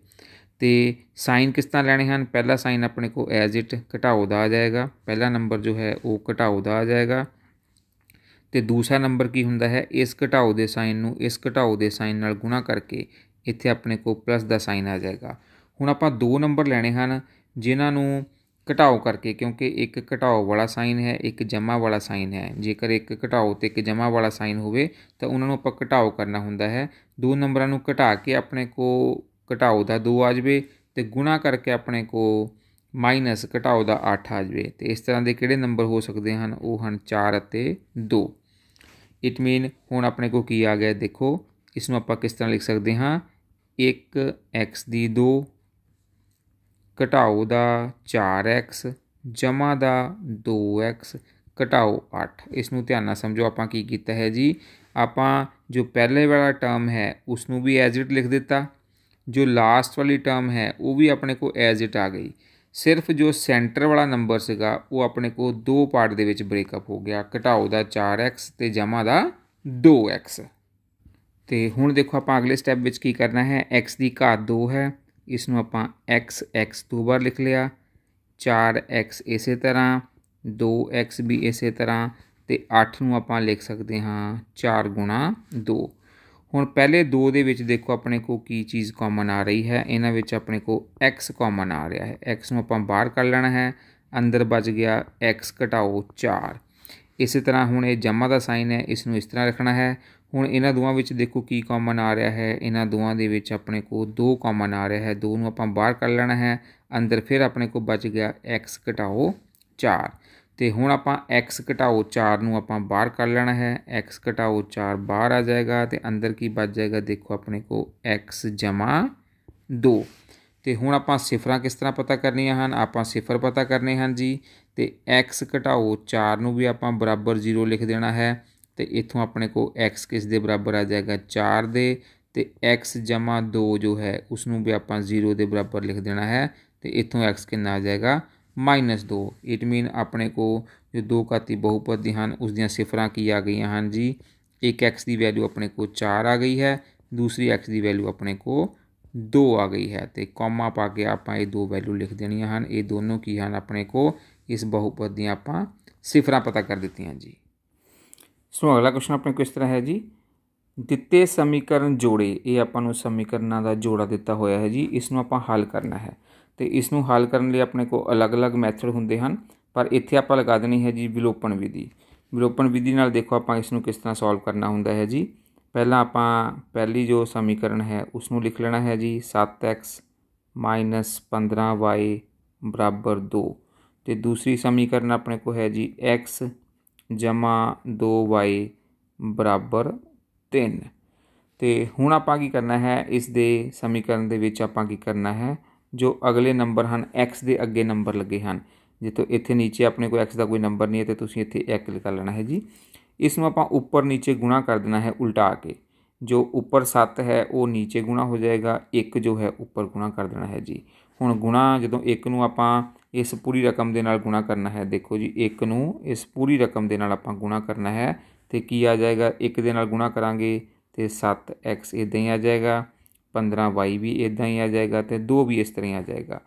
ਤੇ ਸਾਈਨ ਕਿਸ ਤਰ੍ਹਾਂ ਲੈਣੇ ਹਨ ਪਹਿਲਾ ਸਾਈਨ ਆਪਣੇ ਕੋ ਐਜ਼ ਇਟ ਘਟਾਓ ਦਾ ਆ ਜਾਏਗਾ ਪਹਿਲਾ ਨੰਬਰ ਜੋ ਹੈ ਉਹ ਘਟਾਓ ਦਾ ਆ ਜਾਏਗਾ ਤੇ ਦੂਸਰਾ ਨੰਬਰ ਕੀ ਹੁੰਦਾ ਹੈ ਇਸ ਘਟਾਓ ਦੇ ਸਾਈਨ ਨੂੰ ਇਸ ਘਟਾਓ ਦੇ ਸਾਈਨ ਨਾਲ ਗੁਣਾ ਕਰਕੇ ਇੱਥੇ ਆਪਣੇ ਕੋ ਪਲੱਸ ਦਾ ਸਾਈਨ ਆ ਜਾਏਗਾ ਹੁਣ ਆਪਾਂ ਦੋ ਨੰਬਰ ਲੈਣੇ ਹਨ ਜਿਨ੍ਹਾਂ ਨੂੰ ਘਟਾਓ ਕਰਕੇ ਕਿਉਂਕਿ ਇੱਕ ਘਟਾਓ ਵਾਲਾ ਸਾਈਨ ਹੈ ਇੱਕ ਜਮਾ ਵਾਲਾ ਸਾਈਨ ਹੈ ਜੇਕਰ ਇੱਕ ਘਟਾਓ ਤੇ ਇੱਕ ਜਮਾ ਵਾਲਾ ਸਾਈਨ ਹੋਵੇ ਤਾਂ ਉਹਨਾਂ ਨੂੰ ਆਪਾਂ ਘਟਾਓ ਕਰਨਾ ਹੁੰਦਾ ਹੈ ਦੋ ਨੰਬਰਾਂ ਨੂੰ ਘਟਾ ਕੇ ਆਪਣੇ ਕੋ ਘਟਾਓ ਦਾ 2 ਆ ਜਾਵੇ ਤੇ ਗੁਣਾ ਕਰਕੇ ਆਪਣੇ ਕੋ ਮਾਈਨਸ ਘਟਾਓ ਦਾ 8 ਆ ਜਾਵੇ ਤੇ ਇਸ ਤਰ੍ਹਾਂ ਦੇ ਕਿਹੜੇ ਨੰਬਰ ਹੋ ਸਕਦੇ ਹਨ ਉਹ ਹਨ 4 ਅਤੇ 2 ਇਟ ਮੀਨ ਹੁਣ ਆਪਣੇ ਕੋ ਕੀ ਆ ਗਿਆ ਦੇਖੋ ਇਸ ਨੂੰ ਆਪਾਂ ਕਿਸ ਤਰ੍ਹਾਂ ਲਿਖ ਸਕਦੇ ਹਾਂ 1x ਦੀ 2 ਘਟਾਓ ਦਾ 4x ਜਮਾ ਦਾ 2x ਘਟਾਓ 8 ਇਸ ਨੂੰ ਧਿਆਨ ਨਾਲ ਸਮਝੋ ਆਪਾਂ ਕੀ ਕੀਤਾ ਹੈ ਜੀ ਆਪਾਂ ਜੋ ਪਹਿਲੇ ਵਾਲਾ ਟਰਮ ਹੈ ਉਸ ਨੂੰ ਵੀ ਐਜ਼ ਇਟ ਲਿਖ ਦਿੱਤਾ ਜੋ ਲਾਸਟ ਵਾਲੀ ਟਰਮ ਹੈ ਉਹ ਵੀ ਆਪਣੇ ਕੋ ਐਜ਼ ਇਟ ਆ ਗਈ ਸਿਰਫ ਜੋ ਸੈਂਟਰ ਵਾਲਾ ਨੰਬਰ ਸੀਗਾ ਉਹ ਆਪਣੇ ਕੋ ਦੋ ਪਾਰਟ ਦੇ ਵਿੱਚ ਬ੍ਰੇਕਅਪ ਹੋ ਗਿਆ ਘਟਾਓ ਦਾ 4x ਤੇ ਜਮਾ ਦਾ 2x ਤੇ ਹੁਣ ਦੇਖੋ ਆਪਾਂ ਅਗਲੇ ਸਟੈਪ ਵਿੱਚ ਕੀ ਕਰਨਾ ਹੈ x ਦੀ ਘਾਤ 2 ਹੈ ਇਸ ਨੂੰ ਆਪਾਂ x x ਦੋ ਵਾਰ ਲਿਖ ਲਿਆ 4x ਇਸੇ ਤਰ੍ਹਾਂ 2x ਵੀ ਇਸੇ ਤਰ੍ਹਾਂ ਤੇ 8 ਨੂੰ ਆਪਾਂ ਲਿਖ ਸਕਦੇ ਹਾਂ 4 2 ਹੁਣ ਪਹਿਲੇ ਦੋ ਦੇ ਵਿੱਚ ਦੇਖੋ ਆਪਣੇ ਕੋ ਕੀ ਚੀਜ਼ ਕਾਮਨ ਆ ਰਹੀ ਹੈ ਇਹਨਾਂ ਵਿੱਚ ਆਪਣੇ ਕੋ x ਕਾਮਨ ਆ ਰਿਹਾ ਹੈ x ਨੂੰ ਆਪਾਂ ਬਾਹਰ ਕੱਢ ਲੈਣਾ ਹੈ ਅੰਦਰ ਬਚ ਗਿਆ x ਘਟਾਓ 4 ਇਸੇ ਤਰ੍ਹਾਂ ਹੁਣ ਇਹ ਜਮਾ ਦਾ ਸਾਈਨ ਹੈ ਇਸ ਨੂੰ ਇਸ ਤਰ੍ਹਾਂ ਰੱਖਣਾ ਹੈ ਹੁਣ ਇਹਨਾਂ ਦੋਵਾਂ ਵਿੱਚ ਦੇਖੋ ਕੀ ਕਾਮਨ ਆ ਰਿਹਾ ਹੈ ਇਹਨਾਂ ਦੋਵਾਂ ਦੇ ਵਿੱਚ ਆਪਣੇ ਕੋ 2 ਕਾਮਨ ਆ ਰਿਹਾ ਹੈ 2 ਨੂੰ ਆਪਾਂ ਬਾਹਰ ਕੱਢ ਲੈਣਾ ਹੈ ਅੰਦਰ ਫਿਰ ਆਪਣੇ ਕੋ ਬਚ ਗਿਆ x ਘਟਾਓ 4 ਤੇ ਹੁਣ ਆਪਾਂ x ਘਟਾਓ 4 ਨੂੰ ਆਪਾਂ ਬਾਹਰ ਕਰ ਲੈਣਾ ਹੈ x ਘਟਾਓ 4 ਬਾਹਰ ਆ ਜਾਏਗਾ ਤੇ ਅੰਦਰ ਕੀ ਬਚ ਜਾਏਗਾ ਦੇਖੋ ਆਪਣੇ ਕੋ x 2 ਤੇ ਹੁਣ ਆਪਾਂ ਸਿਫਰਾਂ ਕਿਸ ਤਰ੍ਹਾਂ ਪਤਾ ਕਰਨੀਆਂ ਹਨ ਆਪਾਂ ਸਿਫਰ ਪਤਾ ਕਰਨੇ ਹਨ ਜੀ ਤੇ x ਘਟਾਓ 4 ਨੂੰ ਵੀ ਆਪਾਂ ਬਰਾਬਰ 0 ਲਿਖ ਦੇਣਾ ਹੈ ਤੇ ਇਥੋਂ ਆਪਣੇ ਕੋ x ਕਿਸ ਦੇ ਬਰਾਬਰ ਆ ਜਾਏਗਾ 4 ਦੇ ਤੇ x 2 ਜੋ ਹੈ ਉਸ ਨੂੰ ਵੀ ਆਪਾਂ 0 ਦੇ ਬਰਾਬਰ ਲਿਖ ਦੇਣਾ ਹੈ ਤੇ ਇਥੋਂ x ਕਿੰਨਾ ਆ ਜਾਏਗਾ माइनस दो इट मीन अपने को जो दो घाती दी हैं उस सिफर की आ गई हैं हाँ जी एक एक्स की वैल्यू अपने को चार आ गई है दूसरी एक्स की वैल्यू अपने को दो आ गई है तो कौमा पा के आप दो वैल्यू लिख देनिया हैं हाँ, ये दोनों की हैं हाँ अपने को इस बहुपत दिफर पता कर दती हैं जी सो अगला क्वेश्चन अपने को इस तरह है जी दिते समीकरण जोड़े ये अपन समीकरण का जोड़ा दिता हुआ है जी इसमें आप हल करना है ਤੇ ਇਸ ਨੂੰ ਹੱਲ ਕਰਨ ਲਈ ਆਪਣੇ ਕੋਲ ਅਲੱਗ-ਅਲੱਗ ਮੈਥਡ ਹੁੰਦੇ ਹਨ ਪਰ ਇੱਥੇ ਆਪਾਂ ਲਗਾ ਦੇਣੀ ਹੈ ਜੀ ਵਿਲੋਪਨ ਵਿਧੀ ਵਿਲੋਪਨ ਵਿਧੀ ਨਾਲ ਦੇਖੋ ਆਪਾਂ ਇਸ ਨੂੰ ਕਿਸ ਤਰ੍ਹਾਂ ਸੋਲਵ ਕਰਨਾ ਹੁੰਦਾ ਹੈ ਜੀ ਪਹਿਲਾਂ ਆਪਾਂ ਪਹਿਲੀ ਜੋ ਸਮੀਕਰਨ ਹੈ ਉਸ ਨੂੰ ਲਿਖ ਲੈਣਾ ਹੈ ਜੀ 7x 15y 2 ਤੇ ਦੂਸਰੀ ਸਮੀਕਰਨ ਆਪਣੇ ਕੋਲ ਹੈ ਜੀ x 2y 3 ਤੇ ਹੁਣ ਆਪਾਂ ਕੀ ਕਰਨਾ ਹੈ ਇਸ ਦੇ ਸਮੀਕਰਨ ਦੇ ਵਿੱਚ ਆਪਾਂ ਕੀ ਕਰਨਾ ਹੈ ਜੋ ਅਗਲੇ ਨੰਬਰ ਹਨ x ਦੇ ਅੱਗੇ ਨੰਬਰ ਲੱਗੇ ਹਨ ਜਿੱਥੋਂ ਇੱਥੇ ਨੀਚੇ ਆਪਣੇ ਕੋਲ x ਦਾ ਕੋਈ ਨੰਬਰ ਨਹੀਂ ਹੈ ਤੇ ਤੁਸੀਂ ਇੱਥੇ 1 ਲਿਖ ਲੈਣਾ ਹੈ ਜੀ ਇਸ ਨੂੰ ਆਪਾਂ ਉੱਪਰ ਨੀਚੇ ਗੁਣਾ ਕਰ ਦੇਣਾ ਹੈ ਉਲਟਾ ਕੇ ਜੋ ਉੱਪਰ 7 ਹੈ ਉਹ ਨੀਚੇ ਗੁਣਾ ਹੋ ਜਾਏਗਾ 1 ਜੋ ਹੈ ਉੱਪਰ ਗੁਣਾ ਕਰ ਦੇਣਾ ਹੈ ਜੀ ਹੁਣ ਗੁਣਾ ਜਦੋਂ 1 ਨੂੰ ਆਪਾਂ ਇਸ ਪੂਰੀ ਰਕਮ ਦੇ ਨਾਲ ਗੁਣਾ ਕਰਨਾ ਹੈ ਦੇਖੋ ਜੀ 1 ਨੂੰ ਇਸ ਪੂਰੀ ਰਕਮ ਦੇ ਨਾਲ ਆਪਾਂ ਗੁਣਾ ਕਰਨਾ ਹੈ ਤੇ ਕੀ ਆ ਜਾਏਗਾ 1 ਦੇ ਨਾਲ ਗੁਣਾ ਕਰਾਂਗੇ ਤੇ 7x ਇਦਾਂ ਹੀ ਆ ਜਾਏਗਾ 15y ਵੀ ਇਦਾਂ ਹੀ ਆ ਜਾਏਗਾ ਤੇ 2 ਵੀ ਇਸ ਤਰ੍ਹਾਂ ਹੀ ਆ ਜਾਏਗਾ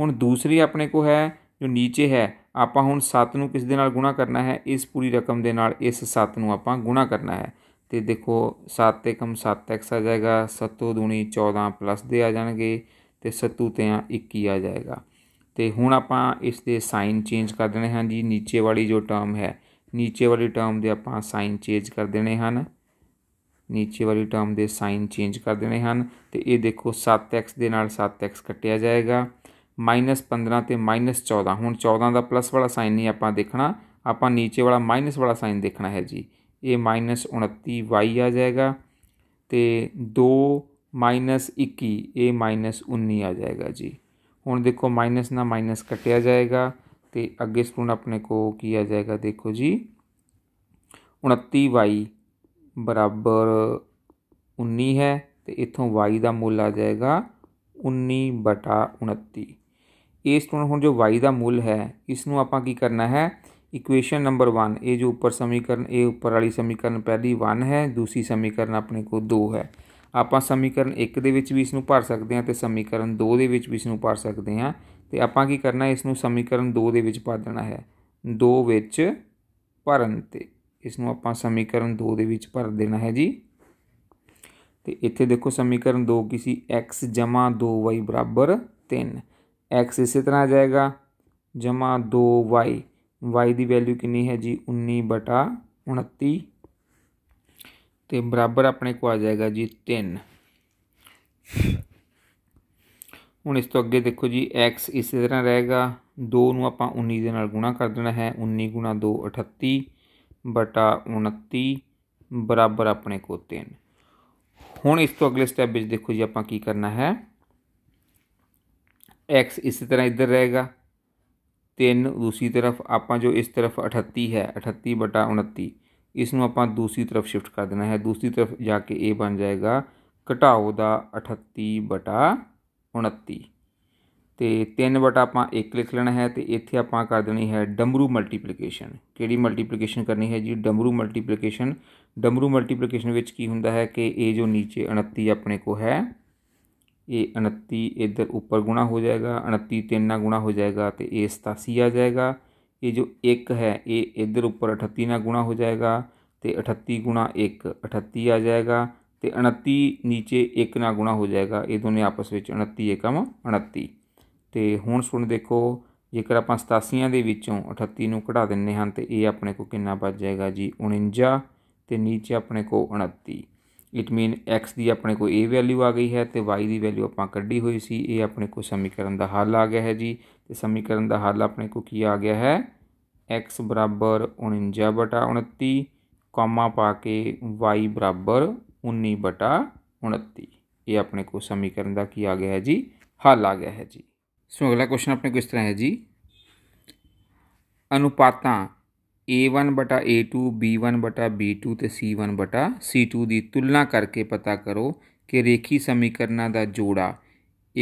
ਹੁਣ ਦੂਸਰੀ ਆਪਣੇ ਕੋ ਹੈ ਜੋ ਨੀਚੇ ਹੈ ਆਪਾਂ ਹੁਣ 7 ਨੂੰ ਕਿਸ ਦੇ ਨਾਲ ਗੁਣਾ ਕਰਨਾ ਹੈ ਇਸ ਪੂਰੀ ਰਕਮ ਦੇ ਨਾਲ ਇਸ 7 ਨੂੰ ਆਪਾਂ ਗੁਣਾ ਕਰਨਾ ਹੈ ਤੇ ਦੇਖੋ 7 1 7x ਆ ਜਾਏਗਾ 7 ਦੂਣੀ 14 ਪਲੱਸ ਦੇ ਆ ਜਾਣਗੇ ਤੇ 7 ਤੇ 21 ਆ ਜਾਏਗਾ ਤੇ ਹੁਣ ਆਪਾਂ ਇਸ ਦੇ ਸਾਈਨ ਚੇਂਜ ਕਰ ਦੇਣੇ ਹਨ ਜੀ ਨੀਚੇ ਵਾਲੀ ਜੋ ਟਰਮ ਹੈ ਨੀਚੇ ਵਾਲੀ ਟਰਮ ਦੇ ਆਪਾਂ ਸਾਈਨ ਚੇਂਜ ਕਰ ਦੇਣੇ ਹਨ नीचे वाली टर्म के साइन चेंज कर देने हैं तो ये देखो सत्त एक्स के नाल सत्त एक्स कटिया जाएगा माइनस पंद्रह तो माइनस चौदह हूँ चौदह का प्लस वाला साइन नहीं आप देखना आप नीचे वाला माइनस वाला साइन देखना है जी ये माइनस उन्ती वाई आ जाएगा तो दो माइनस इक्की माइनस उन्नी आ जाएगा जी हूँ देखो माइनस ना माइनस कटिया जाएगा तो अगे स्टूडेंट अपने को आ जाएगा देखो जी उन्ती वाई ਬਰਾਬਰ 19 ਹੈ ਤੇ ਇਥੋਂ y ਦਾ ਮੁੱਲ ਆ ਜਾਏਗਾ 19 ਬਟਾ 29 ਇਸ ਤੋਂ ਹੁਣ ਜੋ y ਦਾ ਮੁੱਲ ਹੈ ਇਸ ਨੂੰ ਆਪਾਂ ਕੀ ਕਰਨਾ ਹੈ ਇਕੁਏਸ਼ਨ ਨੰਬਰ 1 ਇਹ ਜੋ ਉੱਪਰ ਸਮੀਕਰਨ ਇਹ ਉੱਪਰ ਵਾਲੀ ਸਮੀਕਰਨ ਪਹਿਲੀ 1 ਹੈ ਦੂਸਰੀ ਸਮੀਕਰਨ ਆਪਣੇ ਕੋਲ 2 ਹੈ ਆਪਾਂ ਸਮੀਕਰਨ 1 ਦੇ ਵਿੱਚ ਵੀ ਇਸ ਨੂੰ ਭਰ ਸਕਦੇ ਹਾਂ ਤੇ ਸਮੀਕਰਨ 2 ਦੇ ਵਿੱਚ ਵੀ ਇਸ ਨੂੰ ਭਰ ਸਕਦੇ ਹਾਂ ਤੇ ਆਪਾਂ ਕੀ ਕਰਨਾ ਇਸ ਨੂੰ ਸਮੀਕਰਨ 2 ਦੇ ਵਿੱਚ ਪਾ ਦੇਣਾ ਹੈ 2 ਵਿੱਚ ਭਰਨ ਤੇ ਇਸ ਨੂੰ ਆਪਾਂ ਸਮੀਕਰਨ 2 ਦੇ ਵਿੱਚ ਭਰ ਦੇਣਾ ਹੈ ਜੀ ਤੇ ਇੱਥੇ ਦੇਖੋ ਸਮੀਕਰਨ 2 ਕੀ ਸੀ x 2y 3 x ਇਸੇ ਤਰ੍ਹਾਂ ਆ ਜਾਏਗਾ 2y y ਦੀ ਵੈਲਿਊ ਕਿੰਨੀ ਹੈ ਜੀ 19 ਬਟਾ 29 ਤੇ ਬਰਾਬਰ ਆਪਣੇ ਕੋ ਆ ਜਾਏਗਾ ਜੀ 3 ਹੁਣ ਇਸ ਤੋਂ ਅੱਗੇ ਦੇਖੋ ਜੀ x ਇਸੇ ਤਰ੍ਹਾਂ ਰਹੇਗਾ 2 ਨੂੰ ਆਪਾਂ 19 ਦੇ ਨਾਲ ਗੁਣਾ ਕਰ ਦੇਣਾ ਹੈ 19 2 38 बटा उन्ती बराबर अपने को तीन हूँ इस तो अगले स्टैप देखो जी आप करना है एक्स इस तरह इधर रहेगा तीन दूसरी तरफ आप जो इस तरफ अठत्ती है अठत्ती बटा उन्ती इस आप दूसरी तरफ शिफ्ट कर देना है दूसरी तरफ जाके ए बन जाएगा घटाओ का अठत्ती बटा उन्ती ਤੇ 3 ਵਟਾ ਆਪਾਂ 1 ਲਿਖ ਲੈਣਾ ਹੈ ਤੇ ਇੱਥੇ ਆਪਾਂ ਕਰ ਦੇਣੀ ਹੈ ਡਮਰੂ ਮਲਟੀਪਲੀਕੇਸ਼ਨ ਕਿਹੜੀ ਮਲਟੀਪਲੀਕੇਸ਼ਨ ਕਰਨੀ ਹੈ ਜੀ ਡਮਰੂ ਮਲਟੀਪਲੀਕੇਸ਼ਨ ਡਮਰੂ ਮਲਟੀਪਲੀਕੇਸ਼ਨ ਵਿੱਚ ਕੀ ਹੁੰਦਾ ਹੈ ਕਿ ਇਹ ਜੋ نیچے 29 ਆਪਣੇ ਕੋ ਹੈ ਇਹ 29 ਇਧਰ ਉੱਪਰ ਗੁਣਾ ਹੋ ਜਾਏਗਾ 29 3 ਨਾਲ ਗੁਣਾ ਹੋ ਜਾਏਗਾ ਤੇ ਇਹ 87 ਆ ਜਾਏਗਾ ਇਹ ਜੋ 1 ਹੈ ਇਹ ਇਧਰ ਉੱਪਰ 38 ਨਾਲ ਗੁਣਾ ਹੋ ਜਾਏਗਾ ਤੇ 38 ਗੁਣਾ 1 38 ਆ ਜਾਏਗਾ ਤੇ 29 نیچے 1 ਨਾਲ ਗੁਣਾ ਹੋ ਜਾਏਗਾ ਇਹ ਦੋਨੇ ਆਪਸ ਵਿੱਚ 29 1 29 ਤੇ ਹੁਣ ਸੁਣ ਦੇਖੋ ਜੇਕਰ ਆਪਾਂ 87 ਦੇ ਵਿੱਚੋਂ 38 ਨੂੰ ਕਢਾ ਦਿੰਨੇ ਹਾਂ ਤੇ ਇਹ ਆਪਣੇ ਕੋ ਕਿੰਨਾ ਬਚ ਜਾਏਗਾ ਜੀ 49 ਤੇ ਨੀਚੇ ਆਪਣੇ ਕੋ 29 ਇਟ ਮੀਨ x ਦੀ ਆਪਣੇ ਕੋ ਇਹ ਵੈਲਿਊ ਆ ਗਈ ਹੈ ਤੇ y ਦੀ ਵੈਲਿਊ ਆਪਾਂ ਕੱਢੀ ਹੋਈ ਸੀ ਇਹ ਆਪਣੇ ਕੋ ਸਮੀਕਰਨ ਦਾ ਹੱਲ ਆ ਗਿਆ ਹੈ ਜੀ ਤੇ ਸਮੀਕਰਨ ਦਾ ਹੱਲ ਆਪਣੇ ਕੋ ਕੀ ਆ ਗਿਆ ਹੈ x 49/29 ਕਾਮਾ ਪਾ ਕੇ y 19/29 ਇਹ ਆਪਣੇ ਕੋ ਸਮੀਕਰਨ ਦਾ ਕੀ ਆ ਗਿਆ ਹੈ ਜੀ ਹੱਲ ਆ ਗਿਆ ਹੈ ਜੀ सो अगला क्वेश्चन अपने को इस तरह है जी ਅਨੁਪਾਤਾਂ a1 a2 b1 b2 ਤੇ c1 c2 ਦੀ ਤੁਲਨਾ ਕਰਕੇ ਪਤਾ ਕਰੋ ਕਿ ਰੇਖੀ ਸਮੀਕਰਨਾਂ ਦਾ ਜੋੜਾ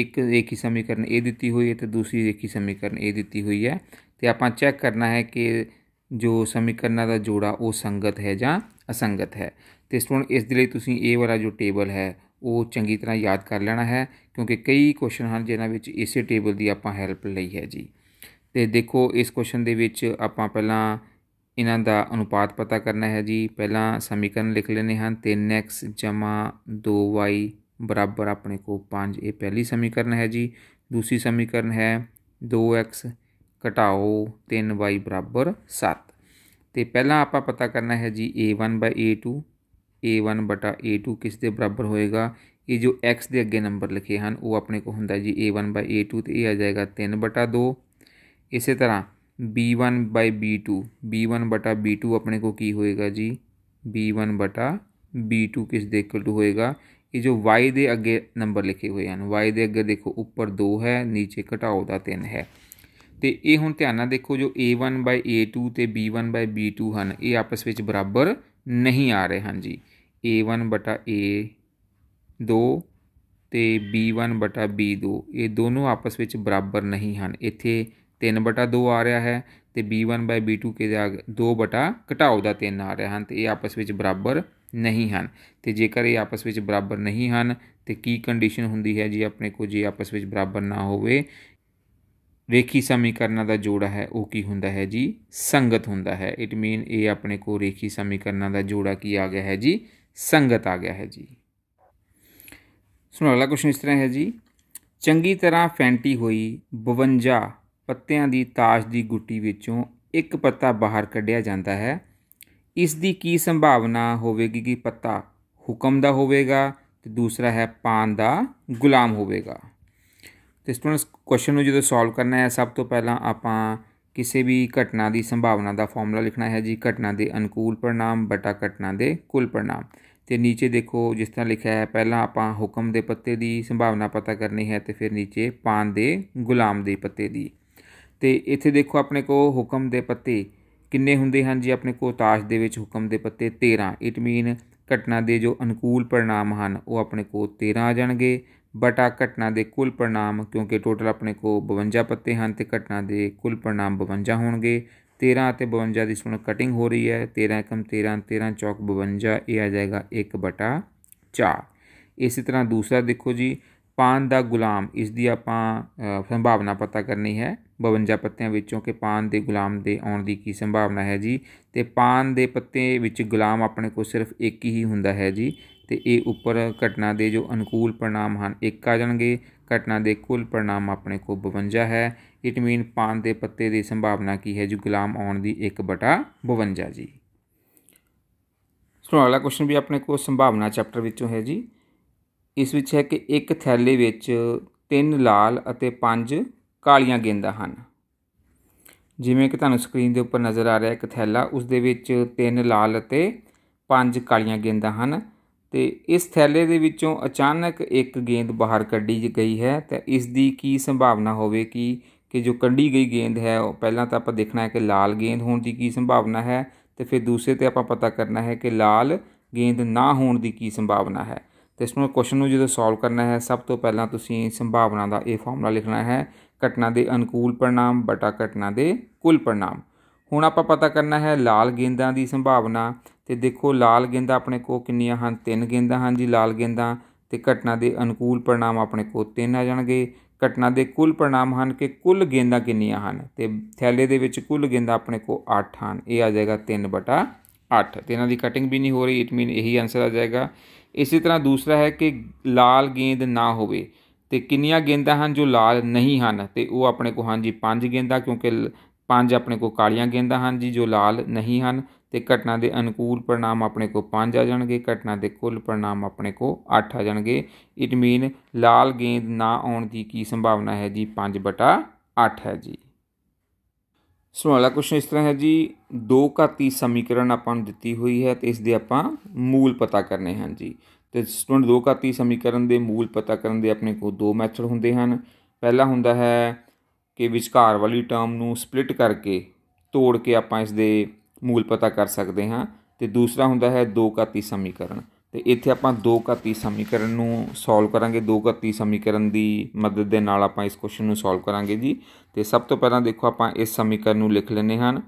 ਇੱਕ ਰੇਖੀ ਸਮੀਕਰਨ A ਦਿੱਤੀ ਹੋਈ ਹੈ ਤੇ ਦੂਸਰੀ ਰੇਖੀ ਸਮੀਕਰਨ A ਦਿੱਤੀ ਹੋਈ ਹੈ ਤੇ ਆਪਾਂ ਚੈੱਕ ਕਰਨਾ ਹੈ ਕਿ ਜੋ ਸਮੀਕਰਨਾਂ ਦਾ ਜੋੜਾ ਉਹ ਸੰਗਤ ਹੈ ਜਾਂ ਅਸੰਗਤ ਹੈ ਤੇ ਸਟੂਡੈਂਟ ਇਸ ਦੇ ਲਈ ਤੁਸੀਂ A ਵਾਲਾ ਜੋ ਟੇਬਲ ਹੈ ਉਹ ਚੰਗੀ ਤਰ੍ਹਾਂ ਯਾਦ ਕਰ ਲੈਣਾ ਹੈ ਕਿਉਂਕਿ ਕਈ ਕੁਐਸਚਨ ਹਨ ਜਿਨ੍ਹਾਂ ਵਿੱਚ ਇਸੇ ਟੇਬਲ ਦੀ ਆਪਾਂ ਹੈਲਪ ਲਈ ਹੈ ਜੀ ਤੇ ਦੇਖੋ ਇਸ ਕੁਐਸਚਨ ਦੇ ਵਿੱਚ ਆਪਾਂ ਪਹਿਲਾਂ ਇਹਨਾਂ ਦਾ ਅਨੁਪਾਤ ਪਤਾ ਕਰਨਾ ਹੈ ਜੀ ਪਹਿਲਾਂ ਸਮੀਕਰਨ ਲਿਖ ਲੈਣੇ ਹਨ 3x 2y ਬਰਾਬਰ ਆਪਣੇ ਕੋ 5 ਇਹ ਪਹਿਲੀ ਸਮੀਕਰਨ ਹੈ ਜੀ ਦੂਸਰੀ ਸਮੀਕਰਨ ਹੈ 2x ਘਟਾਓ 3y 7 ਤੇ ਪਹਿਲਾਂ ਆਪਾਂ ਪਤਾ ਕਰਨਾ ਹੈ ਜੀ a1 a2 a1 a2 ਕਿਸ ਦੇ ਬਰਾਬਰ ਹੋਏਗਾ ਇਹ ਜੋ x ਦੇ ਅੱਗੇ ਨੰਬਰ ਲਿਖੇ ਹਨ ਉਹ ਆਪਣੇ ਕੋ ਹੁੰਦਾ ਜੀ a1 a2 ਤੇ ਇਹ ਆ ਜਾਏਗਾ 3/2 ਇਸੇ ਤਰ੍ਹਾਂ b1 b2 b1 b2 ਆਪਣੇ ਕੋ ਕੀ ਹੋਏਗਾ ਜੀ b1 b2 ਕਿਸ ਦੇ ਇਕੁਅਲ ਟੂ ਹੋਏਗਾ ਇਹ ਜੋ y ਦੇ ਅੱਗੇ ਨੰਬਰ ਲਿਖੇ ਹੋਏ ਹਨ y ਦੇ ਅੱਗੇ ਦੇਖੋ ਉੱਪਰ 2 ਹੈ ਨੀਚੇ ਘਟਾਓ ਦਾ 3 ਹੈ ਤੇ ਇਹ ਹੁਣ ਧਿਆਨ ਨਾਲ ਦੇਖੋ ਜੋ a1 a2 ਤੇ b1 b2 ਹਨ ਇਹ ਆਪਸ ਵਿੱਚ ਬਰਾਬਰ ਨਹੀਂ ਆ ਰਹੇ ਹਨ ਜੀ a1 a ਦੋ ਤੇ b1 ਬਟਾ b2 ਇਹ ਦੋਨੋਂ ਆਪਸ ਵਿੱਚ ਬਰਾਬਰ ਨਹੀਂ ਹਨ ਇੱਥੇ 3 ਬਟਾ 2 ਆ ਰਿਹਾ ਹੈ ਤੇ b1 b2 ਕੇ ਦਾ 2 ਬਟਾ ਘਟਾਓ ਦਾ 3 ਆ ਰਿਹਾ ਹਨ ਤੇ ਇਹ ਆਪਸ ਵਿੱਚ ਬਰਾਬਰ ਨਹੀਂ ਹਨ ਤੇ ਜੇਕਰ ਇਹ ਆਪਸ ਵਿੱਚ ਬਰਾਬਰ ਨਹੀਂ ਹਨ ਤੇ ਕੀ ਕੰਡੀਸ਼ਨ ਹੁੰਦੀ ਹੈ ਜੀ ਆਪਣੇ ਕੋਲ ਜੇ ਆਪਸ ਵਿੱਚ ਬਰਾਬਰ ਨਾ ਹੋਵੇ ਰੇਖੀ ਸਮੀਕਰਨਾਂ ਦਾ ਜੋੜਾ ਹੈ ਉਹ ਕੀ ਹੁੰਦਾ ਹੈ ਜੀ ਸੰਗਤ ਹੁੰਦਾ ਹੈ ਇਟ ਮੀਨ ਇਹ ਆਪਣੇ ਕੋਲ ਰੇਖੀ ਸਮੀਕਰਨਾਂ ਦਾ ਜੋੜਾ ਕੀ ਆ ਗਿਆ ਹੈ ਜੀ ਸੰਗਤ ਆ ਗਿਆ ਹੈ ਜੀ ਸੁਣੋ ਅਗਲਾ ਕੁਐਸਚਨ ਇਸ ਤਰ੍ਹਾਂ ਹੈ ਜੀ ਚੰਗੀ ਤਰ੍ਹਾਂ ਫੈਂਟੀ ਹੋਈ 52 ਪੱਤਿਆਂ ਦੀ ਤਾਸ਼ ਦੀ ਗੁੱਟੀ ਵਿੱਚੋਂ ਇੱਕ ਪੱਤਾ ਬਾਹਰ ਕੱਢਿਆ ਜਾਂਦਾ ਹੈ ਇਸ ਦੀ ਕੀ ਸੰਭਾਵਨਾ ਹੋਵੇਗੀ ਕਿ ਪੱਤਾ ਹੁਕਮ ਦਾ ਹੋਵੇਗਾ ਤੇ ਦੂਸਰਾ ਹੈ ਪਾਨ ਦਾ ਗੁਲਾਮ ਹੋਵੇਗਾ ਤੇ ਸਟੂਡੈਂਟਸ ਕੁਐਸਚਨ ਨੂੰ ਜਦੋਂ ਸੋਲਵ ਕਰਨਾ ਹੈ ਸਭ ਤੋਂ ਪਹਿਲਾਂ ਆਪਾਂ ਕਿਸੇ ਵੀ ਘਟਨਾ ਦੀ ਸੰਭਾਵਨਾ ਦਾ ਫਾਰਮੂਲਾ ਲਿਖਣਾ ਹੈ ਜੀ ਘਟਨਾ ਦੇ ਅਨੁਕੂਲ ਪਰਿਣਾਮ ਬਟਾ ਘਟਨਾ ਦੇ ਕੁੱਲ ਪਰਿਣਾਮ ਤੇ ਨੀਚੇ ਦੇਖੋ ਜਿਸ ਤਰ੍ਹਾਂ ਲਿਖਿਆ ਹੈ ਪਹਿਲਾਂ ਆਪਾਂ ਹੁਕਮ ਦੇ ਪੱਤੇ ਦੀ ਸੰਭਾਵਨਾ ਪਤਾ ਕਰਨੀ ਹੈ ਤੇ ਫਿਰ ਨੀਚੇ ਪਾਨ ਦੇ ਗੁਲਾਮ ਦੇ ਪੱਤੇ ਦੀ ਤੇ ਇੱਥੇ ਦੇਖੋ ਆਪਣੇ ਕੋ ਹੁਕਮ ਦੇ ਪੱਤੇ ਕਿੰਨੇ ਹੁੰਦੇ ਹਨ ਜੀ ਆਪਣੇ ਕੋ ਤਾਸ਼ ਦੇ ਵਿੱਚ ਹੁਕਮ ਦੇ ਪੱਤੇ 13 ਇਟ ਮੀਨ ਘਟਨਾ ਦੇ ਜੋ ਅਨੁਕੂਲ ਪਰਿਣਾਮ ਹਨ ਉਹ ਆਪਣੇ ਕੋ 13 ਆ ਜਾਣਗੇ ਬਟਾ ਘਟਨਾ ਦੇ ਕੁੱਲ ਪਰਿਣਾਮ ਕਿਉਂਕਿ ਟੋਟਲ ਆਪਣੇ ਕੋ 52 ਪੱਤੇ ਹਨ ਤੇ ਘਟਨਾ ਦੇ ਕੁੱਲ ਪਰਿਣਾਮ 52 ਹੋਣਗੇ 13 ਅਤੇ 52 ਦੀ ਸੁਣ ਕਟਿੰਗ ਹੋ ਰਹੀ ਹੈ 13 13 13 ਚੌਕ 52 ਇਹ ਆ ਜਾਏਗਾ 1 ਬਟਾ 4 ਇਸੇ ਤਰ੍ਹਾਂ ਦੂਸਰਾ ਦੇਖੋ ਜੀ ਪਾਨ ਦਾ ਗੁਲਾਮ ਇਸ ਦੀ ਆਪਾਂ ਸੰਭਾਵਨਾ ਪਤਾ ਕਰਨੀ ਹੈ 52 ਪੱਤਿਆਂ ਵਿੱਚੋਂ ਕਿ ਪਾਨ ਦੇ ਗੁਲਾਮ ਦੇ ਆਉਣ ਦੀ ਕੀ ਸੰਭਾਵਨਾ ਹੈ ਜੀ ਤੇ ਪਾਨ ਦੇ ਪੱਤੇ ਵਿੱਚ ਗੁਲਾਮ ਆਪਣੇ ਕੋਲ ਸਿਰਫ ਇੱਕ ਹੀ ਹੁੰਦਾ ਹੈ ਜੀ ਤੇ ਇਹ ਉੱਪਰ ਘਟਨਾ ਦੇ ਜੋ ਅਨੁਕੂਲ ਪਰਿਣਾਮ ਹਨ ਇੱਕ ਆ ਜਾਣਗੇ ਘਟਨਾ ਦੇ ਕੁੱਲ ਪਰਿਣਾਮ ਆਪਣੇ ਕੋਲ 52 ਹੈ ਇਟ ਮੀਨ ਪਾਨ ਦੇ ਪੱਤੇ ਦੀ ਸੰਭਾਵਨਾ ਕੀ ਹੈ ਜੋ ਗੁਲਾਮ ਆਉਣ ਦੀ 1/52 ਜੀ ਸੋ ਅਗਲਾ ਕੁਐਸਚਨ ਵੀ ਆਪਣੇ ਕੋਲ ਸੰਭਾਵਨਾ ਚੈਪਟਰ ਵਿੱਚੋਂ ਹੈ ਜੀ ਇਸ ਵਿੱਚ ਹੈ ਕਿ ਇੱਕ ਥੈਲੇ ਵਿੱਚ ਤਿੰਨ ਲਾਲ ਅਤੇ ਪੰਜ ਕਾਲੀਆਂ ਗੇਂਦਾਂ ਹਨ ਜਿਵੇਂ ਕਿ ਤੁਹਾਨੂੰ ਸਕਰੀਨ ਦੇ ਉੱਪਰ ਨਜ਼ਰ ਆ ਰਿਹਾ ਇੱਕ ਥੈਲਾ ਉਸ ਦੇ ਵਿੱਚ ਤਿੰਨ ਲਾਲ ਅਤੇ ਪੰਜ ਕਾਲੀਆਂ ਗੇਂਦਾਂ ਹਨ ਤੇ ਇਸ ਥੈਲੇ ਦੇ ਵਿੱਚੋਂ ਅਚਾਨਕ ਇੱਕ ਗੇਂਦ ਬਾਹਰ ਕੱਢੀ ਗਈ ਹੈ ਤਾਂ ਇਸ ਦੀ ਕੀ ਸੰਭਾਵਨਾ ਹੋਵੇ ਕਿ ਕਿ ਜੋ ਕੱਢੀ ਗਈ ਗੇਂਦ ਹੈ ਉਹ ਪਹਿਲਾਂ ਤਾਂ ਆਪਾਂ ਦੇਖਣਾ ਹੈ ਕਿ ਲਾਲ ਗੇਂਦ ਹੋਣ ਦੀ ਕੀ ਸੰਭਾਵਨਾ ਹੈ ਤੇ ਫਿਰ ਦੂਸਰੇ ਤੇ ਆਪਾਂ ਪਤਾ ਕਰਨਾ ਹੈ ਕਿ ਲਾਲ ਗੇਂਦ ਨਾ ਹੋਣ ਦੀ ਕੀ ਸੰਭਾਵਨਾ ਹੈ ਤੇ ਇਸ ਨੂੰ ਕੁਐਸਚਨ ਨੂੰ ਜਦੋਂ ਸੋਲਵ ਕਰਨਾ ਹੈ ਸਭ ਤੋਂ ਪਹਿਲਾਂ ਤੁਸੀਂ ਸੰਭਾਵਨਾ ਦਾ ਇਹ ਫਾਰਮੂਲਾ ਲਿਖਣਾ ਹੈ ਘਟਨਾ ਦੇ ਅਨੁਕੂਲ ਪਰਿਣਾਮ ਬਟਾ ਘਟਨਾ ਦੇ ਕੁੱਲ ਪਰਿਣਾਮ ਹੁਣ ਆਪਾਂ ਪਤਾ ਕਰਨਾ ਹੈ ਲਾਲ ਗੇਂਦਾਂ ਦੀ ਸੰਭਾਵਨਾ ਤੇ ਦੇਖੋ ਲਾਲ ਗੇਂਦਾਂ ਆਪਣੇ ਕੋਲ ਕਿੰਨੀਆਂ ਹਨ ਤਿੰਨ ਗੇਂਦਾਂ ਹਨ ਜੀ ਲਾਲ ਗੇਂਦਾਂ ਤੇ ਘਟਨਾ ਦੇ ਅਨੁਕੂਲ ਪਰਿਣਾਮ ਆਪਣੇ ਕੋਲ ਤਿੰਨ ਆ ਜਾਣਗੇ ਘਟਨਾ ਦੇ ਕੁੱਲ ਪਰਿਣਾਮ ਹਨ ਕਿ ਕੁੱਲ ਗੇਂਦਾਂ ਕਿੰਨੀਆਂ ਹਨ ਤੇ ਥੈਲੇ ਦੇ ਵਿੱਚ ਕੁੱਲ ਗੇਂਦਾਂ ਆਪਣੇ ਕੋ 8 ਹਨ ਇਹ ਆ ਜਾਏਗਾ 3/8 ਤੇ ਇਹਨਾਂ ਦੀ ਕਟਿੰਗ ਵੀ ਨਹੀਂ ਹੋ ਰਹੀ ਇਟ ਮੀਨ ਇਹੀ ਆਨਸਰ ਆ ਜਾਏਗਾ ਇਸੇ ਤਰ੍ਹਾਂ ਦੂਸਰਾ ਹੈ ਕਿ ਲਾਲ ਗੇਂਦ ਨਾ ਹੋਵੇ ਤੇ ਕਿੰਨੀਆਂ ਗੇਂਦਾਂ ਹਨ ਜੋ ਲਾਲ ਨਹੀਂ ਹਨ ਤੇ ਉਹ ਆਪਣੇ ਕੋ ਹਾਂਜੀ 5 ਗੇਂਦਾਂ ਕਿਉਂਕਿ ਪੰਜ ਆਪਣੇ ਕੋ ਕਾਲੀਆਂ ਗੇਂਦਾਂ ਹਨ ਜੀ ਜੋ ਲਾਲ ਨਹੀਂ ਹਨ ਤੇ ਘਟਨਾ ਦੇ ਅਨੁਕੂਲ ਪਰਿਣਾਮ ਆਪਣੇ ਕੋ ਪੰਜ ਆ ਜਾਣਗੇ ਘਟਨਾ ਦੇ ਕੁੱਲ ਪਰਿਣਾਮ ਆਪਣੇ ਕੋ 8 ਆ ਜਾਣਗੇ ਇਟ ਮੀਨ ਲਾਲ ਗੇਂਦ ਨਾ ਆਉਣ ਦੀ ਕੀ ਸੰਭਾਵਨਾ ਹੈ ਜੀ 5/8 ਹੈ ਜੀ ਸੋ ਅਗਲਾ ਕੁਐਸਚਨ ਇਸ ਤਰ੍ਹਾਂ ਹੈ ਜੀ ਦੋ ਘਾਤੀ ਸਮੀਕਰਨ ਆਪਾਂ ਨੂੰ ਦਿੱਤੀ ਹੋਈ ਹੈ ਤੇ ਇਸ ਦੇ ਆਪਾਂ ਮੂਲ ਪਤਾ ਕਰਨੇ ਹਨ ਜੀ ਤੇ ਸਟੂਡੈਂਟ ਦੋ ਘਾਤੀ ਸਮੀਕਰਨ ਦੇ ਮੂਲ ਪਤਾ ਕਰਨ ਦੇ ਆਪਣੇ ਕੋ ਦੋ ਮੈਥਡ ਹੁੰਦੇ ਹਨ ਪਹਿਲਾ ਹੁੰਦਾ ਹੈ ਕਿ ਵਿਚਕਾਰ ਵਾਲੀ ਟਰਮ ਨੂੰ ਸਪਲਿਟ ਕਰਕੇ ਤੋੜ ਕੇ ਆਪਾਂ ਇਸ ਦੇ ਮੂਲ ਪਤਾ ਕਰ ਸਕਦੇ ਹਾਂ ਤੇ ਦੂਸਰਾ ਹੁੰਦਾ ਹੈ ਦੋ ਘਾਤੀ ਸਮੀਕਰਨ ਤੇ ਇੱਥੇ ਆਪਾਂ ਦੋ ਘਾਤੀ ਸਮੀਕਰਨ ਨੂੰ ਸੋਲਵ ਕਰਾਂਗੇ ਦੋ ਘਾਤੀ ਸਮੀਕਰਨ ਦੀ ਮਦਦ ਦੇ ਨਾਲ ਆਪਾਂ ਇਸ ਕੁਐਸਚਨ ਨੂੰ ਸੋਲਵ ਕਰਾਂਗੇ ਜੀ ਤੇ ਸਭ ਤੋਂ ਪਹਿਲਾਂ ਦੇਖੋ ਆਪਾਂ ਇਸ ਸਮੀਕਰਨ ਨੂੰ ਲਿਖ ਲੈਨੇ ਹਨ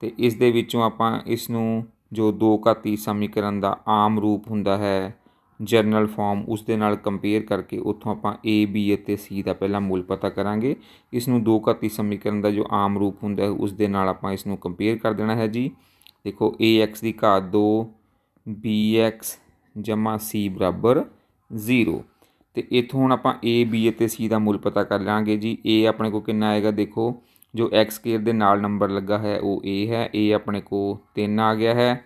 ਤੇ ਇਸ ਦੇ ਵਿੱਚੋਂ ਆਪਾਂ ਇਸ ਨੂੰ ਜੋ ਦੋ ਘਾਤੀ ਸਮੀਕਰਨ ਦਾ ਆਮ ਰੂਪ ਹੁੰਦਾ ਹੈ ਜਰਨਲ ਫਾਰਮ ਉਸ ਦੇ ਨਾਲ ਕੰਪੇਅਰ ਕਰਕੇ ਉੱਥੋਂ ਆਪਾਂ A B ਅਤੇ C ਦਾ ਪਹਿਲਾਂ ਮੁੱਲ ਪਤਾ ਕਰਾਂਗੇ ਇਸ ਨੂੰ ਦੋ ਘਾਤੀ ਸਮੀਕਰਨ ਦਾ ਜੋ ਆਮ ਰੂਪ ਹੁੰਦਾ ਹੈ ਉਸ ਦੇ ਨਾਲ ਆਪਾਂ ਇਸ ਨੂੰ ਕੰਪੇਅਰ ਕਰ ਦੇਣਾ ਹੈ ਜੀ ਦੇਖੋ AX ਦੀ ਘਾਤ 2 BX C 0 ਤੇ ਇਥੋਂ ਹੁਣ ਆਪਾਂ A B ਅਤੇ C ਦਾ ਮੁੱਲ ਪਤਾ ਕਰ ਲਾਂਗੇ ਜੀ A ਆਪਣੇ ਕੋ ਕਿੰਨਾ ਆਏਗਾ ਦੇਖੋ ਜੋ x ਸਕੇਅਰ ਦੇ ਨਾਲ ਨੰਬਰ ਲੱਗਾ ਹੈ ਉਹ A ਹੈ A ਆਪਣੇ ਕੋ 3 ਆ ਗਿਆ ਹੈ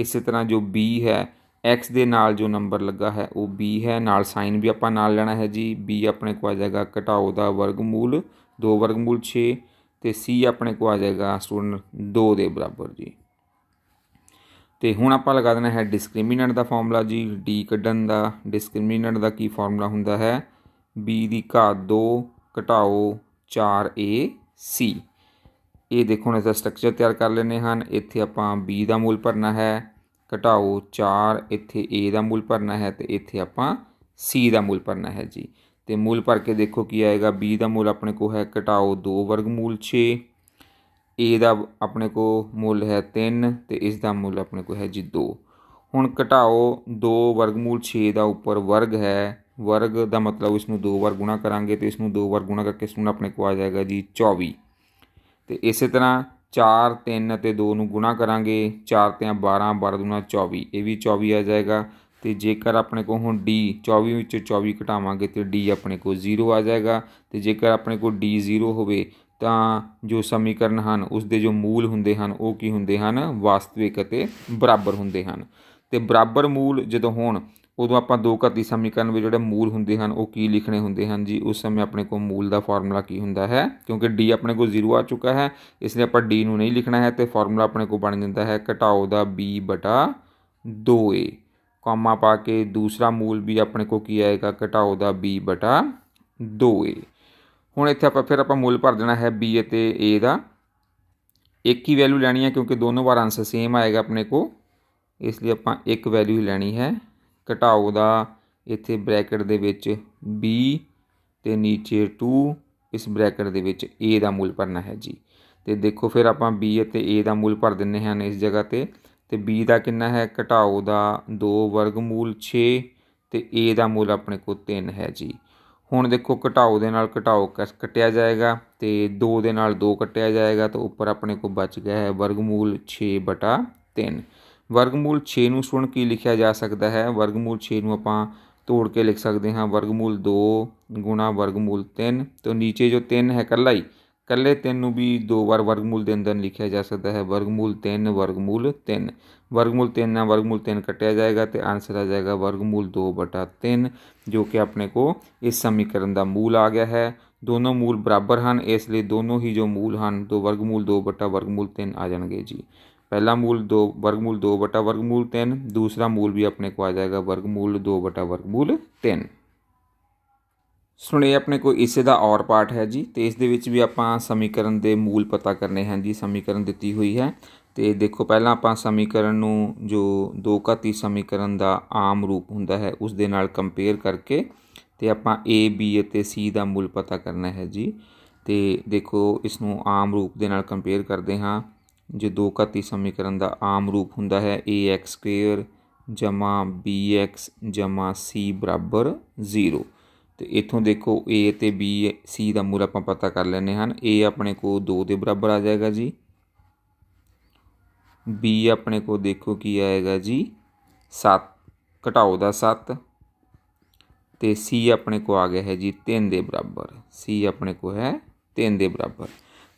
ਇਸੇ ਤਰ੍ਹਾਂ ਜੋ B ਹੈ x ਦੇ ਨਾਲ ਜੋ ਨੰਬਰ ਲੱਗਾ ਹੈ ਉਹ b ਹੈ ਨਾਲ ਸਾਈਨ ਵੀ ਆਪਾਂ ਨਾਲ ਲੈਣਾ ਹੈ ਜੀ b ਆਪਣੇ ਕੋ ਆ ਜਾਏਗਾ ਘਟਾਓ ਦਾ ਵਰਗਮੂਲ 2 ਵਰਗਮੂਲ 6 ਤੇ c ਆਪਣੇ ਕੋ ਆ ਜਾਏਗਾ ਸਟੂਡੈਂਟ 2 ਦੇ ਬਰਾਬਰ ਜੀ ਤੇ ਹੁਣ ਆਪਾਂ ਲਗਾ ਦੇਣਾ ਹੈ ਡਿਸਕ੍ਰਿਮੀਨੈਂਟ ਦਾ ਫਾਰਮੂਲਾ ਜੀ d ਕੱਢਣ ਦਾ ਡਿਸਕ੍ਰਿਮੀਨੈਂਟ ਦਾ ਕੀ ਫਾਰਮੂਲਾ ਹੁੰਦਾ ਹੈ b ਦੀ ਘਾਤ 2 ਘਟਾਓ 4ac ਇਹ ਦੇਖੋ ਨੇ ਸਟਰਕਚਰ ਤਿਆਰ ਕਰ ਲੈਨੇ ਹਨ ਇੱਥੇ ਆਪਾਂ b ਦਾ ਮੂਲ ਭਰਨਾ ਹੈ ਘਟਾਓ 4 ਇੱਥੇ A ਦਾ ਮੁੱਲ ਭਰਨਾ ਹੈ ਤੇ ਇੱਥੇ ਆਪਾਂ C ਦਾ ਮੁੱਲ ਭਰਨਾ ਹੈ ਜੀ ਤੇ ਮੁੱਲ ਭਰ ਕੇ ਦੇਖੋ ਕੀ ਆਏਗਾ B ਦਾ ਮੁੱਲ ਆਪਣੇ ਕੋ ਹੈ ਘਟਾਓ 2 ਵਰਗਮੂਲ 6 A ਦਾ ਆਪਣੇ ਕੋ ਮੁੱਲ ਹੈ 3 ਤੇ ਇਸ ਦਾ ਮੁੱਲ ਆਪਣੇ ਕੋ ਹੈ ਜੀ 2 ਹੁਣ ਘਟਾਓ 2 ਵਰਗਮੂਲ 6 ਦਾ ਉੱਪਰ ਵਰਗ ਹੈ ਵਰਗ ਦਾ ਮਤਲਬ ਇਸ ਨੂੰ 2 ਵਾਰ ਗੁਣਾ ਕਰਾਂਗੇ ਤੇ ਇਸ ਨੂੰ 2 ਵਾਰ ਗੁਣਾ ਕਰਕੇ ਇਸ ਨੂੰ ਆਪਣੇ ਕੋ ਆ ਜਾਏਗਾ ਜੀ 24 ਤੇ ਇਸੇ ਤਰ੍ਹਾਂ 4 3 ਅਤੇ 2 ਨੂੰ ਗੁਣਾ ਕਰਾਂਗੇ 4 ਤੇ 12 12 2 24 ਇਹ ਵੀ 24 ਆ ਜਾਏਗਾ ਤੇ ਜੇਕਰ ਆਪਣੇ ਕੋਲ ਹੁਣ d 24 ਵਿੱਚੋਂ 24 ਘਟਾਵਾਂਗੇ ਤੇ d ਆਪਣੇ ਕੋਲ 0 ਆ ਜਾਏਗਾ ਤੇ ਜੇਕਰ ਆਪਣੇ ਕੋਲ d 0 ਹੋਵੇ ਤਾਂ ਜੋ ਸਮੀਕਰਨ ਹਨ ਉਸ ਦੇ ਜੋ ਮੂਲ ਹੁੰਦੇ ਹਨ ਉਹ ਕੀ ਹੁੰਦੇ ਹਨ ਵਾਸਤਵਿਕ ਅਤੇ ਬਰਾਬਰ ਹੁੰਦੇ ਹਨ ਤੇ ਬਰਾਬਰ ਮੂਲ ਜਦੋਂ ਹੋਣ ਉਦੋਂ ਆਪਾਂ ਦੋ ਘਾਤੀ ਸਮੀਕਰਨ ਵਿੱਚ ਜਿਹੜੇ ਮੂਲ ਹੁੰਦੇ ਹਨ ਉਹ ਕੀ ਲਿਖਣੇ ਹੁੰਦੇ ਹਨ ਜੀ ਉਸ ਸਮੇਂ ਆਪਣੇ ਕੋਲ ਮੂਲ ਦਾ ਫਾਰਮੂਲਾ ਕੀ ਹੁੰਦਾ ਹੈ ਕਿਉਂਕਿ d ਆਪਣੇ ਕੋਲ 0 ਆ ਚੁੱਕਾ ਹੈ ਇਸ ਲਈ ਆਪਾਂ d ਨੂੰ ਨਹੀਂ ਲਿਖਣਾ ਹੈ ਤੇ ਫਾਰਮੂਲਾ ਆਪਣੇ ਕੋਲ ਬਣ ਜਾਂਦਾ ਹੈ ਘਟਾਓ ਦਾ b 2a ਕਾਮਾ ਪਾ ਕੇ ਦੂਸਰਾ ਮੂਲ ਵੀ ਆਪਣੇ ਕੋਲ ਕੀ ਆਏਗਾ ਘਟਾਓ ਦਾ b 2a ਹੁਣ ਇੱਥੇ ਆਪਾਂ ਫਿਰ ਆਪਾਂ ਮੂਲ ਭਰ ਦੇਣਾ ਹੈ b ਅਤੇ a ਦਾ ਇੱਕ ਹੀ ਵੈਲਿਊ ਲੈਣੀ ਹੈ ਕਿਉਂਕਿ ਦੋਨੋਂ ਵਾਰ ਆਨਸਰ ਸੇਮ ਆਏਗਾ ਆਪਣੇ ਕੋਲ ਇਸ ਲਈ ਆਪਾਂ ਇੱਕ ਵੈਲਿਊ ਹੀ ਲੈਣੀ ਹੈ ਘਟਾਓ ਦਾ ਇੱਥੇ ਬ੍ਰੈਕਟ ਦੇ ਵਿੱਚ b ਤੇ ਨੀਚੇ 2 ਇਸ ਬ੍ਰੈਕਟ ਦੇ ਵਿੱਚ a ਦਾ ਮੁੱਲ ਭਰਨਾ ਹੈ ਜੀ ਤੇ ਦੇਖੋ ਫਿਰ ਆਪਾਂ b ਅਤੇ a ਦਾ ਮੁੱਲ ਭਰ ਦਿੰਨੇ ਹਾਂ ਇਸ ਜਗ੍ਹਾ ਤੇ ਤੇ b ਦਾ ਕਿੰਨਾ ਹੈ ਘਟਾਓ ਦਾ 2 ਵਰਗਮੂਲ 6 ਤੇ a ਦਾ ਮੁੱਲ ਆਪਣੇ ਕੋਲ 3 ਹੈ ਜੀ ਹੁਣ ਦੇਖੋ ਘਟਾਓ ਦੇ ਨਾਲ ਘਟਾਓ ਕੱਟਿਆ ਜਾਏਗਾ ਤੇ 2 ਦੇ ਨਾਲ 2 ਕੱਟਿਆ ਜਾਏਗਾ ਤਾਂ ਉੱਪਰ ਆਪਣੇ ਕੋਲ ਬਚ ਗਿਆ ਹੈ ਵਰਗਮੂਲ 6 3 ਵਰਗਮੂਲ 6 ਨੂੰ ਸੁਣ ਕੀ ਲਿਖਿਆ ਜਾ ਸਕਦਾ ਹੈ ਵਰਗਮੂਲ 6 ਨੂੰ ਆਪਾਂ ਤੋੜ ਕੇ ਲਿਖ ਸਕਦੇ ਹਾਂ ਵਰਗਮੂਲ 2 ਗੁਣਾ ਵਰਗਮੂਲ 3 ਤੋਂ ਨੀਚੇ ਜੋ 3 ਹੈ ਇਕੱਲਾ ਹੀ ਇਕੱਲੇ 3 ਨੂੰ ਵੀ ਦੋ ਵਾਰ ਵਰਗਮੂਲ ਦੇ ਅੰਦਰ ਲਿਖਿਆ ਜਾ ਸਕਦਾ ਹੈ ਵਰਗਮੂਲ 3 ਵਰਗਮੂਲ 3 ਵਰਗਮੂਲ 3 ਨਾਲ ਵਰਗਮੂਲ 3 ਕੱਟਿਆ ਜਾਏਗਾ ਤੇ ਆਨਸਰ ਆ ਜਾਏਗਾ ਵਰਗਮੂਲ 2/3 ਜੋ ਕਿ ਆਪਣੇ ਕੋ ਇਸ ਸਮੀਕਰਨ ਦਾ ਮੂਲ ਆ ਗਿਆ ਹੈ ਦੋਨੋਂ ਮੂਲ ਬਰਾਬਰ ਹਨ ਇਸ ਲਈ ਦੋਨੋਂ ਹੀ ਜੋ ਮੂਲ ਹਨ ਦੋ ਵਰਗਮੂਲ 2 ਵਰਗਮੂਲ 3 ਆ ਜਾਣਗੇ ਜੀ ਪਹਿਲਾ ਮੂਲ 2 ਵਰਗਮੂਲ 2 ਬਟਾ ਵਰਗਮੂਲ 3 ਦੂਸਰਾ ਮੂਲ ਵੀ ਆਪਣੇ ਕੋ ਆ ਜਾਏਗਾ ਵਰਗਮੂਲ 2 ਬਟਾ ਵਰਗਮੂਲ 3 ਹੁਣ ਆਪਣੇ ਕੋ ਇਸੇ ਦਾ ਔਰ ਪਾਰਟ ਹੈ ਜੀ ਤੇ ਇਸ ਦੇ ਵਿੱਚ ਵੀ ਆਪਾਂ ਸਮੀਕਰਨ ਦੇ ਮੂਲ ਪਤਾ ਕਰਨੇ ਹਨ ਜੀ ਸਮੀਕਰਨ ਦਿੱਤੀ ਹੋਈ ਹੈ ਤੇ ਦੇਖੋ ਪਹਿਲਾਂ ਆਪਾਂ ਸਮੀਕਰਨ ਨੂੰ ਜੋ 2 ਘਾਤੀ ਸਮੀਕਰਨ ਦਾ ਆਮ ਰੂਪ ਹੁੰਦਾ ਹੈ ਉਸ ਦੇ ਨਾਲ ਕੰਪੇਅਰ ਕਰਕੇ ਤੇ ਆਪਾਂ a b ਅਤੇ c ਦਾ ਮੂਲ ਪਤਾ ਕਰਨਾ ਹੈ ਜੀ ਤੇ ਦੇਖੋ ਇਸ ਨੂੰ ਆਮ ਰੂਪ ਦੇ ਨਾਲ ਕੰਪੇਅਰ ਕਰਦੇ ਹਾਂ जो दो घाती समीकरण का आम रूप हों ए एक्स स्केयर जमा बी एक्स जमा सी बराबर जीरो तो इतों देखो ए बी सी का मूल आप पता कर लें ए अपने को दो दे बराबर आ जाएगा जी बी अपने को देखो कि आएगा जी सत्त घटाओ का सत्त तो सी अपने को आ गया है जी तीन दे बराबर सी अपने को है तीन दे बराबर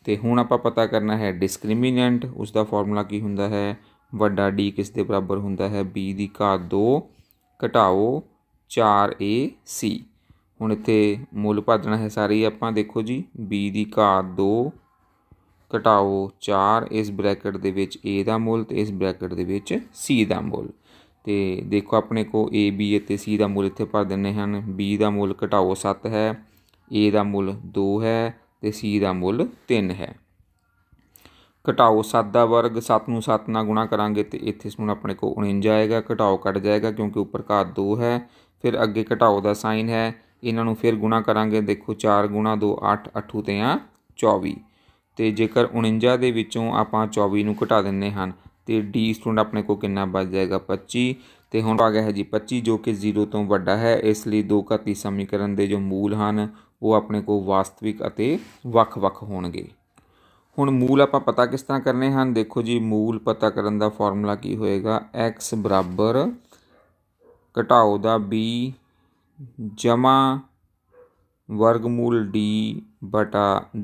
ਤੇ ਹੁਣ ਆਪਾਂ ਪਤਾ ਕਰਨਾ ਹੈ ਡਿਸਕ੍ਰਿਮੀਨੈਂਟ ਉਸ ਦਾ ਫਾਰਮੂਲਾ ਕੀ ਹੁੰਦਾ ਹੈ ਵੱਡਾ d ਕਿਸ ਦੇ ਬਰਾਬਰ ਹੁੰਦਾ ਹੈ b ਦੀ ਘਾਤ 2 ਘਟਾਓ 4ac ਹੁਣ ਇੱਥੇ ਮੁੱਲ ਭਾਜਣਾ ਹੈ ਸਾਰੇ ਆਪਾਂ ਦੇਖੋ ਜੀ b ਦੀ ਘਾਤ 2 ਘਟਾਓ 4 ਇਸ ਬ੍ਰੈਕਟ ਦੇ ਵਿੱਚ a ਦਾ ਮੁੱਲ ਤੇ ਇਸ ਬ੍ਰੈਕਟ ਦੇ ਵਿੱਚ c ਦਾ ਮੁੱਲ ਤੇ ਦੇਖੋ ਆਪਣੇ ਕੋ a b ਅਤੇ c ਦਾ ਮੁੱਲ ਇੱਥੇ ਭਰ ਦਿੰਨੇ ਹਨ b ਦਾ ਮੁੱਲ ਘਟਾਓ 7 ਹੈ a ਦਾ ਮੁੱਲ 2 ਹੈ ਤੇ c ਦਾ ਮੁੱਲ 3 ਹੈ ਘਟਾਓ 7 ਦਾ ਵਰਗ 7 ਨੂੰ 7 ਨਾਲ ਗੁਣਾ ਕਰਾਂਗੇ ਤੇ ਇੱਥੇ ਸਾਨੂੰ ਆਪਣੇ ਕੋਲ 49 ਆਏਗਾ ਘਟਾਓ ਕੱਟ ਜਾਏਗਾ ਕਿਉਂਕਿ ਉੱਪਰ ਘਾਤ 2 ਹੈ ਫਿਰ ਅੱਗੇ ਘਟਾਓ ਦਾ ਸਾਈਨ ਹੈ ਇਹਨਾਂ ਨੂੰ ਫਿਰ ਗੁਣਾ ਕਰਾਂਗੇ ਦੇਖੋ 4 ਗੁਣਾ 2 8 8 ਤੇ ਆ 24 ਤੇ ਜੇਕਰ 49 ਦੇ ਵਿੱਚੋਂ ਆਪਾਂ 24 ਨੂੰ ਘਟਾ ਦਿੰਨੇ ਹਨ ਤੇ d ਸਟੂਡੈਂਟ ਆਪਣੇ ਕੋਲ ਕਿੰਨਾ ਬਚ ਜਾਏਗਾ 25 ਤੇ ਹੁਣ ਆ ਗਿਆ ਹੈ ਜੀ 25 ਜੋ ਕਿ 0 ਤੋਂ ਵੱਡਾ ਹੈ ਇਸ ਲਈ 2 ਘਾਤੀ ਸਮੀਕਰਨ ਦੇ ਜੋ ਮੂਲ ਹਨ ਉਹ ਆਪਣੇ ਕੋਲ ਵਾਸਤਵਿਕ ਅਤੇ ਵੱਖ-ਵੱਖ ਹੋਣਗੇ ਹੁਣ ਮੂਲ ਆਪਾਂ ਪਤਾ ਕਿਸ ਤਰ੍ਹਾਂ ਕਰਨੇ ਹਨ ਦੇਖੋ ਜੀ ਮੂਲ ਪਤਾ ਕਰਨ ਦਾ ਫਾਰਮੂਲਾ ਕੀ ਹੋਏਗਾ x ਬਰਾਬਰ ਘਟਾਓ ਦਾ b ਜਮਾ ਵਰਗਮੂਲ d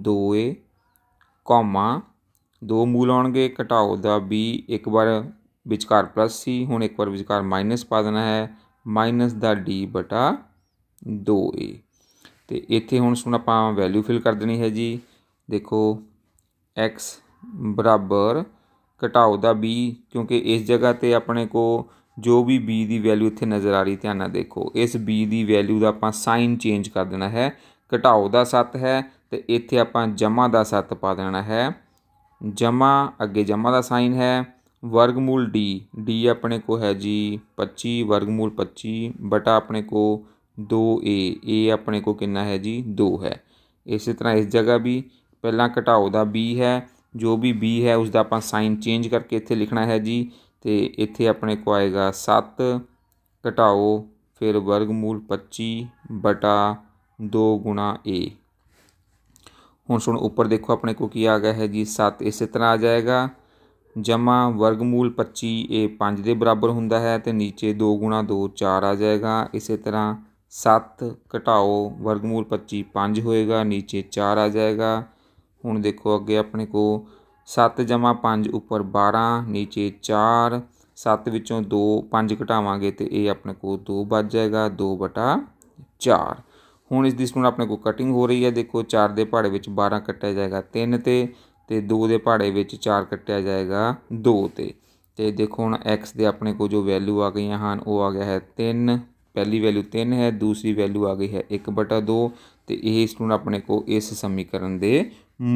2a ਕੌਮਾ ਦੋ ਮੂਲ ਆਉਣਗੇ ਘਟਾਓ ਦਾ b ਇੱਕ ਵਾਰ ਵਿਚਕਾਰ ਪਲੱਸ ਸੀ ਹੁਣ ਇੱਕ ਵਾਰ ਵਿਚਕਾਰ ਮਾਈਨਸ ਪਾ ਦੇਣਾ ਹੈ ਮਾਈਨਸ ਦਾ d 2a ਤੇ ਇੱਥੇ ਹੁਣ ਸੁਣ ਆਪਾਂ ਵੈਲਿਊ ਫਿਲ ਕਰ ਦੇਣੀ ਹੈ ਜੀ ਦੇਖੋ x ਬਰਾਬਰ ਘਟਾਓ ਦਾ b ਕਿਉਂਕਿ ਇਸ ਜਗ੍ਹਾ ਤੇ ਆਪਣੇ ਕੋ ਜੋ ਵੀ b ਦੀ ਵੈਲਿਊ ਇੱਥੇ ਨਜ਼ਰ ਆ ਰਹੀ ਧਿਆਨ ਨਾਲ ਦੇਖੋ ਇਸ b ਦੀ ਵੈਲਿਊ ਦਾ ਆਪਾਂ ਸਾਈਨ ਚੇਂਜ ਕਰ ਦੇਣਾ ਹੈ ਘਟਾਓ ਦਾ 7 ਹੈ ਤੇ ਇੱਥੇ ਆਪਾਂ ਜਮਾ ਦਾ 7 ਪਾ ਦੇਣਾ ਹੈ ਜਮਾ ਅੱਗੇ ਜਮਾ ਦਾ ਸਾਈਨ ਹੈ ਵਰਗਮੂਲ d d ਆਪਣੇ ਕੋ ਹੈ ਜੀ 25 ਵਰਗਮੂਲ 25 ਬਟਾ ਆਪਣੇ ਕੋ 2a a ਆਪਣੇ ਕੋ ਕਿੰਨਾ ਹੈ ਜੀ 2 ਹੈ ਇਸੇ ਤਰ੍ਹਾਂ ਇਸ ਜਗ੍ਹਾ ਵੀ ਪਹਿਲਾਂ ਘਟਾਓ ਦਾ b ਹੈ ਜੋ ਵੀ b ਹੈ ਉਸ ਦਾ ਆਪਾਂ ਸਾਈਨ ਚੇਂਜ ਕਰਕੇ ਇੱਥੇ ਲਿਖਣਾ ਹੈ ਜੀ ਤੇ ਇੱਥੇ ਆਪਣੇ ਕੋ ਆਏਗਾ 7 ਘਟਾਓ ਫਿਰ ਵਰਗਮੂਲ 25 ਬਟਾ 2 a ਹੁਣ ਸੁਣ ਉੱਪਰ ਦੇਖੋ ਆਪਣੇ ਕੋ ਕੀ ਆ ਗਿਆ ਹੈ ਜੀ 7 ਇਸੇ ਤਰ੍ਹਾਂ ਆ ਜਾਏਗਾ ਜਮਾ ਵਰਗਮੂਲ 25 ਇਹ 5 ਦੇ ਬਰਾਬਰ ਹੁੰਦਾ ਹੈ ਤੇ ਨੀਚੇ 2 2 4 ਆ ਜਾਏਗਾ ਇਸੇ ਤਰ੍ਹਾਂ 7 ਘਟਾਓ ਵਰਗਮੂਲ 25 5 ਹੋਏਗਾ نیچے 4 ਆ ਜਾਏਗਾ ਹੁਣ ਦੇਖੋ ਅੱਗੇ ਆਪਣੇ ਕੋ 7 5 ਉੱਪਰ 12 نیچے 4 7 ਵਿੱਚੋਂ 2 5 ਘਟਾਵਾਂਗੇ ਤੇ ਇਹ ਆਪਣੇ ਕੋ 2 ਬਚ ਜਾਏਗਾ 2 ਬਟਾ 4 ਹੁਣ ਇਸ ਦੀ ਨੂੰ ਆਪਣੇ ਕੋ ਕਟਿੰਗ ਹੋ ਰਹੀ ਹੈ ਦੇਖੋ 4 ਦੇ ਪਹਾੜੇ ਵਿੱਚ 12 ਕੱਟਿਆ ਜਾਏਗਾ 3 ਤੇ ਤੇ 2 ਦੇ ਪਹਾੜੇ ਵਿੱਚ 4 ਕੱਟਿਆ ਜਾਏਗਾ 2 ਤੇ ਤੇ ਦੇਖੋ ਹੁਣ x ਦੇ ਆਪਣੇ ਕੋ ਜੋ ਵੈਲਿਊ ਆ ਗਈਆਂ ਹਨ ਉਹ ਆ ਗਿਆ ਹੈ 3 ਪਹਿਲੀ ਵੈਲਿਊ 3 ਹੈ ਦੂਸਰੀ ਵੈਲਿਊ ਆ ਗਈ ਹੈ 1/2 ਤੇ ਇਹ ਸਟੂਡੈਂਟ ਆਪਣੇ ਕੋ ਇਸ ਸਮੀਕਰਨ ਦੇ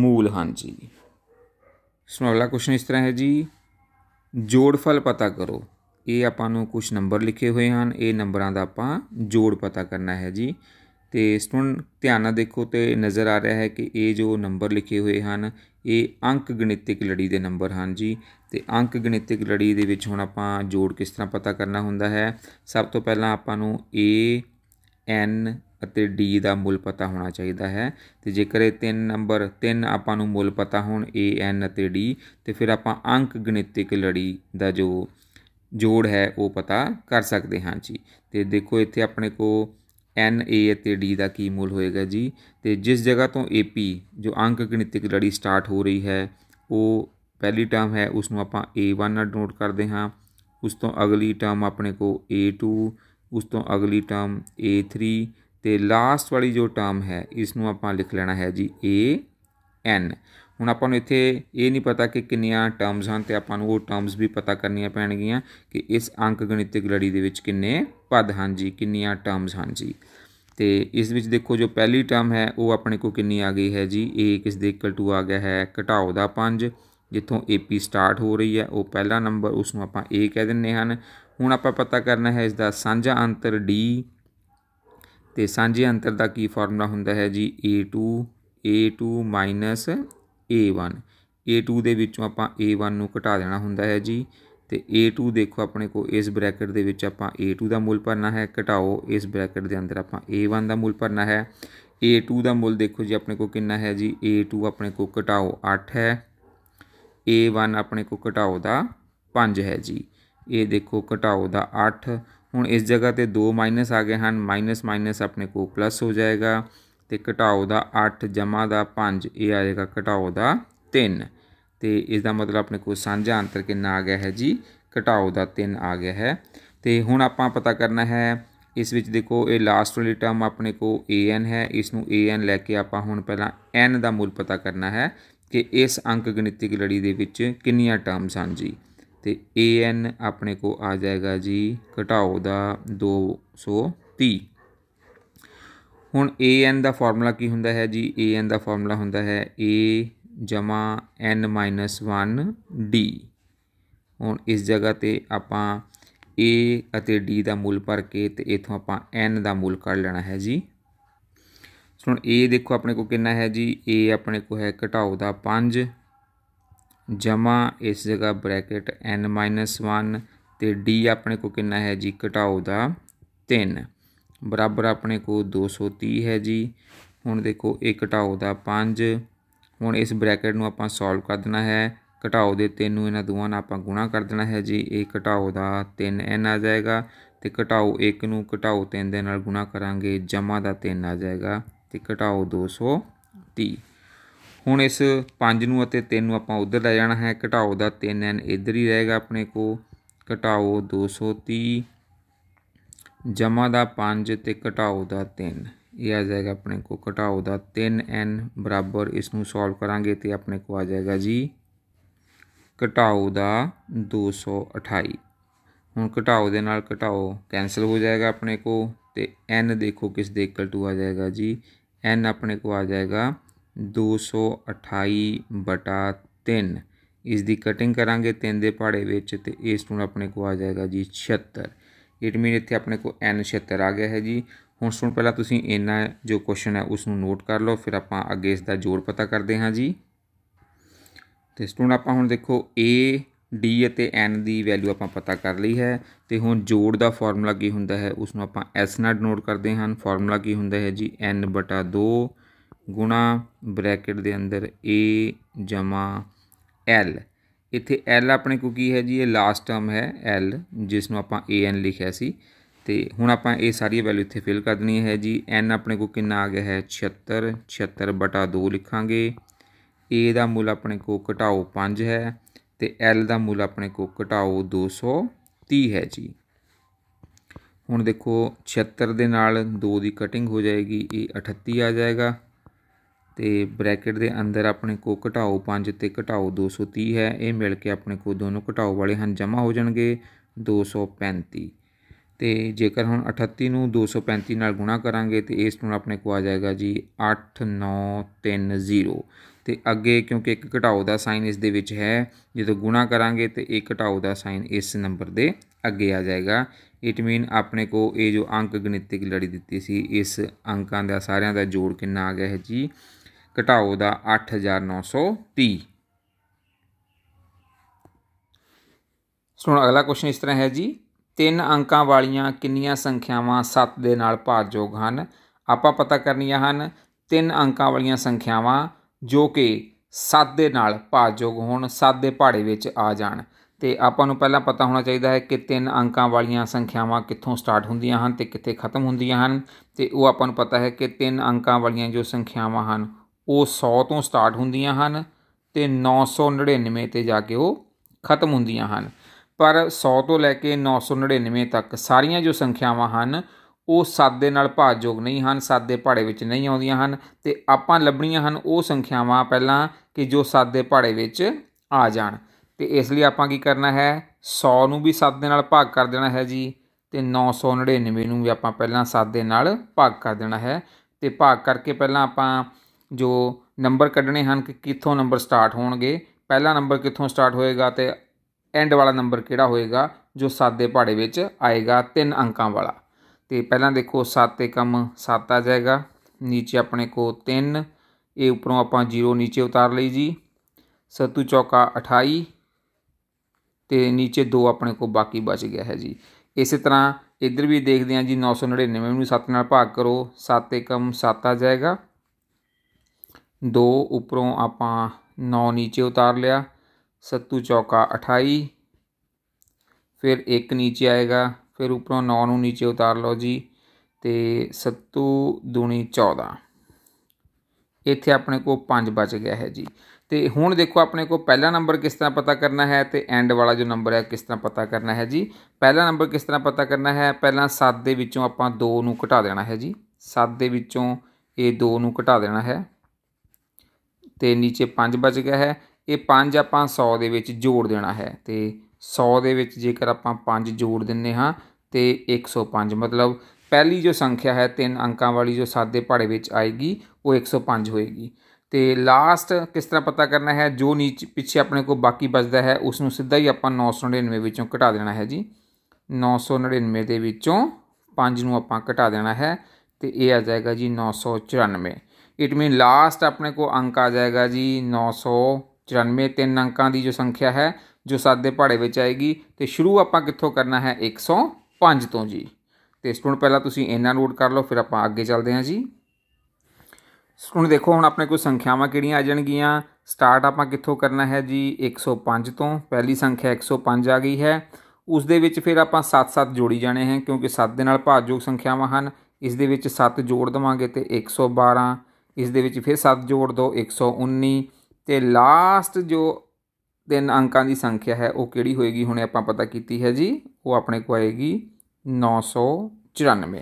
ਮੂਲ ਹਨ ਜੀ ਸੋ ਅਗਲਾ ਕੁਐਸਚਨ ਇਸ ਤਰ੍ਹਾਂ ਹੈ ਜੀ ਜੋੜਫਲ ਪਤਾ ਕਰੋ ਇਹ ਆਪਾਂ ਨੂੰ ਕੁਝ ਨੰਬਰ ਲਿਖੇ ਹੋਏ ਹਨ ਇਹ ਨੰਬਰਾਂ ਦਾ ਆਪਾਂ ਜੋੜ ਪਤਾ ਕਰਨਾ ਹੈ ਜੀ ਤੇ ਸਟੂਡੈਂਟ ਧਿਆਨ ਨਾਲ ਦੇਖੋ ਤੇ ਨਜ਼ਰ ਆ ਰਿਹਾ ਹੈ ਕਿ ਇਹ ਜੋ ਨੰਬਰ ਲਿਖੇ ਹੋਏ ਹਨ ਇਹ ਅੰਕ ਗਣਿਤਿਕ ਲੜੀ ਦੇ ਨੰਬਰ ਹਨ ਜੀ ਤੇ ਅੰਕ ਗਣਿਤਿਕ ਲੜੀ ਦੇ ਵਿੱਚ ਹੁਣ ਆਪਾਂ ਜੋੜ ਕਿਸ ਤਰ੍ਹਾਂ ਪਤਾ ਕਰਨਾ ਹੁੰਦਾ ਹੈ ਸਭ ਤੋਂ ਪਹਿਲਾਂ ਆਪਾਂ ਨੂੰ A N ਅਤੇ D ਦਾ ਮੁੱਲ ਪਤਾ ਹੋਣਾ ਚਾਹੀਦਾ ਹੈ ਤੇ ਜੇਕਰ ਇਹ ਤਿੰਨ ਨੰਬਰ ਤਿੰਨ ਆਪਾਂ ਨੂੰ ਮੁੱਲ ਪਤਾ ਹੋਣ A N ਅਤੇ D ਤੇ ਫਿਰ ਆਪਾਂ ਅੰਕ ਗਣਿਤਿਕ ਲੜੀ ਦਾ ਜੋ ਜੋੜ ਹੈ ਉਹ ਪਤਾ ਕਰ ਸਕਦੇ ਹਾਂ ਜੀ ਤੇ ਦੇਖੋ ਇੱਥੇ ਆਪਣੇ ਕੋ ਐਨ ਏ ਅਤੇ ਡੀ ਦਾ ਕੀ ਮੁੱਲ ਹੋਏਗਾ ਜੀ ਤੇ ਜਿਸ ਜਗ੍ਹਾ ਤੋਂ ਏ ਪੀ ਜੋ ਅੰਕ ਗਣਿਤਿਕ ਲੜੀ ਸਟਾਰਟ ਹੋ ਰਹੀ ਹੈ ਉਹ ਪਹਿਲੀ ਟਰਮ ਹੈ ਉਸ ਨੂੰ ਆਪਾਂ 1 ਨਾਲ ਡੋਟ ਕਰਦੇ ਹਾਂ ਉਸ ਤੋਂ ਅਗਲੀ ਟਰਮ ਆਪਣੇ ਕੋ 2 ਉਸ ਤੋਂ ਅਗਲੀ ਟਰਮ 3 ਤੇ ਲਾਸਟ ਵਾਲੀ ਜੋ ਟਰਮ ਹੈ ਇਸ ਨੂੰ ਆਪਾਂ ਲਿਖ ਲੈਣਾ ਹੈ ਜੀ ਐਨ ਹੁਣ ਆਪਾਂ ਨੂੰ ਇੱਥੇ ਇਹ ਨਹੀਂ ਪਤਾ ਕਿ ਕਿੰਨੀਆਂ ਟਰਮਸ ਹਨ ਤੇ ਆਪਾਂ ਨੂੰ ਉਹ ਟਰਮਸ ਵੀ ਪਤਾ ਕਰਨੀਆਂ ਪੈਣਗੀਆਂ ਕਿ ਇਸ ਅੰਕ ਗਣਿਤਿਕ ਲੜੀ ਦੇ ਵਿੱਚ ਕਿੰਨੇ ਪਦ ਹਨ ਜੀ ਕਿੰਨੀਆਂ ਟਰਮਸ ਹਨ ਜੀ ਤੇ ਇਸ ਵਿੱਚ ਦੇਖੋ ਜੋ ਪਹਿਲੀ ਟਰਮ ਹੈ ਉਹ ਆਪਣੇ ਕੋ ਕਿੰਨੀ ਆ ਗਈ ਹੈ ਜੀ a ਕਿਸ ਦੇ ਇਕੁਅਲ ਟੂ ਆ ਗਿਆ ਹੈ ਘਟਾਓ ਦਾ 5 ਜਿੱਥੋਂ ap ਸਟਾਰਟ ਹੋ ਰਹੀ ਹੈ ਉਹ ਪਹਿਲਾ ਨੰਬਰ ਉਸ ਨੂੰ ਆਪਾਂ a ਕਹਿ ਦਿੰਨੇ ਹਨ ਹੁਣ ਆਪਾਂ ਪਤਾ ਕਰਨਾ ਹੈ ਇਸ ਦਾ ਸਾਂਝਾ ਅੰਤਰ d ਤੇ ਸਾਂਝੇ ਅੰਤਰ ਦਾ ਕੀ ਫਾਰਮੂਲਾ ਹੁੰਦਾ ਹੈ ਜੀ a2 a2 a1 a2 ਦੇ ਵਿੱਚੋਂ ਆਪਾਂ a1 ਨੂੰ ਘਟਾ ਦੇਣਾ ਹੁੰਦਾ ਹੈ ਜੀ ਤੇ a2 ਦੇਖੋ ਆਪਣੇ ਕੋ ਇਸ ਬ੍ਰੈਕਟ ਦੇ ਵਿੱਚ ਆਪਾਂ a2 ਦਾ ਮੁੱਲ ਭਰਨਾ ਹੈ ਘਟਾਓ ਇਸ ਬ੍ਰੈਕਟ ਦੇ ਅੰਦਰ ਆਪਾਂ a1 ਦਾ ਮੁੱਲ ਭਰਨਾ ਹੈ a2 ਦਾ ਮੁੱਲ ਦੇਖੋ ਜੀ ਆਪਣੇ ਕੋ ਕਿੰਨਾ ਹੈ ਜੀ a2 ਆਪਣੇ ਕੋ ਘਟਾਓ 8 ਹੈ a1 ਆਪਣੇ ਕੋ ਘਟਾਓ ਦਾ 5 ਹੈ ਜੀ ਇਹ ਦੇਖੋ ਘਟਾਓ ਦਾ 8 ਹੁਣ ਇਸ ਜਗ੍ਹਾ ਤੇ 2 ਮਾਈਨਸ ਆ ਗਏ ਹਨ ਮਾਈਨਸ ਮਾਈਨਸ ਆਪਣੇ ਕੋ ਪਲੱਸ ਹੋ ਜਾਏਗਾ ਤੇ ਘਟਾਓ ਦਾ 8 ਜਮਾ ਦਾ 5 ਇਹ ਆ ਜਾਏਗਾ ਘਟਾਓ ਦਾ 3 ਤੇ ਇਸ ਦਾ ਮਤਲਬ ਆਪਣੇ ਕੋਲ ਸਾਂਝਾ ਅੰਤਰ ਕਿੰਨਾ ਆ ਗਿਆ ਹੈ ਜੀ ਘਟਾਓ ਦਾ 3 ਆ ਗਿਆ ਹੈ ਤੇ ਹੁਣ ਆਪਾਂ ਪਤਾ ਕਰਨਾ ਹੈ ਇਸ ਵਿੱਚ ਦੇਖੋ ਇਹ ਲਾਸਟ ਵਾਲੀ ਟਰਮ ਆਪਣੇ ਕੋ an ਹੈ ਇਸ ਨੂੰ an ਲੈ ਕੇ ਆਪਾਂ ਹੁਣ ਪਹਿਲਾਂ n ਦਾ ਮੁੱਲ ਪਤਾ ਕਰਨਾ ਹੈ ਕਿ ਇਸ ਅੰਕ ਗਣਿਤਿਕ ਲੜੀ ਦੇ ਵਿੱਚ ਕਿੰਨੀਆਂ ਟਰਮਸ ਹਨ ਜੀ ਤੇ an ਆਪਣੇ ਕੋ ਆ ਜਾਏਗਾ ਜੀ ਘਟਾਓ ਦਾ 230 ਹੁਣ an ਦਾ ਫਾਰਮੂਲਾ ਕੀ ਹੁੰਦਾ ਹੈ ਜੀ an ਦਾ ਫਾਰਮੂਲਾ ਹੁੰਦਾ ਹੈ a ਜਮਾ n 1 d ਹੁਣ ਇਸ ਜਗ੍ਹਾ ਤੇ ਆਪਾਂ a ਅਤੇ d ਦਾ ਮੁੱਲ ਭਰ ਕੇ ਤੇ ਇਥੋਂ ਆਪਾਂ n ਦਾ ਮੁੱਲ ਕੱਢ ਲੈਣਾ ਹੈ ਜੀ ਹੁਣ a ਦੇਖੋ ਆਪਣੇ ਕੋ ਕਿੰਨਾ ਹੈ ਜੀ a ਆਪਣੇ ਕੋ ਹੈ ਘਟਾਓ ਦਾ 5 ਜਮਾ ਇਸ ਜਗ੍ਹਾ ਬ੍ਰੈਕਟ n 1 ਤੇ d ਆਪਣੇ ਕੋ ਕਿੰਨਾ ਹੈ ਜੀ ਘਟਾਓ ਦਾ 3 ਬਰਾਬਰ ਆਪਣੇ ਕੋਲ 230 ਹੈ ਜੀ ਹੁਣ ਦੇਖੋ ਇਹ ਘਟਾਓ ਦਾ 5 ਹੁਣ ਇਸ ਬ੍ਰੈਕਟ ਨੂੰ ਆਪਾਂ ਸੋਲਵ ਕਰ ਦੇਣਾ ਹੈ ਘਟਾਓ ਦੇ 3 ਨੂੰ ਇਹਨਾਂ ਦੋਵਾਂ ਨਾਲ ਆਪਾਂ ਗੁਣਾ ਕਰ ਦੇਣਾ ਹੈ ਜੀ ਇਹ ਘਟਾਓ ਦਾ 3 3n ਆ ਜਾਏਗਾ ਤੇ ਘਟਾਓ 1 ਨੂੰ ਘਟਾਓ 3 ਦੇ ਨਾਲ ਗੁਣਾ ਕਰਾਂਗੇ ਜਮਾ ਦਾ 3 ਆ ਜਾਏਗਾ ਤੇ ਘਟਾਓ 230 ਹੁਣ ਇਸ 5 ਨੂੰ ਅਤੇ 3 ਨੂੰ ਆਪਾਂ ਉਧਰ ਲੈ ਜਾਣਾ ਹੈ ਘਟਾਓ ਦਾ 3 ਐਨ ਇਧਰ ਹੀ ਰਹੇਗਾ ਆਪਣੇ ਕੋ ਘਟਾਓ 230 ਜਮਾ ਦਾ 5 ਤੇ ਘਟਾਓ ਦਾ 3 ਇਹ ਆ ਜਾਏਗਾ ਆਪਣੇ ਕੋ ਘਟਾਓ ਦਾ 3n ਬਰਾਬਰ ਇਸ ਨੂੰ ਸੋਲਵ ਕਰਾਂਗੇ ਤੇ ਆਪਣੇ ਕੋ ਆ ਜਾਏਗਾ ਜੀ ਘਟਾਓ ਦਾ 228 ਹੁਣ ਘਟਾਓ ਦੇ ਨਾਲ ਘਟਾਓ ਕੈਨਸਲ ਹੋ ਜਾਏਗਾ ਆਪਣੇ ਕੋ ਤੇ n ਦੇਖੋ ਕਿਸ ਦੇ ਇਕੁਅਲ ਟੂ ਆ ਜਾਏਗਾ ਜੀ n ਆਪਣੇ ਕੋ ਆ ਜਾਏਗਾ 228/3 ਇਸ ਦੀ ਕਟਿੰਗ ਕਰਾਂਗੇ 3 ਦੇ ਪਹਾੜੇ ਵਿੱਚ ਤੇ ਇਸ ਨੂੰ ਆਪਣੇ ਕੋ ਆ ਜਾਏਗਾ ਜੀ 76 ਮੀਨ ਇੱਥੇ ਆਪਣੇ ਕੋਲ n 76 ਆ ਗਿਆ ਹੈ ਜੀ ਹੁਣ ਸੁਣ ਪਹਿਲਾਂ ਤੁਸੀਂ ਇਹਨਾਂ ਜੋ ਕੁਐਸਚਨ ਹੈ ਉਸ ਨੂੰ ਨੋਟ ਕਰ ਲਓ ਫਿਰ ਆਪਾਂ ਅੱਗੇ ਇਸ ਦਾ ਜੋੜ ਪਤਾ ਕਰਦੇ ਹਾਂ ਜੀ ਤੇ ਸਟੂਡੈਂਟ ਆਪਾਂ ਹੁਣ ਦੇਖੋ A D ਅਤੇ N ਦੀ ਵੈਲਿਊ ਆਪਾਂ ਪਤਾ ਕਰ ਲਈ ਹੈ ਤੇ ਹੁਣ ਜੋੜ ਦਾ ਫਾਰਮੂਲਾ ਕੀ ਹੁੰਦਾ ਹੈ ਉਸ ਨੂੰ ਆਪਾਂ S ਨਾਲ ਡਿਨੋਟ ਕਰਦੇ ਹਾਂ ਫਾਰਮੂਲਾ ਕੀ ਹੁੰਦਾ ਹੈ ਜੀ N 2 ਗੁਣਾ ਬ੍ਰੈਕਟ ਦੇ ਅੰਦਰ A L ਇੱਥੇ l ਆਪਣੇ ਕੋ ਕੀ ਹੈ ਜੀ ਇਹ ਲਾਸਟ ਟਰਮ ਹੈ l ਜਿਸ ਨੂੰ ਆਪਾਂ an ਲਿਖਿਆ ਸੀ ਤੇ ਹੁਣ ਆਪਾਂ ਇਹ ਸਾਰੀ ਵੈਲਿਊ ਇੱਥੇ ਫਿਲ ਕਰ ਦੇਣੀ ਹੈ ਜੀ n ਆਪਣੇ ਕੋ ਕਿੰਨਾ ਆ ਗਿਆ ਹੈ 76 76 2 ਲਿਖਾਂਗੇ a ਦਾ ਮੁੱਲ ਆਪਣੇ ਕੋ ਘਟਾਓ 5 ਹੈ ਤੇ l ਦਾ ਮੁੱਲ ਆਪਣੇ ਕੋ ਘਟਾਓ 230 ਹੈ ਜੀ ਹੁਣ ਦੇਖੋ 76 ਦੇ ਨਾਲ 2 ਦੀ ਕਟਿੰਗ ਹੋ ਜਾਏਗੀ ਇਹ 38 ਆ ਜਾਏਗਾ ਤੇ ਬ੍ਰੈਕਟ ਦੇ ਅੰਦਰ ਆਪਣੇ ਕੋ ਘਟਾਓ 5 ਤੇ ਘਟਾਓ 230 ਹੈ ਇਹ ਮਿਲ ਕੇ ਆਪਣੇ ਕੋ ਦੋਨੋਂ ਘਟਾਓ ਵਾਲੇ ਹਨ ਜਮ੍ਹਾਂ ਹੋ ਜਾਣਗੇ 235 ਤੇ ਜੇਕਰ ਹੁਣ 38 ਨੂੰ 235 ਨਾਲ ਗੁਣਾ ਕਰਾਂਗੇ ਤੇ ਇਸ ਨੂੰ ਆਪਣੇ ਕੋ ਆ ਜਾਏਗਾ ਜੀ 8930 ਤੇ ਅੱਗੇ ਕਿਉਂਕਿ ਇੱਕ ਘਟਾਓ ਦਾ ਸਾਈਨ ਇਸ ਦੇ ਵਿੱਚ ਹੈ ਜਦੋਂ ਗੁਣਾ ਕਰਾਂਗੇ ਤੇ ਇੱਕ ਘਟਾਓ ਦਾ ਸਾਈਨ ਇਸ ਨੰਬਰ ਦੇ ਅੱਗੇ ਆ ਜਾਏਗਾ ਇਟ ਮੀਨ ਆਪਣੇ ਕੋ ਇਹ ਜੋ ਅੰਕ ਗਣਿਤਿਕ ਲੜੀ ਦਿੱਤੀ ਸੀ ਇਸ ਅੰਕਾਂ ਦਾ ਸਾਰਿਆਂ ਦਾ ਜੋੜ ਕਿੰਨਾ ਆ ਗਿਆ ਹੈ ਜੀ ਘਟਾਓ ਦਾ 8930 ਸੋ ਅਗਲਾ ਕੁਐਸਚਨ ਇਸ ਤਰ੍ਹਾਂ ਹੈ ਜੀ ਤਿੰਨ ਅੰਕਾਂ ਵਾਲੀਆਂ ਕਿੰਨੀਆਂ ਸੰਖਿਆਵਾਂ 7 ਦੇ ਨਾਲ ਭਾਜਯੋਗ ਹਨ ਆਪਾਂ ਪਤਾ ਕਰਨੀਆਂ ਹਨ ਤਿੰਨ ਅੰਕਾਂ ਵਾਲੀਆਂ ਸੰਖਿਆਵਾਂ ਜੋ ਕਿ 7 ਦੇ ਨਾਲ ਭਾਜਯੋਗ ਹੋਣ 7 ਦੇ ਪਹਾੜੇ ਵਿੱਚ ਆ ਜਾਣ ਤੇ ਆਪਾਂ ਨੂੰ ਪਹਿਲਾਂ ਪਤਾ ਹੋਣਾ ਚਾਹੀਦਾ ਹੈ ਕਿ ਤਿੰਨ ਅੰਕਾਂ ਵਾਲੀਆਂ ਸੰਖਿਆਵਾਂ ਕਿੱਥੋਂ ਸਟਾਰਟ ਹੁੰਦੀਆਂ ਹਨ ਤੇ ਕਿੱਥੇ ਖਤਮ ਹੁੰਦੀਆਂ ਹਨ ਤੇ ਉਹ ਆਪਾਂ ਨੂੰ ਪਤਾ ਹੈ ਕਿ ਤਿੰਨ ਅੰਕਾਂ ਵਾਲੀਆਂ ਜੋ ਸੰਖਿਆਵਾਂ ਹਨ ਉਹ 100 ਤੋਂ ਸਟਾਰਟ ਹੁੰਦੀਆਂ ਹਨ ਤੇ 999 ਤੇ ਜਾ ਕੇ ਉਹ ਖਤਮ ਹੁੰਦੀਆਂ ਹਨ ਪਰ 100 ਤੋਂ ਲੈ ਕੇ 999 ਤੱਕ ਸਾਰੀਆਂ ਜੋ ਸੰਖਿਆਵਾਂ ਹਨ ਉਹ 7 ਦੇ ਨਾਲ ਭਾਜਯੋਗ ਨਹੀਂ ਹਨ 7 ਦੇ ਪਹਾੜੇ ਵਿੱਚ ਨਹੀਂ ਆਉਂਦੀਆਂ ਹਨ ਤੇ ਆਪਾਂ ਲੱਭਣੀਆਂ ਹਨ ਉਹ ਸੰਖਿਆਵਾਂ ਪਹਿਲਾਂ ਕਿ ਜੋ 7 ਦੇ ਪਹਾੜੇ ਵਿੱਚ ਆ ਜਾਣ ਤੇ ਇਸ ਲਈ ਆਪਾਂ ਕੀ ਕਰਨਾ ਹੈ 100 ਨੂੰ ਵੀ 7 ਦੇ ਨਾਲ ਭਾਗ ਕਰ ਦੇਣਾ ਹੈ ਜੀ ਤੇ 999 ਨੂੰ ਵੀ ਆਪਾਂ ਪਹਿਲਾਂ 7 ਦੇ ਨਾਲ ਭਾਗ ਕਰ ਦੇਣਾ ਹੈ ਤੇ ਭਾਗ ਕਰਕੇ ਪਹਿਲਾਂ ਆਪਾਂ ਜੋ ਨੰਬਰ ਕੱਢਣੇ ਹਨ ਕਿ ਕਿੱਥੋਂ ਨੰਬਰ ਸਟਾਰਟ ਹੋਣਗੇ ਪਹਿਲਾ ਨੰਬਰ ਕਿੱਥੋਂ ਸਟਾਰਟ ਹੋਏਗਾ ਤੇ ਐਂਡ ਵਾਲਾ ਨੰਬਰ ਕਿਹੜਾ ਹੋਏਗਾ ਜੋ 7 ਦੇ ਪਹਾੜੇ ਵਿੱਚ ਆਏਗਾ ਤਿੰਨ ਅੰਕਾਂ ਵਾਲਾ ਤੇ ਪਹਿਲਾਂ ਦੇਖੋ 7 ਤੇ ਕੰਮ 7 ਆ ਜਾਏਗਾ ਨੀਚੇ ਆਪਣੇ ਕੋ 3 ਇਹ ਉੱਪਰੋਂ ਆਪਾਂ 0 ਨੀਚੇ ਉਤਾਰ ਲਈ ਜੀ ਸਤੂ ਚੌਕਾ 28 ਤੇ ਨੀਚੇ 2 ਆਪਣੇ ਕੋ ਬਾਕੀ ਬਚ ਗਿਆ ਹੈ ਜੀ ਇਸੇ ਤਰ੍ਹਾਂ ਇੱਧਰ ਵੀ ਦੇਖਦੇ ਹਾਂ ਜੀ 999 ਨੂੰ 7 ਨਾਲ ਭਾਗ ਕਰੋ 7 ਕੰਮ 7 ਆ ਜਾਏਗਾ ਦੋ ਉੱਪਰੋਂ ਆਪਾਂ 9 ਨੀਚੇ ਉਤਾਰ ਲਿਆ ਸੱਤੂ ਚੌਕਾ 28 ਫਿਰ 1 ਨੀਚੇ ਆਏਗਾ ਫਿਰ ਉੱਪਰੋਂ 9 ਨੂੰ ਨੀਚੇ ਉਤਾਰ ਲਓ ਜੀ ਤੇ ਸੱਤੂ ਦੂਣੀ 14 ਇੱਥੇ ਆਪਣੇ ਕੋਲ 5 ਬਚ ਗਿਆ ਹੈ ਜੀ ਤੇ ਹੁਣ ਦੇਖੋ ਆਪਣੇ ਕੋਲ ਪਹਿਲਾ ਨੰਬਰ ਕਿਸ ਤਰ੍ਹਾਂ ਪਤਾ ਕਰਨਾ ਹੈ ਤੇ ਐਂਡ ਵਾਲਾ ਜੋ ਨੰਬਰ ਹੈ ਕਿਸ ਤਰ੍ਹਾਂ ਪਤਾ ਕਰਨਾ ਹੈ ਜੀ ਪਹਿਲਾ ਨੰਬਰ ਕਿਸ ਤਰ੍ਹਾਂ ਪਤਾ ਕਰਨਾ ਹੈ ਪਹਿਲਾਂ 7 ਦੇ ਵਿੱਚੋਂ ਆਪਾਂ 2 ਨੂੰ ਘਟਾ ਦੇਣਾ ਹੈ ਜੀ 7 ਦੇ ਵਿੱਚੋਂ ਇਹ 2 ਨੂੰ ਘਟਾ ਦੇਣਾ ਹੈ ਤੇ ਨੀਚੇ 5 ਬਚ ਗਿਆ ਹੈ ਇਹ 5 ਆਪਾਂ 100 ਦੇ ਵਿੱਚ ਜੋੜ ਦੇਣਾ ਹੈ ਤੇ 100 ਦੇ ਵਿੱਚ ਜੇਕਰ ਆਪਾਂ 5 ਜੋੜ ਦਿੰਨੇ ਹਾਂ ਤੇ 105 ਮਤਲਬ ਪਹਿਲੀ ਜੋ ਸੰਖਿਆ ਹੈ ਤਿੰਨ ਅੰਕਾਂ ਵਾਲੀ ਜੋ ਸਾਦੇ ਪਹਾੜੇ ਵਿੱਚ ਆਏਗੀ ਉਹ 105 ਹੋਏਗੀ ਤੇ ਲਾਸਟ ਕਿਸ ਤਰ੍ਹਾਂ ਪਤਾ ਕਰਨਾ ਹੈ ਜੋ ਨੀਚ ਪਿੱਛੇ ਆਪਣੇ ਕੋਲ ਬਾਕੀ ਬਚਦਾ ਹੈ ਉਸ ਨੂੰ ਸਿੱਧਾ ਹੀ ਆਪਾਂ 999 ਵਿੱਚੋਂ ਘਟਾ ਦੇਣਾ ਹੈ ਜੀ 999 ਦੇ ਵਿੱਚੋਂ 5 ਨੂੰ ਆਪਾਂ ਘਟਾ ਦੇਣਾ ਹੈ ਤੇ ਇਹ ਆ ਜਾਏਗਾ ਜੀ 994 ਇਟ ਮੀਨ ਲਾਸਟ ਆਪਣੇ ਕੋ ਅੰਕ ਆ ਜਾਏਗਾ ਜੀ 994 ਤਿੰਨ ਅੰਕਾਂ ਦੀ ਜੋ ਸੰਖਿਆ ਹੈ ਜੋ ਸਾਦੇ ਦੇ ਪਹਾੜੇ ਵਿੱਚ ਆਏਗੀ ਤੇ ਸ਼ੁਰੂ ਆਪਾਂ ਕਿੱਥੋਂ ਕਰਨਾ ਹੈ 105 ਤੋਂ ਜੀ ਤੇ ਸਟੂਡੈਂਟ ਪਹਿਲਾਂ ਤੁਸੀਂ ਇਹਨਾਂ ਨੋਟ ਕਰ ਲਓ ਫਿਰ ਆਪਾਂ ਅੱਗੇ ਚੱਲਦੇ ਹਾਂ ਜੀ ਸਟੂਡੈਂਟ ਦੇਖੋ ਹੁਣ ਆਪਣੇ ਕੋਲ ਸੰਖਿਆਵਾਂ ਕਿਹੜੀਆਂ ਆ ਜਾਣਗੀਆਂ ਸਟਾਰਟ ਆਪਾਂ ਕਿੱਥੋਂ ਕਰਨਾ ਹੈ ਜੀ 105 ਤੋਂ ਪਹਿਲੀ ਸੰਖਿਆ 105 ਆ ਗਈ ਹੈ ਉਸ ਦੇ ਵਿੱਚ ਫਿਰ ਆਪਾਂ 7-7 ਜੋੜੀ ਜਾਣੇ ਹਨ ਕਿਉਂਕਿ 7 ਦੇ ਨਾਲ ਭਾਜਯੋਗ ਸੰਖਿਆਵਾਂ ਹਨ ਇਸ ਦੇ ਵਿੱਚ 7 ਜੋੜ ਦਵਾਂਗੇ ਤੇ 112 ਇਸ ਦੇ ਵਿੱਚ ਫਿਰ 7 ਜੋੜ ਦਿਓ 119 ਤੇ ਲਾਸਟ ਜੋ ਤਿੰਨ ਅੰਕਾਂ ਦੀ ਸੰਖਿਆ ਹੈ ਉਹ ਕਿਹੜੀ ਹੋਏਗੀ ਹੁਣੇ ਆਪਾਂ ਪਤਾ ਕੀਤੀ ਹੈ ਜੀ ਉਹ ਆਪਣੇ ਕੋ ਆਏਗੀ 994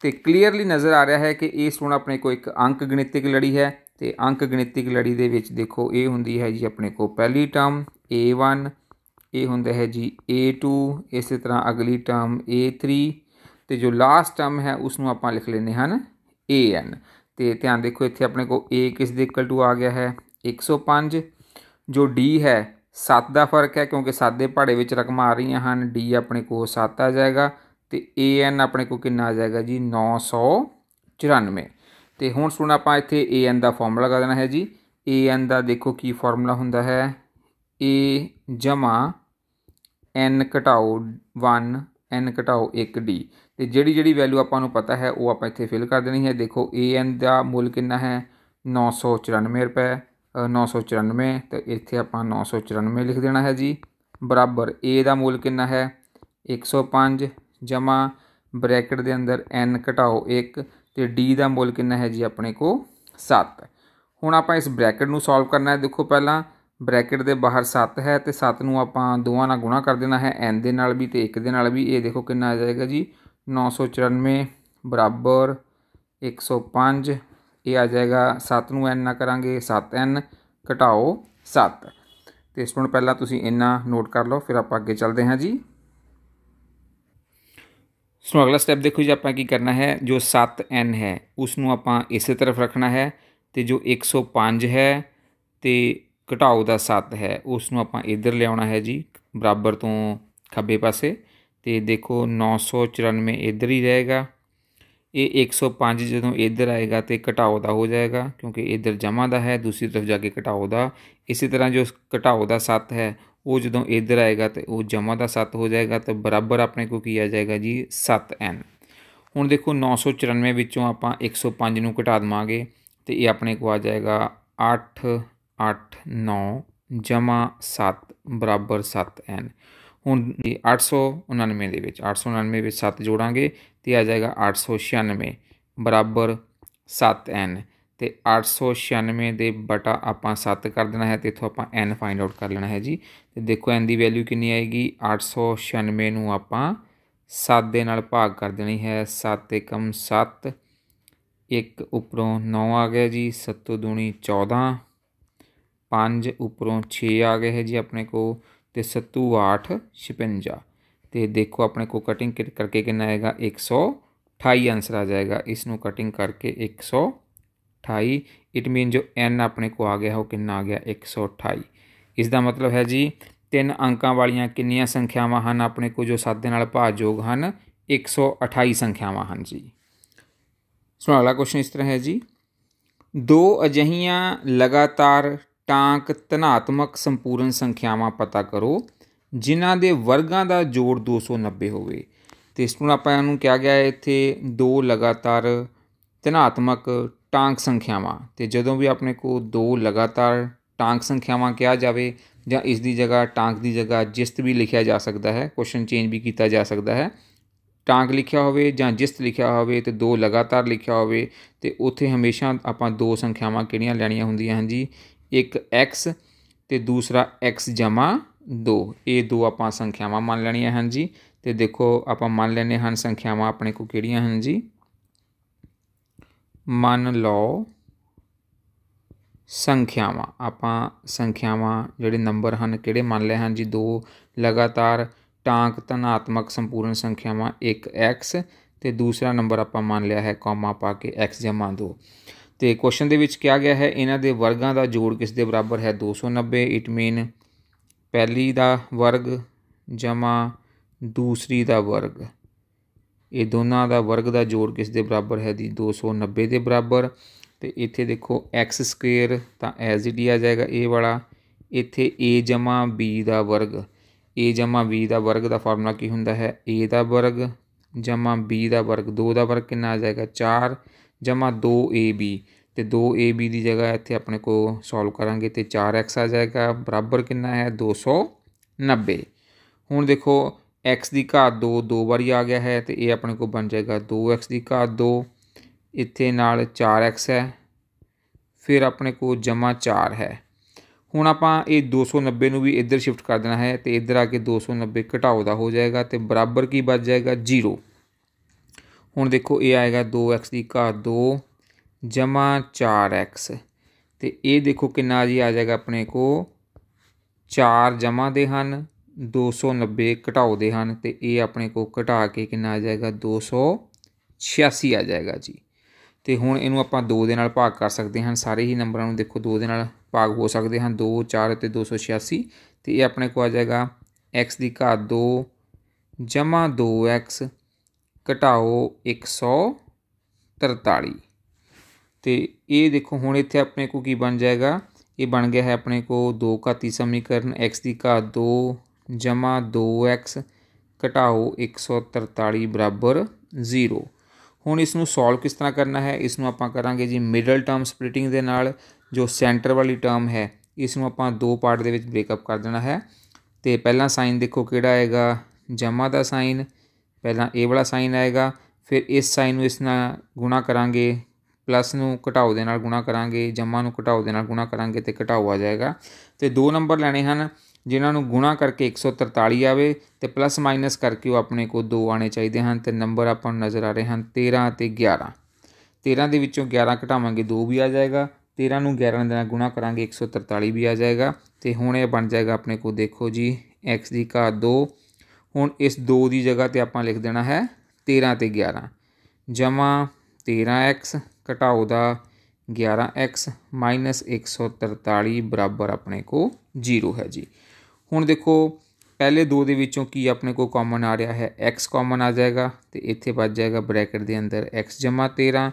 ਤੇ ਕਲੀਅਰਲੀ ਨਜ਼ਰ ਆ ਰਿਹਾ ਹੈ ਕਿ ਇਹ ਹੁਣ ਆਪਣੇ ਕੋ ਇੱਕ ਅੰਕ ਗਣਿਤਿਕ ਲੜੀ ਹੈ ਤੇ ਅੰਕ ਗਣਿਤਿਕ ਲੜੀ ਦੇ ਵਿੱਚ ਦੇਖੋ ਇਹ ਹੁੰਦੀ ਹੈ ਜੀ ਆਪਣੇ ਕੋ ਪਹਿਲੀ ਟਰਮ A1 ਇਹ ਹੁੰਦਾ ਹੈ ਜੀ A2 ਇਸੇ ਤਰ੍ਹਾਂ ਅਗਲੀ ਟਰਮ A3 ਤੇ ਜੋ ਲਾਸਟ ਟਰਮ ਹੈ ਉਸ ਨੂੰ ਆਪਾਂ ਲਿਖ ਲੈਨੇ ਹਨ AN ਤੇ ਧਿਆਨ ਦੇਖੋ ਇੱਥੇ ਆਪਣੇ ਕੋ a ਕਿਸ ਦੇ ਇਕੁਅਲ ਟੂ ਆ ਗਿਆ ਹੈ 105 ਜੋ d ਹੈ 7 ਦਾ ਫਰਕ ਹੈ ਕਿਉਂਕਿ 7 ਦੇ ਪਹਾੜੇ ਵਿੱਚ ਰਕਮ ਆ ਰਹੀਆਂ ਹਨ d ਆਪਣੇ ਕੋ 7 ਆ ਜਾਏਗਾ ਤੇ an ਆਪਣੇ ਕੋ ਕਿੰਨਾ ਆ ਜਾਏਗਾ ਜੀ 994 ਤੇ ਹੁਣ ਸੁਣ ਆਪਾਂ ਇੱਥੇ an ਦਾ ਫਾਰਮੂਲਾ ਲਗਾ ਦੇਣਾ ਹੈ ਜੀ an ਦਾ ਦੇਖੋ ਕੀ ਫਾਰਮੂਲਾ ਹੁੰਦਾ ਹੈ a ਜਮਾ n ਘਟਾਓ 1 n ਘਟਾਓ 1d ਤੇ ਜਿਹੜੀ ਜਿਹੜੀ ਵੈਲਿਊ ਆਪਾਂ ਨੂੰ ਪਤਾ ਹੈ ਉਹ ਆਪਾਂ ਇੱਥੇ ਫਿਲ ਕਰ ਦੇਣੀ ਹੈ ਦੇਖੋ an ਦਾ ਮੁੱਲ ਕਿੰਨਾ ਹੈ 994 ਰੁਪਏ 994 ਤੇ ਇੱਥੇ ਆਪਾਂ 994 ਲਿਖ ਦੇਣਾ ਹੈ ਜੀ ਬਰਾਬਰ a ਦਾ ਮੁੱਲ ਕਿੰਨਾ ਹੈ 105 ਜਮਾ ਬ੍ਰੈਕਟ ਦੇ ਅੰਦਰ n ਘਟਾਓ 1 ਤੇ d ਦਾ ਮੁੱਲ ਕਿੰਨਾ ਹੈ ਜੀ ਆਪਣੇ ਕੋ 7 ਹੁਣ ਆਪਾਂ ਇਸ ਬ੍ਰੈਕਟ ਨੂੰ ਸੋਲਵ ਕਰਨਾ ਹੈ ਦੇਖੋ ਪਹਿਲਾਂ ਬ੍ਰੈਕਟ ਦੇ ਬਾਹਰ 7 ਹੈ ਤੇ 7 ਨੂੰ ਆਪਾਂ ਦੋਵਾਂ ਨਾਲ ਗੁਣਾ ਕਰ ਦੇਣਾ ਹੈ n ਦੇ ਨਾਲ ਵੀ ਤੇ 1 ਦੇ ਨਾਲ ਵੀ ਇਹ ਦੇਖੋ ਕਿੰਨਾ ਆ ਜਾਏਗਾ ਜੀ 994 ਬਰਾਬਰ 105 ਇਹ ਆ ਜਾਏਗਾ 7 ਨੂੰ n ਨਾਲ ਕਰਾਂਗੇ 7n ਘਟਾਓ 7 ਤੇ ਸਟੂਡੈਂਟ ਪਹਿਲਾਂ ਤੁਸੀਂ ਇਹਨਾਂ ਨੋਟ ਕਰ ਲਓ ਫਿਰ ਆਪਾਂ ਅੱਗੇ ਚੱਲਦੇ ਹਾਂ ਜੀ ਸੋ ਅਗਲਾ ਸਟੈਪ ਦੇਖੋ ਜੀ ਆਪਾਂ ਕੀ ਕਰਨਾ ਹੈ ਜੋ 7n ਹੈ ਉਸ ਨੂੰ ਆਪਾਂ ਇਸੇ ਤਰਫ ਰੱਖਣਾ ਹੈ ਤੇ ਜੋ 105 ਹੈ ਤੇ ਘਟਾਓ ਦਾ 7 ਹੈ ਉਸ ਨੂੰ ਆਪਾਂ ਇੱਧਰ ਲਿਆਉਣਾ ਹੈ ਜੀ ਬਰਾਬਰ ਤੋਂ ਖੱਬੇ ਪਾਸੇ ਤੇ ਦੇਖੋ 994 ਇੱਧਰ ਹੀ ਰਹੇਗਾ ਇਹ 105 ਜਦੋਂ ਇੱਧਰ ਆਏਗਾ ਤੇ ਘਟਾਓ ਦਾ ਹੋ ਜਾਏਗਾ ਕਿਉਂਕਿ ਇੱਧਰ ਜਮਾ ਦਾ ਹੈ ਦੂਸਰੀ ਤਰਫ ਜਾ ਕੇ ਘਟਾਓ ਦਾ ਇਸੇ ਤਰ੍ਹਾਂ ਜੋ ਘਟਾਓ ਦਾ 7 ਹੈ ਉਹ ਜਦੋਂ ਇੱਧਰ ਆਏਗਾ ਤੇ ਉਹ ਜਮਾ ਦਾ 7 ਹੋ ਜਾਏਗਾ ਤੇ ਬਰਾਬਰ ਆਪਣੇ ਕੋ ਕੀ ਆ ਜਾਏਗਾ ਜੀ 7n ਹੁਣ ਦੇਖੋ 994 ਵਿੱਚੋਂ ਆਪਾਂ 105 ਨੂੰ ਘਟਾ ਦਵਾਂਗੇ ਤੇ ਇਹ ਆਪਣੇ ਕੋ ਆ ਜਾਏਗਾ 8 8 9 ਜਮਾ 7 ਬਰਾਬਰ ਹੁਣ 899 ਦੇ ਵਿੱਚ 899 ਵਿੱਚ 7 ਜੋੜਾਂਗੇ ਤੇ ਆ ਜਾਏਗਾ 896 ਬਰਾਬਰ 7n ਤੇ 896 ਦੇ ਬਟਾ ਆਪਾਂ 7 ਕਰ ਦੇਣਾ ਹੈ ਤੇ ਇਥੋਂ ਆਪਾਂ n ਫਾਈਂਡ ਆਊਟ ਕਰ ਲੈਣਾ ਹੈ ਜੀ ਤੇ ਦੇਖੋ n ਦੀ ਵੈਲਿਊ ਕਿੰਨੀ ਆਏਗੀ 896 ਨੂੰ ਆਪਾਂ 7 ਦੇ ਨਾਲ ਭਾਗ ਕਰ ਦੇਣੀ ਹੈ 7 1 7 1 ਉੱਪਰੋਂ 9 ਆ ਗਿਆ ਜੀ 7 2 14 पं उपरों छे आ गए है जी अपने को सत्तू आठ छपंजा तो देखो अपने को कटिंग कट करके कि आएगा एक सौ अठाई आंसर आ जाएगा इसन कटिंग करके एक सौ अठाई इट मीन जो एन अपने को आ गया वह कि आ गया एक सौ अठाई इसका मतलब है जी तीन अंकों वाली कि संख्याव अपने को जो सात योग हैं एक सौ अठाई संख्याव हैं जी सो अगला क्वेश्चन इस तरह है जी दो अजिया लगातार ਟਾਂਕ ਧਨਾਤਮਕ ਸੰਪੂਰਨ ਸੰਖਿਆਵਾਂ ਪਤਾ ਕਰੋ ਜਿਨ੍ਹਾਂ ਦੇ ਵਰਗਾਂ ਦਾ ਜੋੜ 290 ਹੋਵੇ ਤੇ ਇਸ ਨੂੰ ਆਪਾਂ ਨੂੰ ਕਿਹਾ ਗਿਆ ਹੈ ਇੱਥੇ ਦੋ ਲਗਾਤਾਰ ਧਨਾਤਮਕ ਟਾਂਕ ਸੰਖਿਆਵਾਂ ਤੇ ਜਦੋਂ ਵੀ ਆਪਣੇ ਕੋ ਦੋ ਲਗਾਤਾਰ ਟਾਂਕ ਸੰਖਿਆਵਾਂ ਕਿਹਾ ਜਾਵੇ ਜਾਂ ਇਸ ਦੀ ਜਗ੍ਹਾ ਟਾਂਕ ਦੀ ਜਗ੍ਹਾ ਜਿਸਤ ਵੀ ਲਿਖਿਆ ਜਾ ਸਕਦਾ ਹੈ ਕੁਐਸਚਨ ਚੇਂਜ ਵੀ ਕੀਤਾ ਜਾ ਸਕਦਾ ਹੈ ਟਾਂਕ ਲਿਖਿਆ ਹੋਵੇ ਜਾਂ ਜਿਸਤ ਲਿਖਿਆ ਹੋਵੇ ਤੇ ਦੋ ਲਗਾਤਾਰ ਲਿਖਿਆ ਹੋਵੇ ਤੇ ਉੱਥੇ ਹਮੇਸ਼ਾ ਆਪਾਂ ਦੋ ਸੰਖਿਆਵਾਂ ਕਿਹੜੀਆਂ ਲੈਣੀਆਂ ਹੁੰਦੀਆਂ ਹਨ ਜੀ एक एक्स तो दूसरा एक्स जमा दो ये दो आप संख्याव मान लेनिया हैं जी तो देखो आप मान लेने हैं संख्याव अपने को कि जी मान लो संख्याव आप संख्याव जोड़े नंबर हैं कि मान लिया हैं जी दो लगातार टाक धनात्मक संपूर्ण संख्याव एक एक्स तो दूसरा नंबर आप लिया है कौमा पा के एक्स जमा दो ਤੇ ਕੁਐਸਚਨ ਦੇ ਵਿੱਚ ਕਿਹਾ ਗਿਆ ਹੈ ਇਹਨਾਂ ਦੇ ਵਰਗਾਂ ਦਾ ਜੋੜ ਕਿਸ ਦੇ ਬਰਾਬਰ ਹੈ 290 ਇਟ ਮੀਨ ਪਹਿਲੀ ਦਾ ਵਰਗ ਜਮਾ ਦੂਸਰੀ ਦਾ ਵਰਗ ਇਹ ਦੋਨਾਂ ਦਾ ਵਰਗ ਦਾ ਜੋੜ ਕਿਸ ਦੇ ਬਰਾਬਰ ਹੈ ਦੀ 290 ਦੇ ਬਰਾਬਰ ਤੇ ਇੱਥੇ ਦੇਖੋ ਸਕੁਅਰ ਤਾਂ ਐਜ਼ ਇਟ ਹੀ ਆ ਜਾਏਗਾ ਇਹ ਵਾਲਾ ਇੱਥੇ a ਜਮਾ b ਦਾ ਵਰਗ a ਜਮਾ b ਦਾ ਵਰਗ ਦਾ ਫਾਰਮੂਲਾ ਕੀ ਹੁੰਦਾ ਹੈ a ਦਾ ਵਰਗ ਜਮਾ b ਦਾ ਵਰਗ 2 ਦਾ ਵਰਗ ਕਿੰਨਾ ਆ ਜਾਏਗਾ 4 ਜਮਾ 2ab ਤੇ 2ab ਦੀ ਜਗ੍ਹਾ ਇੱਥੇ ਆਪਣੇ ਕੋ ਸੋਲਵ ਕਰਾਂਗੇ ਤੇ 4x ਆ ਜਾਏਗਾ ਬਰਾਬਰ ਕਿੰਨਾ ਹੈ 290 ਹੁਣ ਦੇਖੋ x ਦੀ ਘਾਤ 2 ਦੋ ਵਾਰੀ ਆ ਗਿਆ ਹੈ ਤੇ ਇਹ ਆਪਣੇ ਕੋ ਬਣ ਜਾਏਗਾ 2x ਦੀ ਘਾਤ 2 ਇੱਥੇ ਨਾਲ 4x ਹੈ ਫਿਰ ਆਪਣੇ ਕੋ ਜਮਾ 4 ਹੈ ਹੁਣ ਆਪਾਂ ਇਹ 290 ਨੂੰ ਵੀ ਇੱਧਰ ਸ਼ਿਫਟ ਕਰ ਦੇਣਾ ਹੈ ਤੇ ਇੱਧਰ ਆ ਕੇ 290 ਘਟਾਓ ਦਾ ਹੋ ਜਾਏਗਾ ਤੇ ਬਰਾਬਰ ਕੀ ਬਚ ਜਾਏਗਾ 0 ਹੁਣ ਦੇਖੋ ਇਹ ਆਏਗਾ 2x ਦੀ ਘਾਤ 2 ਜਮਾ 4x ਤੇ ਇਹ ਦੇਖੋ ਕਿੰਨਾ ਜੀ ਆ ਜਾਏਗਾ ਆਪਣੇ ਕੋ 4 ਜਮਾ ਦੇ ਹਨ 290 ਘਟਾਉ ਦੇ ਹਨ ਤੇ ਇਹ ਆਪਣੇ ਕੋ ਘਟਾ ਕੇ ਕਿੰਨਾ ਆ ਜਾਏਗਾ 286 ਆ ਜਾਏਗਾ ਜੀ ਤੇ ਹੁਣ ਇਹਨੂੰ ਆਪਾਂ 2 ਦੇ ਨਾਲ ਭਾਗ ਕਰ ਸਕਦੇ ਹਾਂ ਸਾਰੇ ਹੀ ਨੰਬਰਾਂ ਨੂੰ ਦੇਖੋ 2 ਦੇ ਨਾਲ ਭਾਗ ਹੋ ਸਕਦੇ ਹਨ 2 4 ਤੇ 286 ਤੇ ਇਹ ਆਪਣੇ ਕੋ ਆ ਜਾਏਗਾ x ਦੀ ਘਾਤ 2 ਜਮਾ 2x ਘਟਾਓ 143 ਤੇ ਇਹ ਦੇਖੋ ਹੁਣ ਇੱਥੇ ਆਪਣੇ ਕੋ ਕੀ ਬਣ ਜਾਏਗਾ ਇਹ ਬਣ ਗਿਆ ਹੈ ਆਪਣੇ ਕੋ ਦੋ ਘਾਤੀ ਸਮੀਕਰਨ x ਦੀ ਘਾਤ 2 ਜਮਾ 2x ਘਟਾਓ 143 ਬਰਾਬਰ 0 ਹੁਣ ਇਸ ਨੂੰ ਸੋਲਵ ਕਿਸ ਤਰ੍ਹਾਂ ਕਰਨਾ ਹੈ ਇਸ ਨੂੰ ਆਪਾਂ ਕਰਾਂਗੇ ਜੀ ਮਿਡਲ ਟਰਮ ਸਪਲਿਟਿੰਗ ਦੇ ਨਾਲ ਜੋ ਸੈਂਟਰ ਵਾਲੀ ਟਰਮ ਹੈ ਇਸ ਨੂੰ ਆਪਾਂ ਦੋ ਪਾਰਟ ਦੇ ਵਿੱਚ ਬ੍ਰੇਕਅਪ ਕਰ ਦੇਣਾ ਹੈ ਤੇ ਪਹਿਲਾ ਸਾਈਨ ਦੇਖੋ ਕਿਹੜਾ ਆਏਗਾ ਜਮਾ ਦਾ ਸਾਈਨ ਪਹਿਲਾਂ ਇਹ ਵਾਲਾ ਸਾਈਨ ਆਏਗਾ ਫਿਰ ਇਸ ਸਾਈਨ ਨੂੰ ਇਸ ਨਾਲ ਗੁਣਾ ਕਰਾਂਗੇ ਪਲੱਸ ਨੂੰ ਘਟਾਓ ਦੇ ਨਾਲ ਗੁਣਾ ਕਰਾਂਗੇ ਜਮਾ ਨੂੰ ਘਟਾਓ ਦੇ ਨਾਲ ਗੁਣਾ ਕਰਾਂਗੇ ਤੇ ਘਟਾਓ ਆ ਜਾਏਗਾ ਤੇ ਦੋ ਨੰਬਰ ਲੈਣੇ ਹਨ ਜਿਨ੍ਹਾਂ ਨੂੰ ਗੁਣਾ ਕਰਕੇ 143 ਆਵੇ ਤੇ ਪਲੱਸ ਮਾਈਨਸ ਕਰਕੇ ਉਹ ਆਪਣੇ ਕੋ ਦੋ ਆਣੇ ਚਾਹੀਦੇ ਹਨ ਤੇ ਨੰਬਰ ਆਪਾਂ ਨੂੰ ਨਜ਼ਰ ਆ ਰਹੇ ਹਨ 13 ਤੇ 11 13 ਦੇ ਵਿੱਚੋਂ 11 ਘਟਾਵਾਂਗੇ 2 ਵੀ ਆ ਜਾਏਗਾ 13 ਨੂੰ 11 ਦੇ ਨਾਲ ਗੁਣਾ ਕਰਾਂਗੇ 143 ਵੀ ਆ ਜਾਏਗਾ ਤੇ ਹੁਣ ਇਹ ਬਣ ਜਾਏਗਾ ਆਪਣੇ ਕੋ ਦੇਖੋ ਜੀ x ਦੀ ਘਾਤ 2 ਹੁਣ ਇਸ 2 ਦੀ ਜਗ੍ਹਾ ਤੇ ਆਪਾਂ ਲਿਖ ਦੇਣਾ ਹੈ 13 ਤੇ 11 ਜਮਾ 13x ਘਟਾਓ ਦਾ 11x 143 ਬਰਾਬਰ ਆਪਣੇ ਕੋ 0 ਹੈ ਜੀ ਹੁਣ ਦੇਖੋ ਪਹਿਲੇ ਦੋ ਦੇ ਵਿੱਚੋਂ ਕੀ ਆਪਣੇ ਕੋ ਕਾਮਨ ਆ ਰਿਹਾ ਹੈ x ਕਾਮਨ ਆ ਜਾਏਗਾ ਤੇ ਇੱਥੇ ਬਚ ਜਾਏਗਾ ਬ੍ਰੈਕਟ ਦੇ ਅੰਦਰ x 13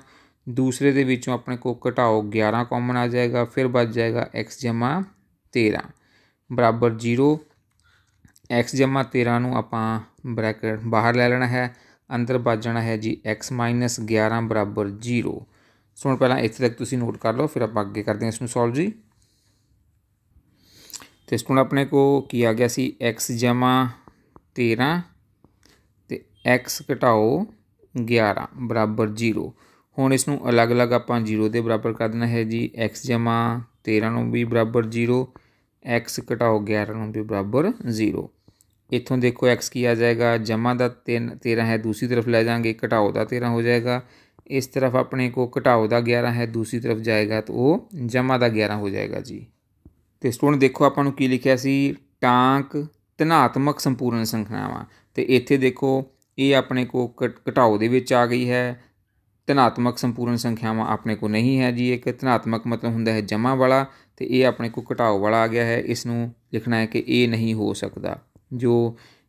ਦੂਸਰੇ ਦੇ ਵਿੱਚੋਂ ਆਪਣੇ ਕੋ ਘਟਾਓ 11 ਕਾਮਨ ਆ ਜਾਏਗਾ ਫਿਰ ਬਚ ਜਾਏਗਾ x 13 ਬਰਾਬਰ 0 x 13 ਨੂੰ ਆਪਾਂ ਬ੍ਰੈਕਟ ਬਾਹਰ ਲੈ ਲੈਣਾ ਹੈ ਅੰਦਰ ਬਚ ਜਾਣਾ ਹੈ ਜੀ x 11 0 ਸੋ ਹੁਣ ਪਹਿਲਾਂ ਇੱਥੇ ਤੱਕ ਤੁਸੀਂ ਨੋਟ ਕਰ ਲਓ ਫਿਰ ਆਪਾਂ ਅੱਗੇ ਕਰਦੇ ਹਾਂ ਇਸ ਨੂੰ ਸੋਲਵ ਜੀ ਤੇ ਇਸ ਤੋਂ ਆਪਣੇ ਕੋ ਕੀ ਆ ਗਿਆ ਸੀ x 13 ਤੇ x ਘਟਾਓ 11 ਬਰਾਬਰ 0 ਹੁਣ ਇਸ ਨੂੰ ਅਲੱਗ-ਅਲੱਗ ਆਪਾਂ 0 ਦੇ ਬਰਾਬਰ ਕਰ ਦੇਣਾ ਹੈ ਜੀ x 13 ਨੂੰ ਵੀ ਬਰਾਬਰ 0 x ਘਟਾਓ 11 ਨੂੰ ਵੀ ਬਰਾਬਰ 0 ਇੱਥੋਂ ਦੇਖੋ x ਕੀ ਆ ਜਾਏਗਾ ਜਮਾ ਦਾ 3 13 ਹੈ ਦੂਸਰੀ ਤਰਫ ਲੈ ਜਾਾਂਗੇ ਘਟਾਓ ਦਾ 13 ਹੋ ਜਾਏਗਾ ਇਸ ਤਰਫ ਆਪਣੇ ਕੋ ਘਟਾਓ ਦਾ 11 ਹੈ ਦੂਸਰੀ ਤਰਫ ਜਾਏਗਾ ਤਾਂ ਉਹ ਜਮਾ ਦਾ 11 ਹੋ ਜਾਏਗਾ ਜੀ ਤੇ ਸਟੂਡੈਂਟ ਦੇਖੋ ਆਪਾਂ ਨੂੰ ਕੀ ਲਿਖਿਆ ਸੀ ਟਾਂਕ ਧਨਾਤਮਕ ਸੰਪੂਰਨ ਸੰਖਿਆਵਾਂ ਤੇ ਇੱਥੇ ਦੇਖੋ ਇਹ ਆਪਣੇ ਕੋ ਘਟਾਓ ਦੇ ਵਿੱਚ ਆ ਗਈ ਹੈ ਧਨਾਤਮਕ ਸੰਪੂਰਨ ਸੰਖਿਆਵਾਂ ਆਪਣੇ ਕੋ ਨਹੀਂ ਹੈ ਜੀ ਇੱਕ ਤਨਾਤਮਕ ਮਤਲਬ ਹੁੰਦਾ ਹੈ ਜਮਾ ਵਾਲਾ ਤੇ ਇਹ ਆਪਣੇ ਕੋ ਘਟਾਓ ਵਾਲਾ ਆ ਗਿਆ ਹੈ ਇਸ ਨੂੰ ਲਿਖਣਾ ਹੈ ਕਿ ਇਹ ਨਹੀਂ ਹੋ ਸਕਦਾ ਜੋ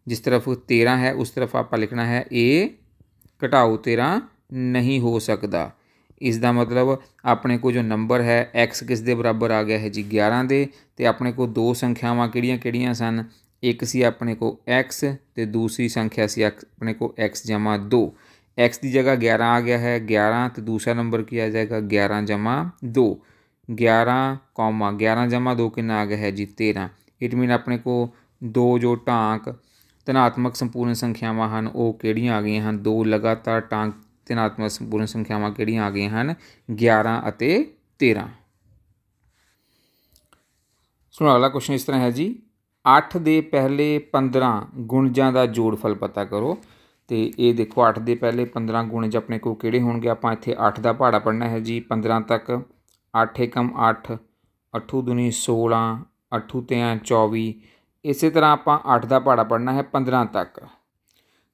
ਜਿਸ ਤਰਫ 13 ਹੈ ਉਸ ਤਰਫ ਆਪਾਂ ਲਿਖਣਾ ਹੈ ਇਹ ਘਟਾਓ 13 नहीं हो सकता इसका मतलब अपने को जो नंबर है एक्स किस दे बराबर आ गया है जी ग्यारह के तो अपने को दो संख्याव कि सन एक सी अपने को एक्स तो दूसरी संख्या से एक्स अपने को एक्स जमा दो एक्स की जगह ग्यारह आ गया है ग्यारह तो दूसरा नंबर की आ जाएगा ग्यारह जमा दो ग्यारह कौमा ग्यारह जमा दो कि आ गया है जी तेरह इट मीन अपने को दो जो टाँक धनात्मक संपूर्ण संख्याव आ गई हैं दो लगातार टाँक ਤਿਨਾਤਮਕ ਸੰਪੂਰਨ ਸੰਖਿਆਵਾਂ ਕਿਹੜੀਆਂ ਆ ਗਈਆਂ ਹਨ 11 ਅਤੇ 13 ਸੁਣੋ ਅਗਲਾ ਕੁਐਸਚਨ ਇਸ ਤਰ੍ਹਾਂ ਹੈ ਜੀ 8 ਦੇ ਪਹਿਲੇ 15 ਗੁਣਜਾਂ ਦਾ ਜੋੜਫਲ ਪਤਾ ਕਰੋ ਤੇ ਇਹ ਦੇਖੋ 8 ਦੇ ਪਹਿਲੇ 15 ਗੁਣਜ ਆਪਣੇ ਕੋਲ ਕਿਹੜੇ ਹੋਣਗੇ ਆਪਾਂ ਇੱਥੇ 8 ਦਾ ਪਹਾੜਾ ਪੜਨਾ ਹੈ ਜੀ 15 ਤੱਕ 8 ਕਮ 8 8 ਦੁਨੀ 16 8 ਤੇ 24 ਇਸੇ ਤਰ੍ਹਾਂ ਆਪਾਂ 8 ਦਾ ਪਹਾੜਾ ਪੜਨਾ ਹੈ 15 ਤੱਕ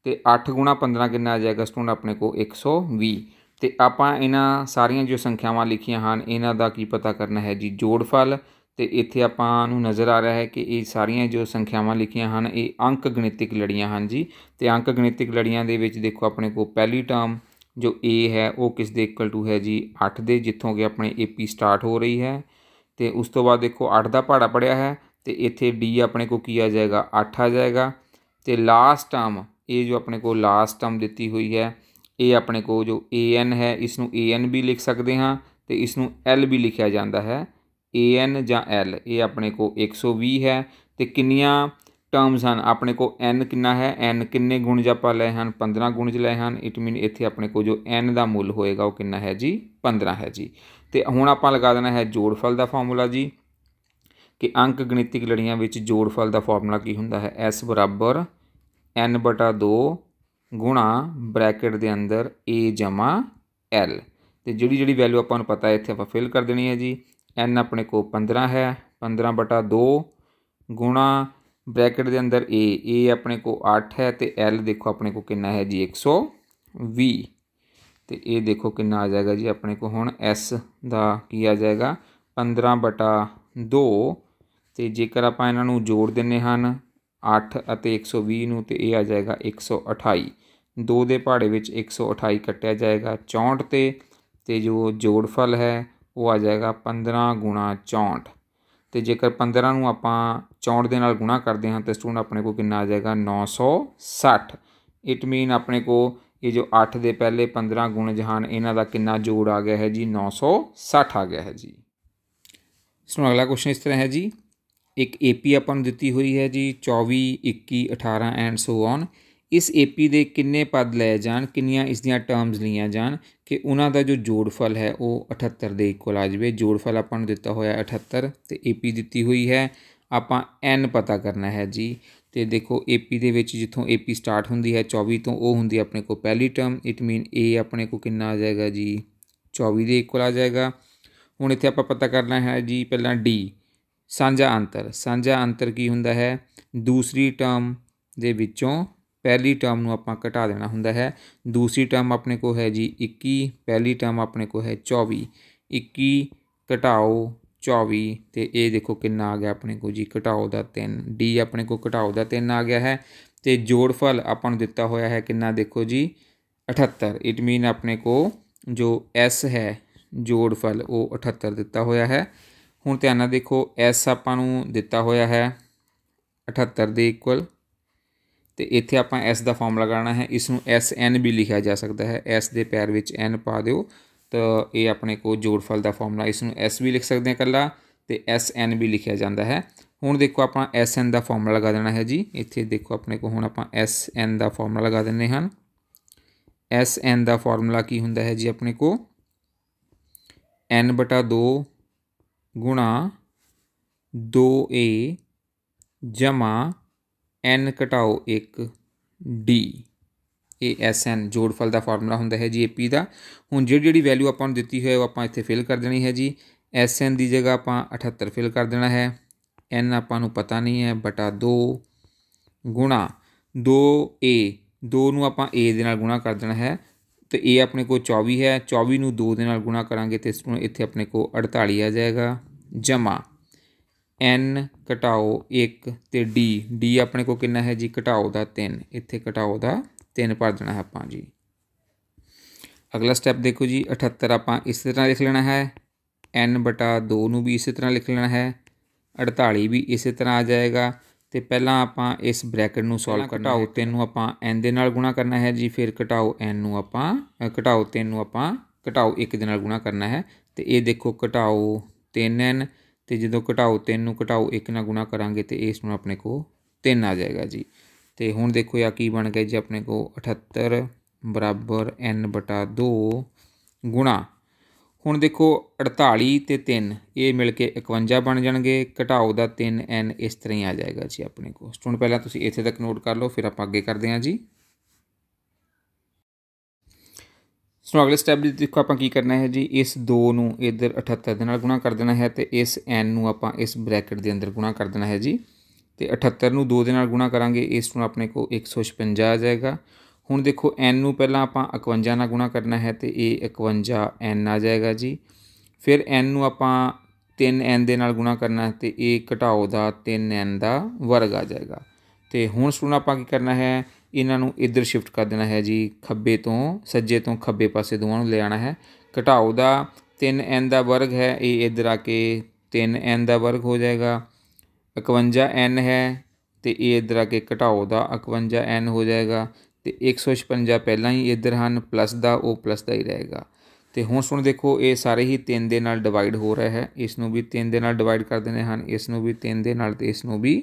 ਤੇ 8 ਗੁਣਾ 15 ਕਿੰਨਾ ਆ ਜਾਏਗਾ ਸਟੂਡੈਂਟ ਆਪਣੇ ਕੋ 120 ਤੇ ਆਪਾਂ ਇਹਨਾਂ ਸਾਰੀਆਂ ਜੋ ਸੰਖਿਆਵਾਂ ਲਿਖੀਆਂ ਹਨ ਇਹਨਾਂ ਦਾ ਕੀ ਪਤਾ ਕਰਨਾ ਹੈ ਜੀ ਜੋੜਫਲ ਤੇ ਇੱਥੇ ਆਪਾਂ ਨੂੰ ਨਜ਼ਰ ਆ ਰਿਹਾ ਹੈ ਕਿ ਇਹ ਸਾਰੀਆਂ ਜੋ ਸੰਖਿਆਵਾਂ ਲਿਖੀਆਂ ਹਨ ਇਹ ਅੰਕ ਗਣਿਤਿਕ ਲੜੀਆਂ ਹਨ ਜੀ ਤੇ ਅੰਕ ਗਣਿਤਿਕ ਲੜੀਆਂ ਦੇ ਵਿੱਚ ਦੇਖੋ ਆਪਣੇ ਕੋ ਪਹਿਲੀ ਟਰਮ ਜੋ A ਹੈ ਉਹ ਕਿਸ ਦੇ ਇਕੁਅਲ ਟੂ ਹੈ ਜੀ 8 ਦੇ ਜਿੱਥੋਂ ਕਿ ਆਪਣੇ AP ਸਟਾਰਟ ਹੋ ਰਹੀ ਹੈ ਤੇ ਉਸ ਤੋਂ ਬਾਅਦ ਦੇਖੋ 8 ਦਾ ਪਹਾੜਾ ਪੜਿਆ ਹੈ ਤੇ ਇੱਥੇ D ਆਪਣੇ ਕੋ ਕੀ ਆ ਜਾਏਗਾ 8 ਆ ਜਾਏਗਾ ਤੇ ਲਾਸਟ ਟਰਮ ਇਹ ਜੋ ਆਪਣੇ ਕੋਲ ਲਾਸਟ ਟਰਮ ਦਿੱਤੀ ਹੋਈ ਹੈ ਇਹ ਆਪਣੇ ਕੋਲ ਜੋ an ਹੈ ਇਸ ਨੂੰ an ਵੀ ਲਿਖ ਸਕਦੇ ਹਾਂ ਤੇ ਇਸ ਨੂੰ l ਵੀ ਲਿਖਿਆ ਜਾਂਦਾ ਹੈ an ਜਾਂ l ਇਹ ਆਪਣੇ ਕੋਲ 120 ਹੈ ਤੇ ਕਿੰਨੀਆਂ ਟਰਮਸ ਹਨ ਆਪਣੇ ਕੋਲ n ਕਿੰਨਾ ਹੈ n ਕਿੰਨੇ ਗੁਣਜ ਆਪਾਂ ਲਏ ਹਨ 15 ਗੁਣਜ ਲਏ ਹਨ ਇਟ ਮੀਨ ਇੱਥੇ ਆਪਣੇ ਕੋਲ ਜੋ n ਦਾ ਮੁੱਲ ਹੋਏਗਾ ਉਹ ਕਿੰਨਾ ਹੈ ਜੀ 15 ਹੈ ਜੀ ਤੇ ਹੁਣ ਆਪਾਂ ਲਗਾ ਦੇਣਾ ਹੈ ਜੋੜਫਲ ਦਾ ਫਾਰਮੂਲਾ ਜੀ ਕਿ ਅੰਕ ਗਣਿਤਿਕ ਲੜੀਆਂ ਵਿੱਚ ਜੋੜਫਲ ਦਾ ਫਾਰਮੂਲਾ ਕੀ ਹੁੰਦਾ ਹੈ s n ਬਟਾ 2 ਗੁਣਾ ਬ੍ਰੈਕਟ ਦੇ ਅੰਦਰ a ਜਮਾ l ਤੇ ਜਿਹੜੀ ਜਿਹੜੀ ਵੈਲਿਊ ਆਪਾਂ ਨੂੰ ਪਤਾ ਹੈ ਇੱਥੇ ਆਪਾਂ ਫਿਲ ਕਰ ਦੇਣੀ ਹੈ ਜੀ n ਆਪਣੇ ਕੋ 15 ਹੈ 15 ਬਟਾ 2 ਗੁਣਾ ਬ੍ਰੈਕਟ ਦੇ ਅੰਦਰ a a ਆਪਣੇ ਕੋ 8 ਹੈ ਤੇ l ਦੇਖੋ ਆਪਣੇ ਕੋ ਕਿੰਨਾ ਹੈ ਜੀ 120 ਤੇ ਇਹ ਦੇਖੋ ਕਿੰਨਾ ਆ ਜਾਏਗਾ ਜੀ ਆਪਣੇ ਕੋ ਹੁਣ s ਦਾ ਕੀ ਆ ਜਾਏਗਾ 15 ਬਟਾ 2 ਤੇ ਜੇਕਰ ਆਪਾਂ ਇਹਨਾਂ ਨੂੰ ਜੋੜ ਦਿੰਨੇ ਹਨ 8 ਅਤੇ 120 ਨੂੰ ਤੇ ਇਹ ਆ ਜਾਏਗਾ 128 2 ਦੇ ਪਹਾੜੇ ਵਿੱਚ 128 ਕੱਟਿਆ ਜਾਏਗਾ 64 ਤੇ ਤੇ ਜੋ ਜੋੜਫਲ ਹੈ ਉਹ ਆ ਜਾਏਗਾ 15 ਗੁਣਾ 64 ਤੇ ਜੇਕਰ 15 ਨੂੰ ਆਪਾਂ 64 ਦੇ ਨਾਲ ਗੁਣਾ ਕਰਦੇ ਹਾਂ ਤੇ ਸਟੂਡੈਂਟ ਆਪਣੇ ਕੋ ਕਿੰਨਾ ਆ ਜਾਏਗਾ 960 ਇਟ ਮੀਨ ਆਪਣੇ ਕੋ ਇਹ ਜੋ 8 ਦੇ ਪਹਿਲੇ 15 ਗੁਣ ਜਹਾਨ ਇਹਨਾਂ ਦਾ ਕਿੰਨਾ ਜੋੜ ਆ ਗਿਆ ਹੈ ਜੀ 960 ਆ ਗਿਆ ਹੈ ਜੀ ਸੋ ਅਗਲਾ ਕੁਐਸਚਨ ਇਸ ਤਰ੍ਹਾਂ ਹੈ ਜੀ ਇੱਕ ਏਪੀ ਆਪਾਂ ਨੂੰ ਦਿੱਤੀ ਹੋਈ ਹੈ ਜੀ 24 21 18 ਐਂਡ ਸੋ ਔਨ ਇਸ ਏਪੀ ਦੇ ਕਿੰਨੇ ਪਦ ਲਏ ਜਾਣ ਕਿੰਨੀਆਂ ਇਸ ਦੀਆਂ ਟਰਮਸ ਲਈਆਂ ਜਾਣ ਕਿ ਉਹਨਾਂ ਦਾ ਜੋ ਜੋੜਫਲ ਹੈ ਉਹ 78 ਦੇ ਇਕੁਅਲ ਆ ਜਾਵੇ ਜੋੜਫਲ ਆਪਾਂ ਨੂੰ ਦਿੱਤਾ ਹੋਇਆ 78 ਤੇ ਏਪੀ ਦਿੱਤੀ ਹੋਈ ਹੈ ਆਪਾਂ n ਪਤਾ ਕਰਨਾ ਹੈ ਜੀ ਤੇ ਦੇਖੋ ਏਪੀ ਦੇ ਵਿੱਚ ਜਿੱਥੋਂ ਏਪੀ ਸਟਾਰਟ ਹੁੰਦੀ ਹੈ 24 ਤੋਂ ਉਹ ਹੁੰਦੀ ਆਪਣੇ ਕੋ ਪਹਿਲੀ ਟਰਮ ਇਟ ਮੀਨ a ਆਪਣੇ ਕੋ ਕਿੰਨਾ ਆ ਜਾਏਗਾ ਜੀ 24 ਦੇ ਇਕੁਅਲ ਆ ਜਾਏਗਾ ਹੁਣ ਇੱਥੇ ਆਪਾਂ ਪਤਾ ਕਰਨਾ ਹੈ ਜੀ ਪਹਿਲਾਂ d ਸਾਂਝਾ ਅੰਤਰ ਸਾਂਝਾ ਅੰਤਰ ਕੀ ਹੁੰਦਾ ਹੈ ਦੂਸਰੀ ਟਰਮ ਦੇ ਵਿੱਚੋਂ ਪਹਿਲੀ ਟਰਮ ਨੂੰ ਆਪਾਂ ਘਟਾ ਦੇਣਾ ਹੁੰਦਾ ਹੈ ਦੂਸਰੀ ਟਰਮ ਆਪਣੇ ਕੋ ਹੈ ਜੀ 21 ਪਹਿਲੀ ਟਰਮ ਆਪਣੇ ਕੋ ਹੈ 24 21 ਘਟਾਓ 24 ਤੇ ਇਹ ਦੇਖੋ ਕਿੰਨਾ ਆ ਗਿਆ ਆਪਣੇ ਕੋ ਜੀ ਘਟਾਓ ਦਾ 3 ਡੀ ਆਪਣੇ ਕੋ ਘਟਾਓ ਦਾ 3 ਆ ਗਿਆ ਹੈ ਤੇ ਜੋੜਫਲ ਆਪਾਂ ਨੂੰ ਦਿੱਤਾ ਹੋਇਆ ਹੈ ਕਿੰਨਾ ਦੇਖੋ ਜੀ 78 ਇਟ ਮੀਨ ਆਪਣੇ ਕੋ ਜੋ s ਹੈ ਜੋੜਫਲ ਉਹ 78 ਦਿੱਤਾ ਹੋਇਆ ਹੈ ਹੁਣ ਧਿਆਨ ਨਾਲ ਦੇਖੋ ਐਸ ਆਪਾਂ ਨੂੰ ਦਿੱਤਾ ਹੋਇਆ ਹੈ 78 ਦੇ ਇਕੁਅਲ ਤੇ ਇੱਥੇ ਆਪਾਂ ਐਸ ਦਾ ਫਾਰਮੂਲਾ ਲਗਾਉਣਾ ਹੈ ਇਸ ਨੂੰ ਐਸ ਐਨ ਵੀ ਲਿਖਿਆ ਜਾ ਸਕਦਾ ਹੈ ਐਸ ਦੇ ਪੈਰ ਵਿੱਚ ਐਨ ਪਾ ਦਿਓ ਤਾਂ ਇਹ ਆਪਣੇ ਕੋਲ ਜੋੜਫਲ ਦਾ ਫਾਰਮੂਲਾ ਇਸ ਨੂੰ ਐਸ ਵੀ ਲਿਖ ਸਕਦੇ ਹਾਂ ਇਕੱਲਾ ਤੇ ਐਸ ਐਨ ਵੀ ਲਿਖਿਆ ਜਾਂਦਾ ਹੈ ਹੁਣ ਦੇਖੋ ਆਪਾਂ ਐਸ ਐਨ ਦਾ ਫਾਰਮੂਲਾ ਲਗਾ ਦੇਣਾ ਹੈ ਜੀ ਇੱਥੇ ਦੇਖੋ ਆਪਣੇ ਕੋਲ ਹੁਣ ਆਪਾਂ ਐਸ ਐਨ ਦਾ ਫਾਰਮੂਲਾ ਲਗਾ ਦਿੰਦੇ ਹਨ ਐਸ ਐਨ ਦਾ ਫਾਰਮੂਲਾ ਕੀ ਹੁੰਦਾ ਹੈ ਜੀ ਆਪਣੇ ਕੋਲ n 2 ਗੁਣਾ 2a ਜਮਾ n ਘਟਾਓ 1 d ਇਹ SN ਜੋੜਫਲ ਦਾ ਫਾਰਮੂਲਾ ਹੁੰਦਾ ਹੈ ਜੀ AP ਦਾ ਹੁਣ ਜਿਹੜੀ ਜਿਹੜੀ ਵੈਲਿਊ ਆਪਾਂ ਨੂੰ ਦਿੱਤੀ ਹੋਈ ਹੈ ਉਹ ਆਪਾਂ ਇੱਥੇ ਫਿਲ ਕਰ ਦੇਣੀ ਹੈ ਜੀ SN ਦੀ ਜਗ੍ਹਾ ਆਪਾਂ 78 ਫਿਲ ਕਰ ਦੇਣਾ ਹੈ n ਆਪਾਂ ਨੂੰ ਪਤਾ ਨਹੀਂ ਹੈ ਬਟਾ 2 ਗੁਣਾ 2a 2 ਨੂੰ ਆਪਾਂ a ਦੇ ਨਾਲ ਗੁਣਾ ਕਰ ਦੇਣਾ ਹੈ ਤੇ a ਆਪਣੇ ਕੋਲ 24 ਹੈ 24 ਨੂੰ 2 ਦੇ ਨਾਲ ਗੁਣਾ ਕਰਾਂਗੇ ਤੇ ਇਸ ਨੂੰ ਇੱਥੇ ਆਪਣੇ ਕੋਲ 48 ਆ ਜਾਏਗਾ ਜਮਾ n ਘਟਾਓ 1 ਤੇ d d ਆਪਣੇ ਕੋਲ ਕਿੰਨਾ ਹੈ ਜੀ ਘਟਾਓ ਦਾ 3 ਇੱਥੇ ਘਟਾਓ ਦਾ 3 ਭਰ ਦੇਣਾ ਹੈ ਆਪਾਂ ਜੀ ਅਗਲਾ ਸਟੈਪ ਦੇਖੋ ਜੀ 78 ਆਪਾਂ ਇਸੇ ਤਰ੍ਹਾਂ ਲਿਖ ਲੈਣਾ ਹੈ n 2 ਨੂੰ ਵੀ ਇਸੇ ਤਰ੍ਹਾਂ ਲਿਖ ਲੈਣਾ ਹੈ 48 ਵੀ ਇਸੇ ਤਰ੍ਹਾਂ ਆ ਜਾਏਗਾ ਤੇ ਪਹਿਲਾਂ ਆਪਾਂ ਇਸ ਬ੍ਰੈਕਟ ਨੂੰ ਸੋਲਵ ਕਰਨਾ ਘਟਾਓ 3 ਨੂੰ ਆਪਾਂ n ਦੇ ਨਾਲ ਗੁਣਾ ਕਰਨਾ ਹੈ ਜੀ ਫਿਰ ਘਟਾਓ n ਨੂੰ ਆਪਾਂ ਘਟਾਓ 3 ਨੂੰ ਆਪਾਂ ਘਟਾਓ 1 ਦੇ ਨਾਲ ਗੁਣਾ ਕਰਨਾ ਹੈ ਤੇ ਇਹ ਦੇਖੋ ਘਟਾਓ 3n ਤੇ ਜਦੋਂ ਘਟਾਓ 3 ਨੂੰ ਘਟਾਓ 1 ਨਾਲ ਗੁਣਾ ਕਰਾਂਗੇ ਤੇ ਇਸ ਨੂੰ ਆਪਣੇ ਕੋ 3 ਆ ਜਾਏਗਾ ਜੀ ਤੇ ਹੁਣ ਦੇਖੋ ਇਹ ਕੀ ਬਣ ਗਿਆ ਜੀ ਆਪਣੇ ਕੋ 78 ਬਰਾਬਰ n 2 ਗੁਣਾ ਹੁਣ ਦੇਖੋ 48 ਤੇ 3 ਇਹ ਮਿਲ ਕੇ 51 ਬਣ ਜਾਣਗੇ ਘਟਾਓ ਦਾ 3n ਇਸ ਤਰ੍ਹਾਂ ਹੀ ਆ ਜਾਏਗਾ ਜੀ ਆਪਣੇ ਕੋ ਸਟੂਡੈਂਟ ਪਹਿਲਾਂ ਤੁਸੀਂ ਇੱਥੇ ਤੱਕ ਨੋਟ ਕਰ ਲਓ ਫਿਰ ਆਪਾਂ ਅੱਗੇ ਕਰਦੇ ਹਾਂ ਜੀ ਸੋ ਅਗਲੇ ਸਟੈਪ ਵਿੱਚ ਦੇਖੋ ਆਪਾਂ ਕੀ ਕਰਨਾ ਹੈ ਜੀ ਇਸ 2 ਨੂੰ ਇਧਰ 78 ਦੇ ਨਾਲ ਗੁਣਾ ਕਰ ਦੇਣਾ ਹੈ ਤੇ ਇਸ n ਨੂੰ ਆਪਾਂ ਇਸ ਬ੍ਰੈਕਟ ਦੇ ਅੰਦਰ ਗੁਣਾ ਕਰ ਦੇਣਾ ਹੈ ਜੀ ਤੇ 78 ਨੂੰ 2 ਦੇ ਨਾਲ ਗੁਣਾ ਕਰਾਂਗੇ ਇਸ ਨੂੰ ਆਪਣੇ ਕੋ 156 ਆ ਜਾਏਗਾ ਹੁਣ ਦੇਖੋ n ਨੂੰ ਪਹਿਲਾਂ ਆਪਾਂ 51 ਨਾਲ ਗੁਣਾ ਕਰਨਾ ਹੈ ਤੇ ਇਹ 51 n ਆ ਜਾਏਗਾ ਜੀ ਫਿਰ n ਨੂੰ ਆਪਾਂ 3n ਦੇ ਨਾਲ ਗੁਣਾ ਕਰਨਾ ਤੇ ਇਹ ਘਟਾਓ ਦਾ 3n ਦਾ ਵਰਗ ਆ ਜਾਏਗਾ ਤੇ ਹੁਣ ਸਟੂਡੈਂਟ ਆਪਾਂ ਕੀ ਕਰਨਾ ਹੈ ਇਹਨਾਂ ਨੂੰ ਇੱਧਰ ਸ਼ਿਫਟ ਕਰ ਦੇਣਾ ਹੈ ਜੀ ਖੱਬੇ ਤੋਂ ਸੱਜੇ ਤੋਂ ਖੱਬੇ ਪਾਸੇ ਦੋਵਾਂ ਨੂੰ ਲੈ ਆਣਾ ਹੈ ਘਟਾਓ ਦਾ 3n ਦਾ ਵਰਗ ਹੈ ਇਹ ਇੱਧਰ ਆ ਕੇ 3n ਦਾ ਵਰਗ ਹੋ ਜਾਏਗਾ 51n ਹੈ ਤੇ ਇਹ ਇੱਧਰ ਆ ਕੇ ਘਟਾਓ ਦਾ 51n ਹੋ ਜਾਏਗਾ ਤੇ 156 ਪਹਿਲਾਂ ਹੀ ਇੱਧਰ ਹਨ ਪਲੱਸ ਦਾ ਉਹ ਪਲੱਸ ਦਾ ਹੀ ਰਹੇਗਾ ਤੇ ਹੁਣ ਸੁਣ ਦੇਖੋ ਇਹ ਸਾਰੇ ਹੀ 3 ਦੇ ਨਾਲ ਡਿਵਾਈਡ ਹੋ ਰਿਹਾ ਹੈ ਇਸ ਨੂੰ ਵੀ 3 ਦੇ ਨਾਲ ਡਿਵਾਈਡ ਕਰ ਦਿੰਦੇ ਹਨ ਇਸ ਨੂੰ ਵੀ 3 ਦੇ ਨਾਲ ਤੇ ਇਸ ਨੂੰ ਵੀ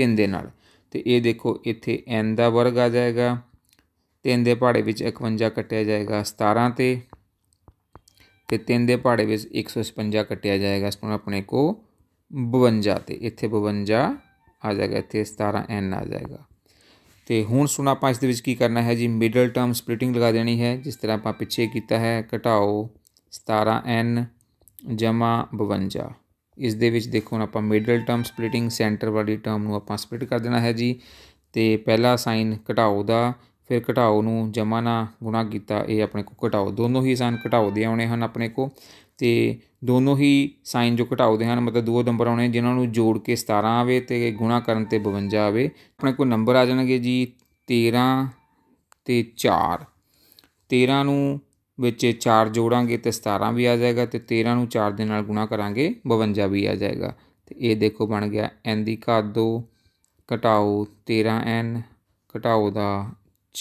3 ਦੇ ਨਾਲ ਤੇ ਇਹ ਦੇਖੋ ਇੱਥੇ n ਦਾ ਵਰਗ ਆ ਜਾਏਗਾ 3 ਦੇ ਪਹਾੜੇ ਵਿੱਚ 51 ਕੱਟਿਆ ਜਾਏਗਾ 17 ਤੇ ਤੇ 3 ਦੇ ਪਹਾੜੇ ਵਿੱਚ 156 ਕੱਟਿਆ ਜਾਏਗਾ ਇਸ ਨੂੰ ਆਪਣੇ ਕੋ 52 ਤੇ ਇੱਥੇ 52 ਆ ਜਾਏਗਾ ਇੱਥੇ 17n ਆ ਜਾਏਗਾ ਤੇ ਹੁਣ ਸੁਣ ਆਪਾਂ ਇਸ ਦੇ ਵਿੱਚ ਕੀ ਕਰਨਾ ਹੈ ਜੀ ਮਿਡਲ ਟਰਮ ਸਪਲਿਟਿੰਗ ਲਗਾ ਦੇਣੀ ਹੈ ਜਿਸ ਤਰ੍ਹਾਂ ਆਪਾਂ ਪਿੱਛੇ ਕੀਤਾ ਹੈ ਘਟਾਓ 17n 52 ਇਸ ਦੇ ਵਿੱਚ ਦੇਖੋ ਹੁਣ ਆਪਾਂ ਮਿਡਲ ਟਰਮ ਸਪਲਿਟਿੰਗ ਸੈਂਟਰ ਵਾਲੀ ਟਰਮ ਨੂੰ ਆਪਾਂ ਸਪਲਿਟ ਕਰ ਦੇਣਾ ਹੈ ਜੀ ਤੇ ਪਹਿਲਾ ਸਾਈਨ ਘਟਾਓ ਦਾ ਫਿਰ ਘਟਾਓ ਨੂੰ ਜਮਾ ਨਾਲ ਗੁਣਾ ਕੀਤਾ ਇਹ ਆਪਣੇ ਕੋ ਘਟਾਓ ਦੋਨੋਂ ਹੀ ਸਾਈਨ ਘਟਾਓ ਦੇ ਆਉਣੇ ਹਨ ਆਪਣੇ ਕੋ ਤੇ ਦੋਨੋਂ ਹੀ ਸਾਈਨ ਜੋ ਘਟਾਓ ਦੇ ਹਨ ਮਤਲਬ ਦੋ ਨੰਬਰ ਆਉਣੇ ਜਿਨ੍ਹਾਂ ਨੂੰ ਜੋੜ ਕੇ 17 ਆਵੇ ਤੇ ਗੁਣਾ ਕਰਨ ਤੇ 52 ਆਵੇ ਆਪਣੇ ਕੋ ਨੰਬਰ ਆ ਜਾਣਗੇ ਜੀ 13 ਤੇ 4 13 ਨੂੰ ਵਿੱਚ 4 ਜੋੜਾਂਗੇ ਤੇ 17 ਵੀ ਆ ਜਾਏਗਾ ਤੇ 13 ਨੂੰ 4 ਦੇ ਨਾਲ ਗੁਣਾ ਕਰਾਂਗੇ 52 ਵੀ ਆ ਜਾਏਗਾ ਤੇ ਇਹ ਦੇਖੋ ਬਣ ਗਿਆ n ਦੀ ਘਾਤ 2 ਘਟਾਓ 13n ਘਟਾਓ ਦਾ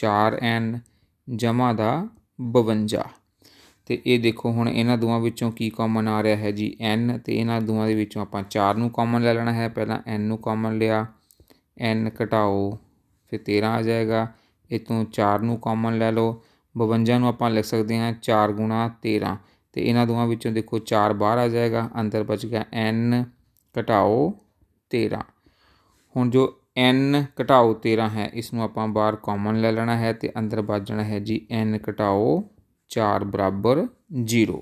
4n ਜਮਾ ਦਾ 52 ਤੇ ਇਹ ਦੇਖੋ ਹੁਣ ਇਹਨਾਂ ਦੋਵਾਂ ਵਿੱਚੋਂ ਕੀ ਕਾਮਨ ਆ ਰਿਹਾ ਹੈ ਜੀ n ਤੇ ਇਹਨਾਂ ਦੋਵਾਂ ਦੇ ਵਿੱਚੋਂ ਆਪਾਂ 4 ਨੂੰ ਕਾਮਨ ਲੈ ਲੈਣਾ ਹੈ ਪਹਿਲਾਂ n ਨੂੰ ਕਾਮਨ ਲਿਆ n ਘਟਾਓ ਫਿਰ 13 ਆ ਜਾਏਗਾ ਇਤੋਂ 4 ਨੂੰ ਕਾਮਨ ਲੈ ਲਓ 52 ਨੂੰ ਆਪਾਂ ਲਿਖ ਸਕਦੇ ਹਾਂ 4 ਗੁਣਾ 13 ਤੇ ਇਹਨਾਂ ਦੋਵਾਂ ਵਿੱਚੋਂ ਦੇਖੋ 4 ਬਾਹਰ ਆ ਜਾਏਗਾ ਅੰਦਰ ਬਚ ਗਿਆ n ਘਟਾਓ 13 ਹੁਣ ਜੋ n ਘਟਾਓ 13 ਹੈ ਇਸ ਨੂੰ ਆਪਾਂ ਬਾਹਰ ਕਾਮਨ ਲੈ ਲੈਣਾ ਹੈ ਤੇ ਅੰਦਰ ਬਚ ਜਾਣਾ ਹੈ ਜੀ n ਘਟਾਓ 4 ਬਰਾਬਰ 0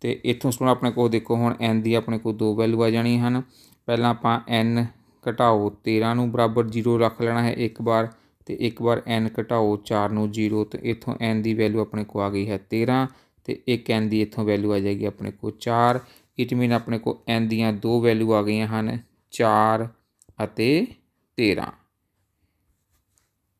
ਤੇ ਇਥੋਂ ਸੁਣ ਆਪਣੇ ਕੋਲ ਦੇਖੋ ਹੁਣ n ਦੀ ਆਪਣੇ ਕੋਲ ਦੋ ਵੈਲਿਊ ਆ ਜਾਣੀ ਹਨ ਪਹਿਲਾਂ ਆਪਾਂ n ਘਟਾਓ 13 ਨੂੰ ਬਰਾਬਰ 0 ਰੱਖ ਲੈਣਾ ਹੈ ਇੱਕ ਵਾਰ ਤੇ ਇੱਕ ਵਾਰ n ਘਟਾਓ 4 ਨੂੰ 0 ਤੇ ਇੱਥੋਂ n ਦੀ ਵੈਲਿਊ ਆਪਣੇ ਕੋ ਆ ਗਈ ਹੈ 13 ਤੇ ਇੱਕ n ਦੀ ਇੱਥੋਂ ਵੈਲਿਊ ਆ ਜਾਏਗੀ ਆਪਣੇ ਕੋ 4 ਇਟ ਮੀਨ ਆਪਣੇ ਕੋ n ਦੀਆਂ ਦੋ ਵੈਲਿਊ ਆ ਗਈਆਂ ਹਨ 4 ਅਤੇ 13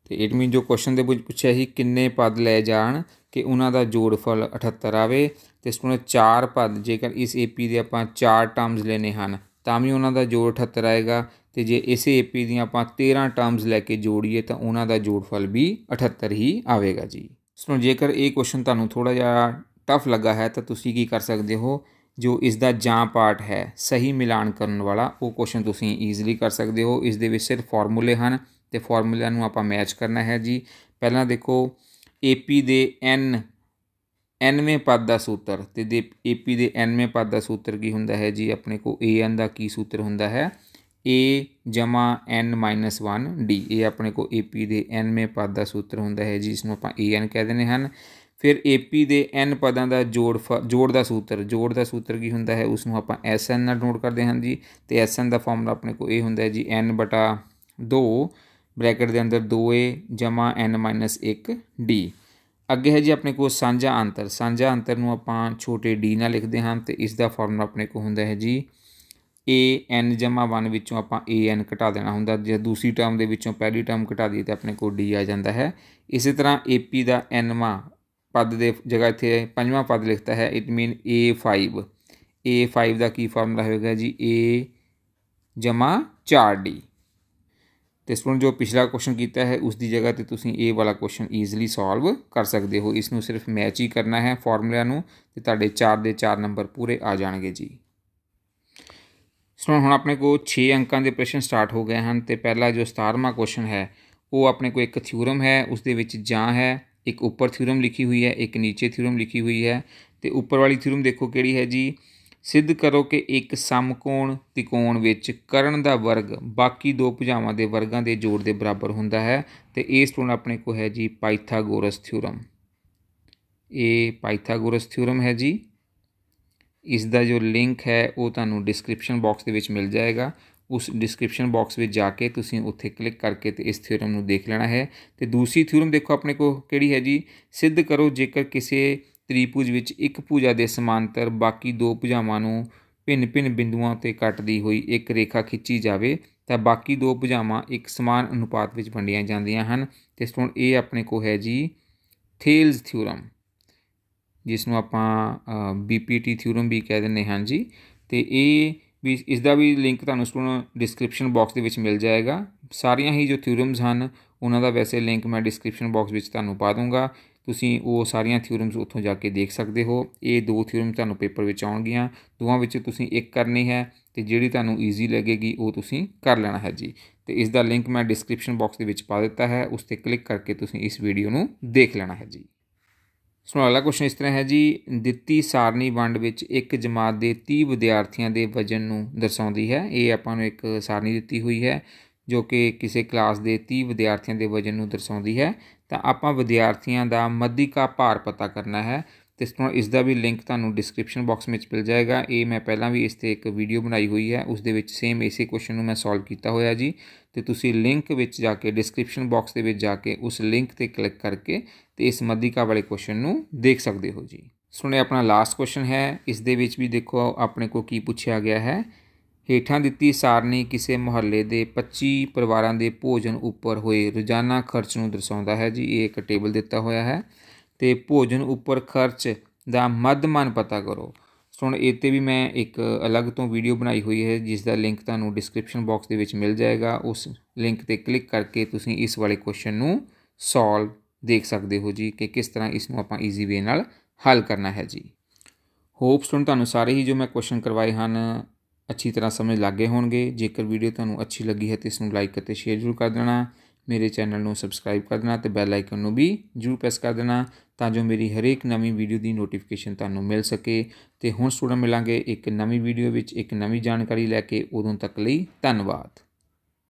ਤੇ ਇਟ ਮੀਨ ਜੋ ਕੁਐਸਚਨ ਦੇ ਵਿੱਚ ਪੁੱਛਿਆ ਸੀ ਕਿੰਨੇ ਪਦ ਲੈ ਜਾਣ ਕਿ ਉਹਨਾਂ ਦਾ ਜੋੜਫਲ 78 ਆਵੇ ਤੇ ਸਟੂਡੈਂਟ ਚਾਰ ਪਦ ਜੇਕਰ ਇਸ ਏਪੀ ਦੇ ਆਪਾਂ ਚਾਰ ਟਰਮਸ ਲੈਨੇ ਹਨ ਤਾਂ ਵੀ ਉਹਨਾਂ ਦਾ ਜੋੜ 78 ਆਏਗਾ ਤੇ ਜੇ ਇਸੇ ਏਪੀ ਦੀਆਂ ਆਪਾਂ 13 ਟਰਮਸ ਲੈ ਕੇ ਜੋੜੀਏ ਤਾਂ ਉਹਨਾਂ ਦਾ ਜੋੜਫਲ ਵੀ 78 ਹੀ ਆਵੇਗਾ ਜੀ ਸੋ ਜੇਕਰ ਇਹ ਕੁਐਸਚਨ ਤੁਹਾਨੂੰ ਥੋੜਾ ਜਿਹਾ ਟਫ ਲੱਗਾ ਹੈ ਤਾਂ ਤੁਸੀਂ ਕੀ ਕਰ ਸਕਦੇ ਹੋ ਜੋ ਇਸ ਦਾ ਜਾਂ ਪਾਰਟ ਹੈ ਸਹੀ ਮਿਲਾਨ ਕਰਨ ਵਾਲਾ ਉਹ ਕੁਐਸਚਨ ਤੁਸੀਂ ਈਜ਼ੀਲੀ ਕਰ ਸਕਦੇ ਹੋ ਇਸ ਦੇ ਵਿੱਚ ਸਿਰਫ ਫਾਰਮੂਲੇ ਹਨ ਤੇ ਫਾਰਮੂਲਿਆਂ ਨੂੰ ਆਪਾਂ ਮੈਚ ਕਰਨਾ ਹੈ ਜੀ ਪਹਿਲਾਂ ਦੇਖੋ ਏਪੀ ਦੇ ਐਨ ਐਨਵੇਂ ਪਦ ਦਾ ਸੂਤਰ ਤੇ ਦੇ ਏਪੀ ਦੇ ਐਨਵੇਂ ਪਦ ਦਾ ਸੂਤਰ ਕੀ ਹੁੰਦਾ ਹੈ ਜੀ ਆਪਣੇ ਕੋ ਏਐਨ ਦਾ ਕੀ ਸੂਤਰ ਹੁੰਦਾ ਹੈ a ਜਮਾ n 1d ਇਹ ਆਪਣੇ ਕੋ ap ਦੇ nਵੇਂ ਪਦ ਦਾ ਸੂਤਰ ਹੁੰਦਾ ਹੈ ਜਿਸ ਨੂੰ ਆਪਾਂ an ਕਹਿ ਦਿੰਦੇ ਹਨ ਫਿਰ ap ਦੇ n ਪਦਾਂ ਦਾ ਜੋੜ ਜੋੜ ਦਾ ਸੂਤਰ ਜੋੜ ਦਾ ਸੂਤਰ ਕੀ ਹੁੰਦਾ ਹੈ ਉਸ ਨੂੰ ਆਪਾਂ sn ਨਾਲ ਨੋਟ ਕਰਦੇ ਹਾਂ ਜੀ ਤੇ sn ਦਾ ਫਾਰਮੂਲਾ ਆਪਣੇ ਕੋ ਇਹ ਹੁੰਦਾ ਹੈ ਜੀ n 2 ਬ੍ਰੈਕਟ ਦੇ ਅੰਦਰ 2a n 1d ਅੱਗੇ ਹੈ ਜੀ ਆਪਣੇ ਕੋਲ ਸਾਂਝਾ ਅੰਤਰ ਸਾਂਝਾ ਅੰਤਰ ਨੂੰ ਆਪਾਂ ਛੋਟੇ d ਨਾਲ ਲਿਖਦੇ ਹਾਂ ਤੇ ਇਸ ਦਾ ਫਾਰਮੂਲਾ ਆਪਣੇ ਕੋਲ ਹੁੰਦਾ ਹੈ ਜੀ ਏ ਐਨ ਜਮਾ 1 ਵਿੱਚੋਂ ਆਪਾਂ ਏ ਐਨ ਘਟਾ ਦੇਣਾ ਹੁੰਦਾ ਜੇ ਦੂਸਰੀ ਟਰਮ ਦੇ ਵਿੱਚੋਂ ਪਹਿਲੀ ਟਰਮ ਘਟਾ ਦਈਏ ਤਾਂ ਆਪਣੇ ਕੋਲ ਡੀ ਆ ਜਾਂਦਾ ਹੈ ਇਸੇ ਤਰ੍ਹਾਂ ਏਪੀ ਦਾ ਵਾਂ ਪਦ ਦੇ ਜਗ੍ਹਾ ਇੱਥੇ ਪੰਜਵਾਂ ਪਦ ਲਿਖਤਾ ਹੈ it mean A5 A5 the Ki formula ਹੋਵੇਗਾ ਜੀ A ਜਮਾ 4D ਤੇ ਸਟੂਡੈਂਟ ਜੋ ਪਿਛਲਾ ਕੁਐਸਚਨ ਕੀਤਾ ਹੈ ਉਸ ਦੀ ਜਗ੍ਹਾ ਤੇ ਤੁਸੀਂ ਇਹ ਵਾਲਾ ਕੁਐਸਚਨ ਈਜ਼ੀਲੀ ਸੋਲਵ ਕਰ ਸਕਦੇ ਹੋ ਇਸ ਨੂੰ ਸਿਰਫ ਮੈਚ ਹੀ ਕਰਨਾ ਹੈ ਫਾਰਮੂਲਿਆਂ ਨੂੰ ਤੇ ਤੁਹਾਡੇ 4 ਦੇ 4 ਨੰਬਰ ਪੂਰੇ ਆ ਜਾਣਗੇ ਜੀ ਸੋ ਹੁਣ ਆਪਣੇ ਕੋਲ 6 ਅੰਕਾਂ ਦੇ ਪ੍ਰਸ਼ਨ ਸਟਾਰਟ ਹੋ ਗਏ ਹਨ ਤੇ ਪਹਿਲਾ ਜੋ 17ਵਾਂ ਕੁਐਸਚਨ ਹੈ ਉਹ ਆਪਣੇ ਕੋਲ ਇੱਕ ਥਿਊਰਮ ਹੈ ਉਸ ਦੇ ਵਿੱਚ ਜਾਂ ਹੈ ਇੱਕ ਉੱਪਰ ਥਿਊਰਮ ਲਿਖੀ ਹੋਈ ਹੈ ਇੱਕ ਨੀਚੇ ਥਿਊਰਮ ਲਿਖੀ ਹੋਈ ਹੈ ਤੇ ਉੱਪਰ ਵਾਲੀ ਥਿਊਰਮ ਦੇਖੋ ਕਿਹੜੀ ਹੈ ਜੀ ਸਿੱਧ ਕਰੋ ਕਿ ਇੱਕ ਸਮਕੋਣ ਤਿਕੋਣ ਵਿੱਚ ਕਰਨ ਦਾ ਵਰਗ ਬਾਕੀ ਦੋ ਭੁਜਾਵਾਂ ਦੇ ਵਰਗਾਂ ਦੇ ਜੋੜ ਦੇ ਬਰਾਬਰ ਹੁੰਦਾ ਹੈ ਤੇ ਇਹ ਸਟੂਡੈਂਟ ਆਪਣੇ ਕੋ ਹੈ ਜੀ ਪਾਈਥਾਗੋਰਸ ਥਿਊਰਮ ਇਹ ਪਾਈਥਾਗੋਰਸ ਥਿਊਰਮ ਹੈ ਜੀ ਇਸ ਦਾ ਜੋ ਲਿੰਕ ਹੈ ਉਹ ਤੁਹਾਨੂੰ ਡਿਸਕ੍ਰਿਪਸ਼ਨ ਬਾਕਸ ਦੇ ਵਿੱਚ ਮਿਲ ਜਾਏਗਾ ਉਸ ਡਿਸਕ੍ਰਿਪਸ਼ਨ ਬਾਕਸ ਵਿੱਚ ਜਾ ਕੇ ਤੁਸੀਂ ਉੱਥੇ ਕਲਿੱਕ ਕਰਕੇ ਤੇ ਇਸ ਥਿਉਰਮ ਨੂੰ ਦੇਖ ਲੈਣਾ ਹੈ ਤੇ ਦੂਸਰੀ ਥਿਉਰਮ ਦੇਖੋ ਆਪਣੇ ਕੋ ਕਿਹੜੀ ਹੈ ਜੀ ਸਿੱਧ ਕਰੋ ਜੇਕਰ ਕਿਸੇ ਤ੍ਰਿਪੂਜ ਵਿੱਚ ਇੱਕ ਭੁਜਾ ਦੇ ਸਮਾਂਤਰ ਬਾਕੀ ਦੋ ਭੁਜਾਵਾਂ ਨੂੰ ਭਿੰਨ-ਭਿੰਨ ਬਿੰਦੂਆਂ ਤੇ ਕੱਟਦੀ ਹੋਈ ਇੱਕ ਰੇਖਾ ਖਿੱਚੀ ਜਾਵੇ ਤਾਂ ਬਾਕੀ ਦੋ ਭੁਜਾਵਾਂ ਇੱਕ ਸਮਾਨ ਅਨੁਪਾਤ ਵਿੱਚ ਵੰਡੀਆਂ ਜਾਂਦੀਆਂ ਹਨ ਤੇ ਸਟੂਡੈਂਟ ਇਹ ਆਪਣੇ ਕੋ ਹੈ ਜੀ ਥੇਲਸ ਥਿਉਰਮ ਜਿਸ ਨੂੰ ਆਪਾਂ ਬੀਪੀਟੀ ਥਿਊਰਮ ਵੀ ਕਹਿ ਦਿੰਦੇ ਹਾਂ ਜੀ ਤੇ ਇਹ ਵੀ ਇਸ ਦਾ ਵੀ ਲਿੰਕ ਤੁਹਾਨੂੰ ਸਟੂਡੈਂਟ ਡਿਸਕ੍ਰਿਪਸ਼ਨ ਬਾਕਸ ਦੇ ਵਿੱਚ ਮਿਲ ਜਾਏਗਾ ਸਾਰੀਆਂ ਹੀ ਜੋ ਥਿਊਰਮਸ ਹਨ ਉਹਨਾਂ ਦਾ ਵੈਸੇ ਲਿੰਕ ਮੈਂ ਡਿਸਕ੍ਰਿਪਸ਼ਨ ਬਾਕਸ ਵਿੱਚ ਤੁਹਾਨੂੰ ਪਾ ਦੂੰਗਾ ਤੁਸੀਂ ਉਹ ਸਾਰੀਆਂ ਥਿਊਰਮਸ ਉੱਥੋਂ ਜਾ ਕੇ ਦੇਖ ਸਕਦੇ ਹੋ ਇਹ ਦੋ ਥਿਊਰਮ ਤੁਹਾਨੂੰ ਪੇਪਰ ਵਿੱਚ ਆਉਣਗੀਆਂ ਦੋਵਾਂ ਵਿੱਚ ਤੁਸੀਂ ਇੱਕ ਕਰਨੀ ਹੈ ਤੇ ਜਿਹੜੀ ਤੁਹਾਨੂੰ ਈਜ਼ੀ ਲੱਗੇਗੀ ਉਹ ਤੁਸੀਂ ਕਰ ਲੈਣਾ ਹੈ ਜੀ ਤੇ ਇਸ ਦਾ ਲਿੰਕ ਮੈਂ ਡਿਸਕ੍ਰਿਪਸ਼ਨ ਬਾਕਸ ਦੇ ਵਿੱਚ ਪਾ ਦਿੱਤਾ ਹੈ ਉਸ ਤੇ ਕਲਿੱਕ ਕਰਕੇ ਤੁਸੀਂ ਇਸ ਵੀਡੀਓ ਨੂੰ ਦੇਖ ਲੈਣਾ ਹੈ ਜੀ ਸੋ ਅਗਲਾ ਕੁਐਸਚਨ ਇਸ ਤਰ੍ਹਾਂ ਹੈ ਜੀ ਦਿੱਤੀ ਸਾਰਨੀ ਵੰਡ ਵਿੱਚ ਇੱਕ ਜਮਾਤ ਦੇ 30 ਵਿਦਿਆਰਥੀਆਂ ਦੇ ਵਜਨ ਨੂੰ ਦਰਸਾਉਂਦੀ ਹੈ ਇਹ ਆਪਾਂ ਨੂੰ ਇੱਕ ਸਾਰਨੀ ਦਿੱਤੀ ਹੋਈ ਹੈ ਜੋ ਕਿ ਕਿਸੇ ਕਲਾਸ ਦੇ 30 ਵਿਦਿਆਰਥੀਆਂ ਦੇ ਵਜਨ ਨੂੰ ਦਰਸਾਉਂਦੀ ਹੈ ਤਾਂ ਆਪਾਂ ਵਿਦਿਆਰਥੀਆਂ ਦਾ ਮੱਧਿਕਾ ਭਾਰ ਪਤਾ ਕਰਨਾ ਹੈ ਤੇ ਇਸ ਤੋਂ ਇਸ ਦਾ ਵੀ ਲਿੰਕ ਤੁਹਾਨੂੰ ਡਿਸਕ੍ਰਿਪਸ਼ਨ ਬਾਕਸ ਵਿੱਚ ਮਿਲ ਜਾਏਗਾ ਇਹ ਮੈਂ ਪਹਿਲਾਂ ਵੀ ਇਸ ਤੇ ਇੱਕ ਵੀਡੀਓ ਬਣਾਈ ਹੋਈ ਹੈ ਉਸ ਦੇ ਵਿੱਚ ਸੇਮ ਇਸੇ ਕੁਐਸਚਨ ਨੂੰ ਮੈਂ ਸੋਲਵ ਕੀਤਾ ਹੋਇਆ ਜੀ ਤੇ ਤੁਸੀਂ ਲਿੰਕ ਵਿੱਚ ਜਾ ਕੇ ਡਿਸਕ੍ਰਿਪਸ਼ਨ ਬਾਕਸ ਦੇ ਵਿੱਚ ਜਾ ਕੇ ਉਸ ਲਿੰਕ ਤੇ ਕਲਿੱਕ ਕਰਕੇ ਤੇ ਇਸ ਮਧਿਕਾ ਵਾਲੇ ਕੁਐਸਚਨ ਨੂੰ ਦੇਖ ਸਕਦੇ ਹੋ ਜੀ ਸੁਣੇ ਆਪਣਾ ਲਾਸਟ ਕੁਐਸਚਨ ਹੈ ਇਸ ਦੇ ਵਿੱਚ ਵੀ ਦੇਖੋ ਆਪਣੇ ਕੋ ਕੀ ਪੁੱਛਿਆ ਗਿਆ ਹੈ ਹੇਠਾਂ ਦਿੱਤੀ ਸਾਰਨੀ ਕਿਸੇ ਮੁਹੱਲੇ ਦੇ 25 ਪਰਿਵਾਰਾਂ ਦੇ ਭੋਜਨ ਉੱਪਰ ਹੋਏ ਰੋਜ਼ਾਨਾ ਖਰਚ ਨੂੰ ਦਰਸਾਉਂਦਾ ਹੈ ਜੀ ਇਹ ਇੱਕ ਟੇਬਲ ਦਿੱਤਾ ਹੋਇਆ ਹੈ ਤੇ ਭੋਜਨ ਉੱਪਰ ਖਰਚ ਦਾ ਮੱਧਮਾਨ ਪਤਾ ਕਰੋ ਸੁਣ ਇਹ ਤੇ ਵੀ ਮੈਂ ਇੱਕ ਅਲੱਗ ਤੋਂ ਵੀਡੀਓ ਬਣਾਈ ਹੋਈ ਹੈ ਜਿਸ ਦਾ ਲਿੰਕ ਤੁਹਾਨੂੰ ਡਿਸਕ੍ਰਿਪਸ਼ਨ ਬਾਕਸ ਦੇ ਵਿੱਚ ਮਿਲ ਜਾਏਗਾ ਉਸ ਲਿੰਕ ਤੇ ਕਲਿੱਕ ਕਰਕੇ ਤੁਸੀਂ ਇਸ ਵਾਲੇ ਕੁਐਸਚਨ ਨੂੰ ਸੋਲਵ ਦੇਖ ਸਕਦੇ ਹੋ ਜੀ ਕਿ ਕਿਸ ਤਰ੍ਹਾਂ ਇਸ ਨੂੰ ਆਪਾਂ ਈਜ਼ੀ ਵੇ ਨਾਲ ਹੱਲ ਕਰਨਾ ਹੈ ਜੀ ਹੋਪ ਸਟੂਡੈਂਟ ਤੁਹਾਨੂੰ ਸਾਰੇ ਹੀ ਜੋ ਮੈਂ ਕੁਐਸਚਨ ਕਰਵਾਏ ਹਨ ਅੱਛੀ ਤਰ੍ਹਾਂ ਸਮਝ ਲੱਗੇ ਹੋਣਗੇ ਜੇਕਰ ਵੀਡੀਓ ਤੁਹਾਨੂੰ ਅੱਛੀ ਲੱਗੀ ਹੈ ਤੇ ਇਸ ਨੂੰ ਲਾਈਕ ਅਤੇ ਸ਼ੇਅਰ ਜ਼ਰੂਰ ਕਰ ਦੇਣਾ ਮੇਰੇ ਚੈਨਲ ਨੂੰ ਸਬਸਕ੍ਰਾਈਬ ਕਰ ਦੇਣਾ ਤੇ ਬੈਲ ਆਈਕਨ ਨੂੰ ਵੀ ਜ਼ਰੂਰ ਪ੍ਰੈਸ ਕਰ ਦੇਣਾ ਤਾਂ ਜੋ ਮੇਰੀ ਹਰੇਕ ਨਵੀਂ ਵੀਡੀਓ ਦੀ ਨੋਟੀਫਿਕੇਸ਼ਨ ਤੁਹਾਨੂੰ ਮਿਲ ਸਕੇ ਤੇ ਹੁਣ ਸਟੂਡੈਂਟ ਮਿਲਾਂਗੇ ਇੱਕ ਨਵੀਂ ਵੀਡੀਓ ਵਿੱਚ ਇੱਕ ਨਵੀਂ ਜਾਣਕਾਰੀ ਲੈ ਕੇ ਉਦੋਂ ਤੱਕ ਲਈ ਧੰਨਵਾਦ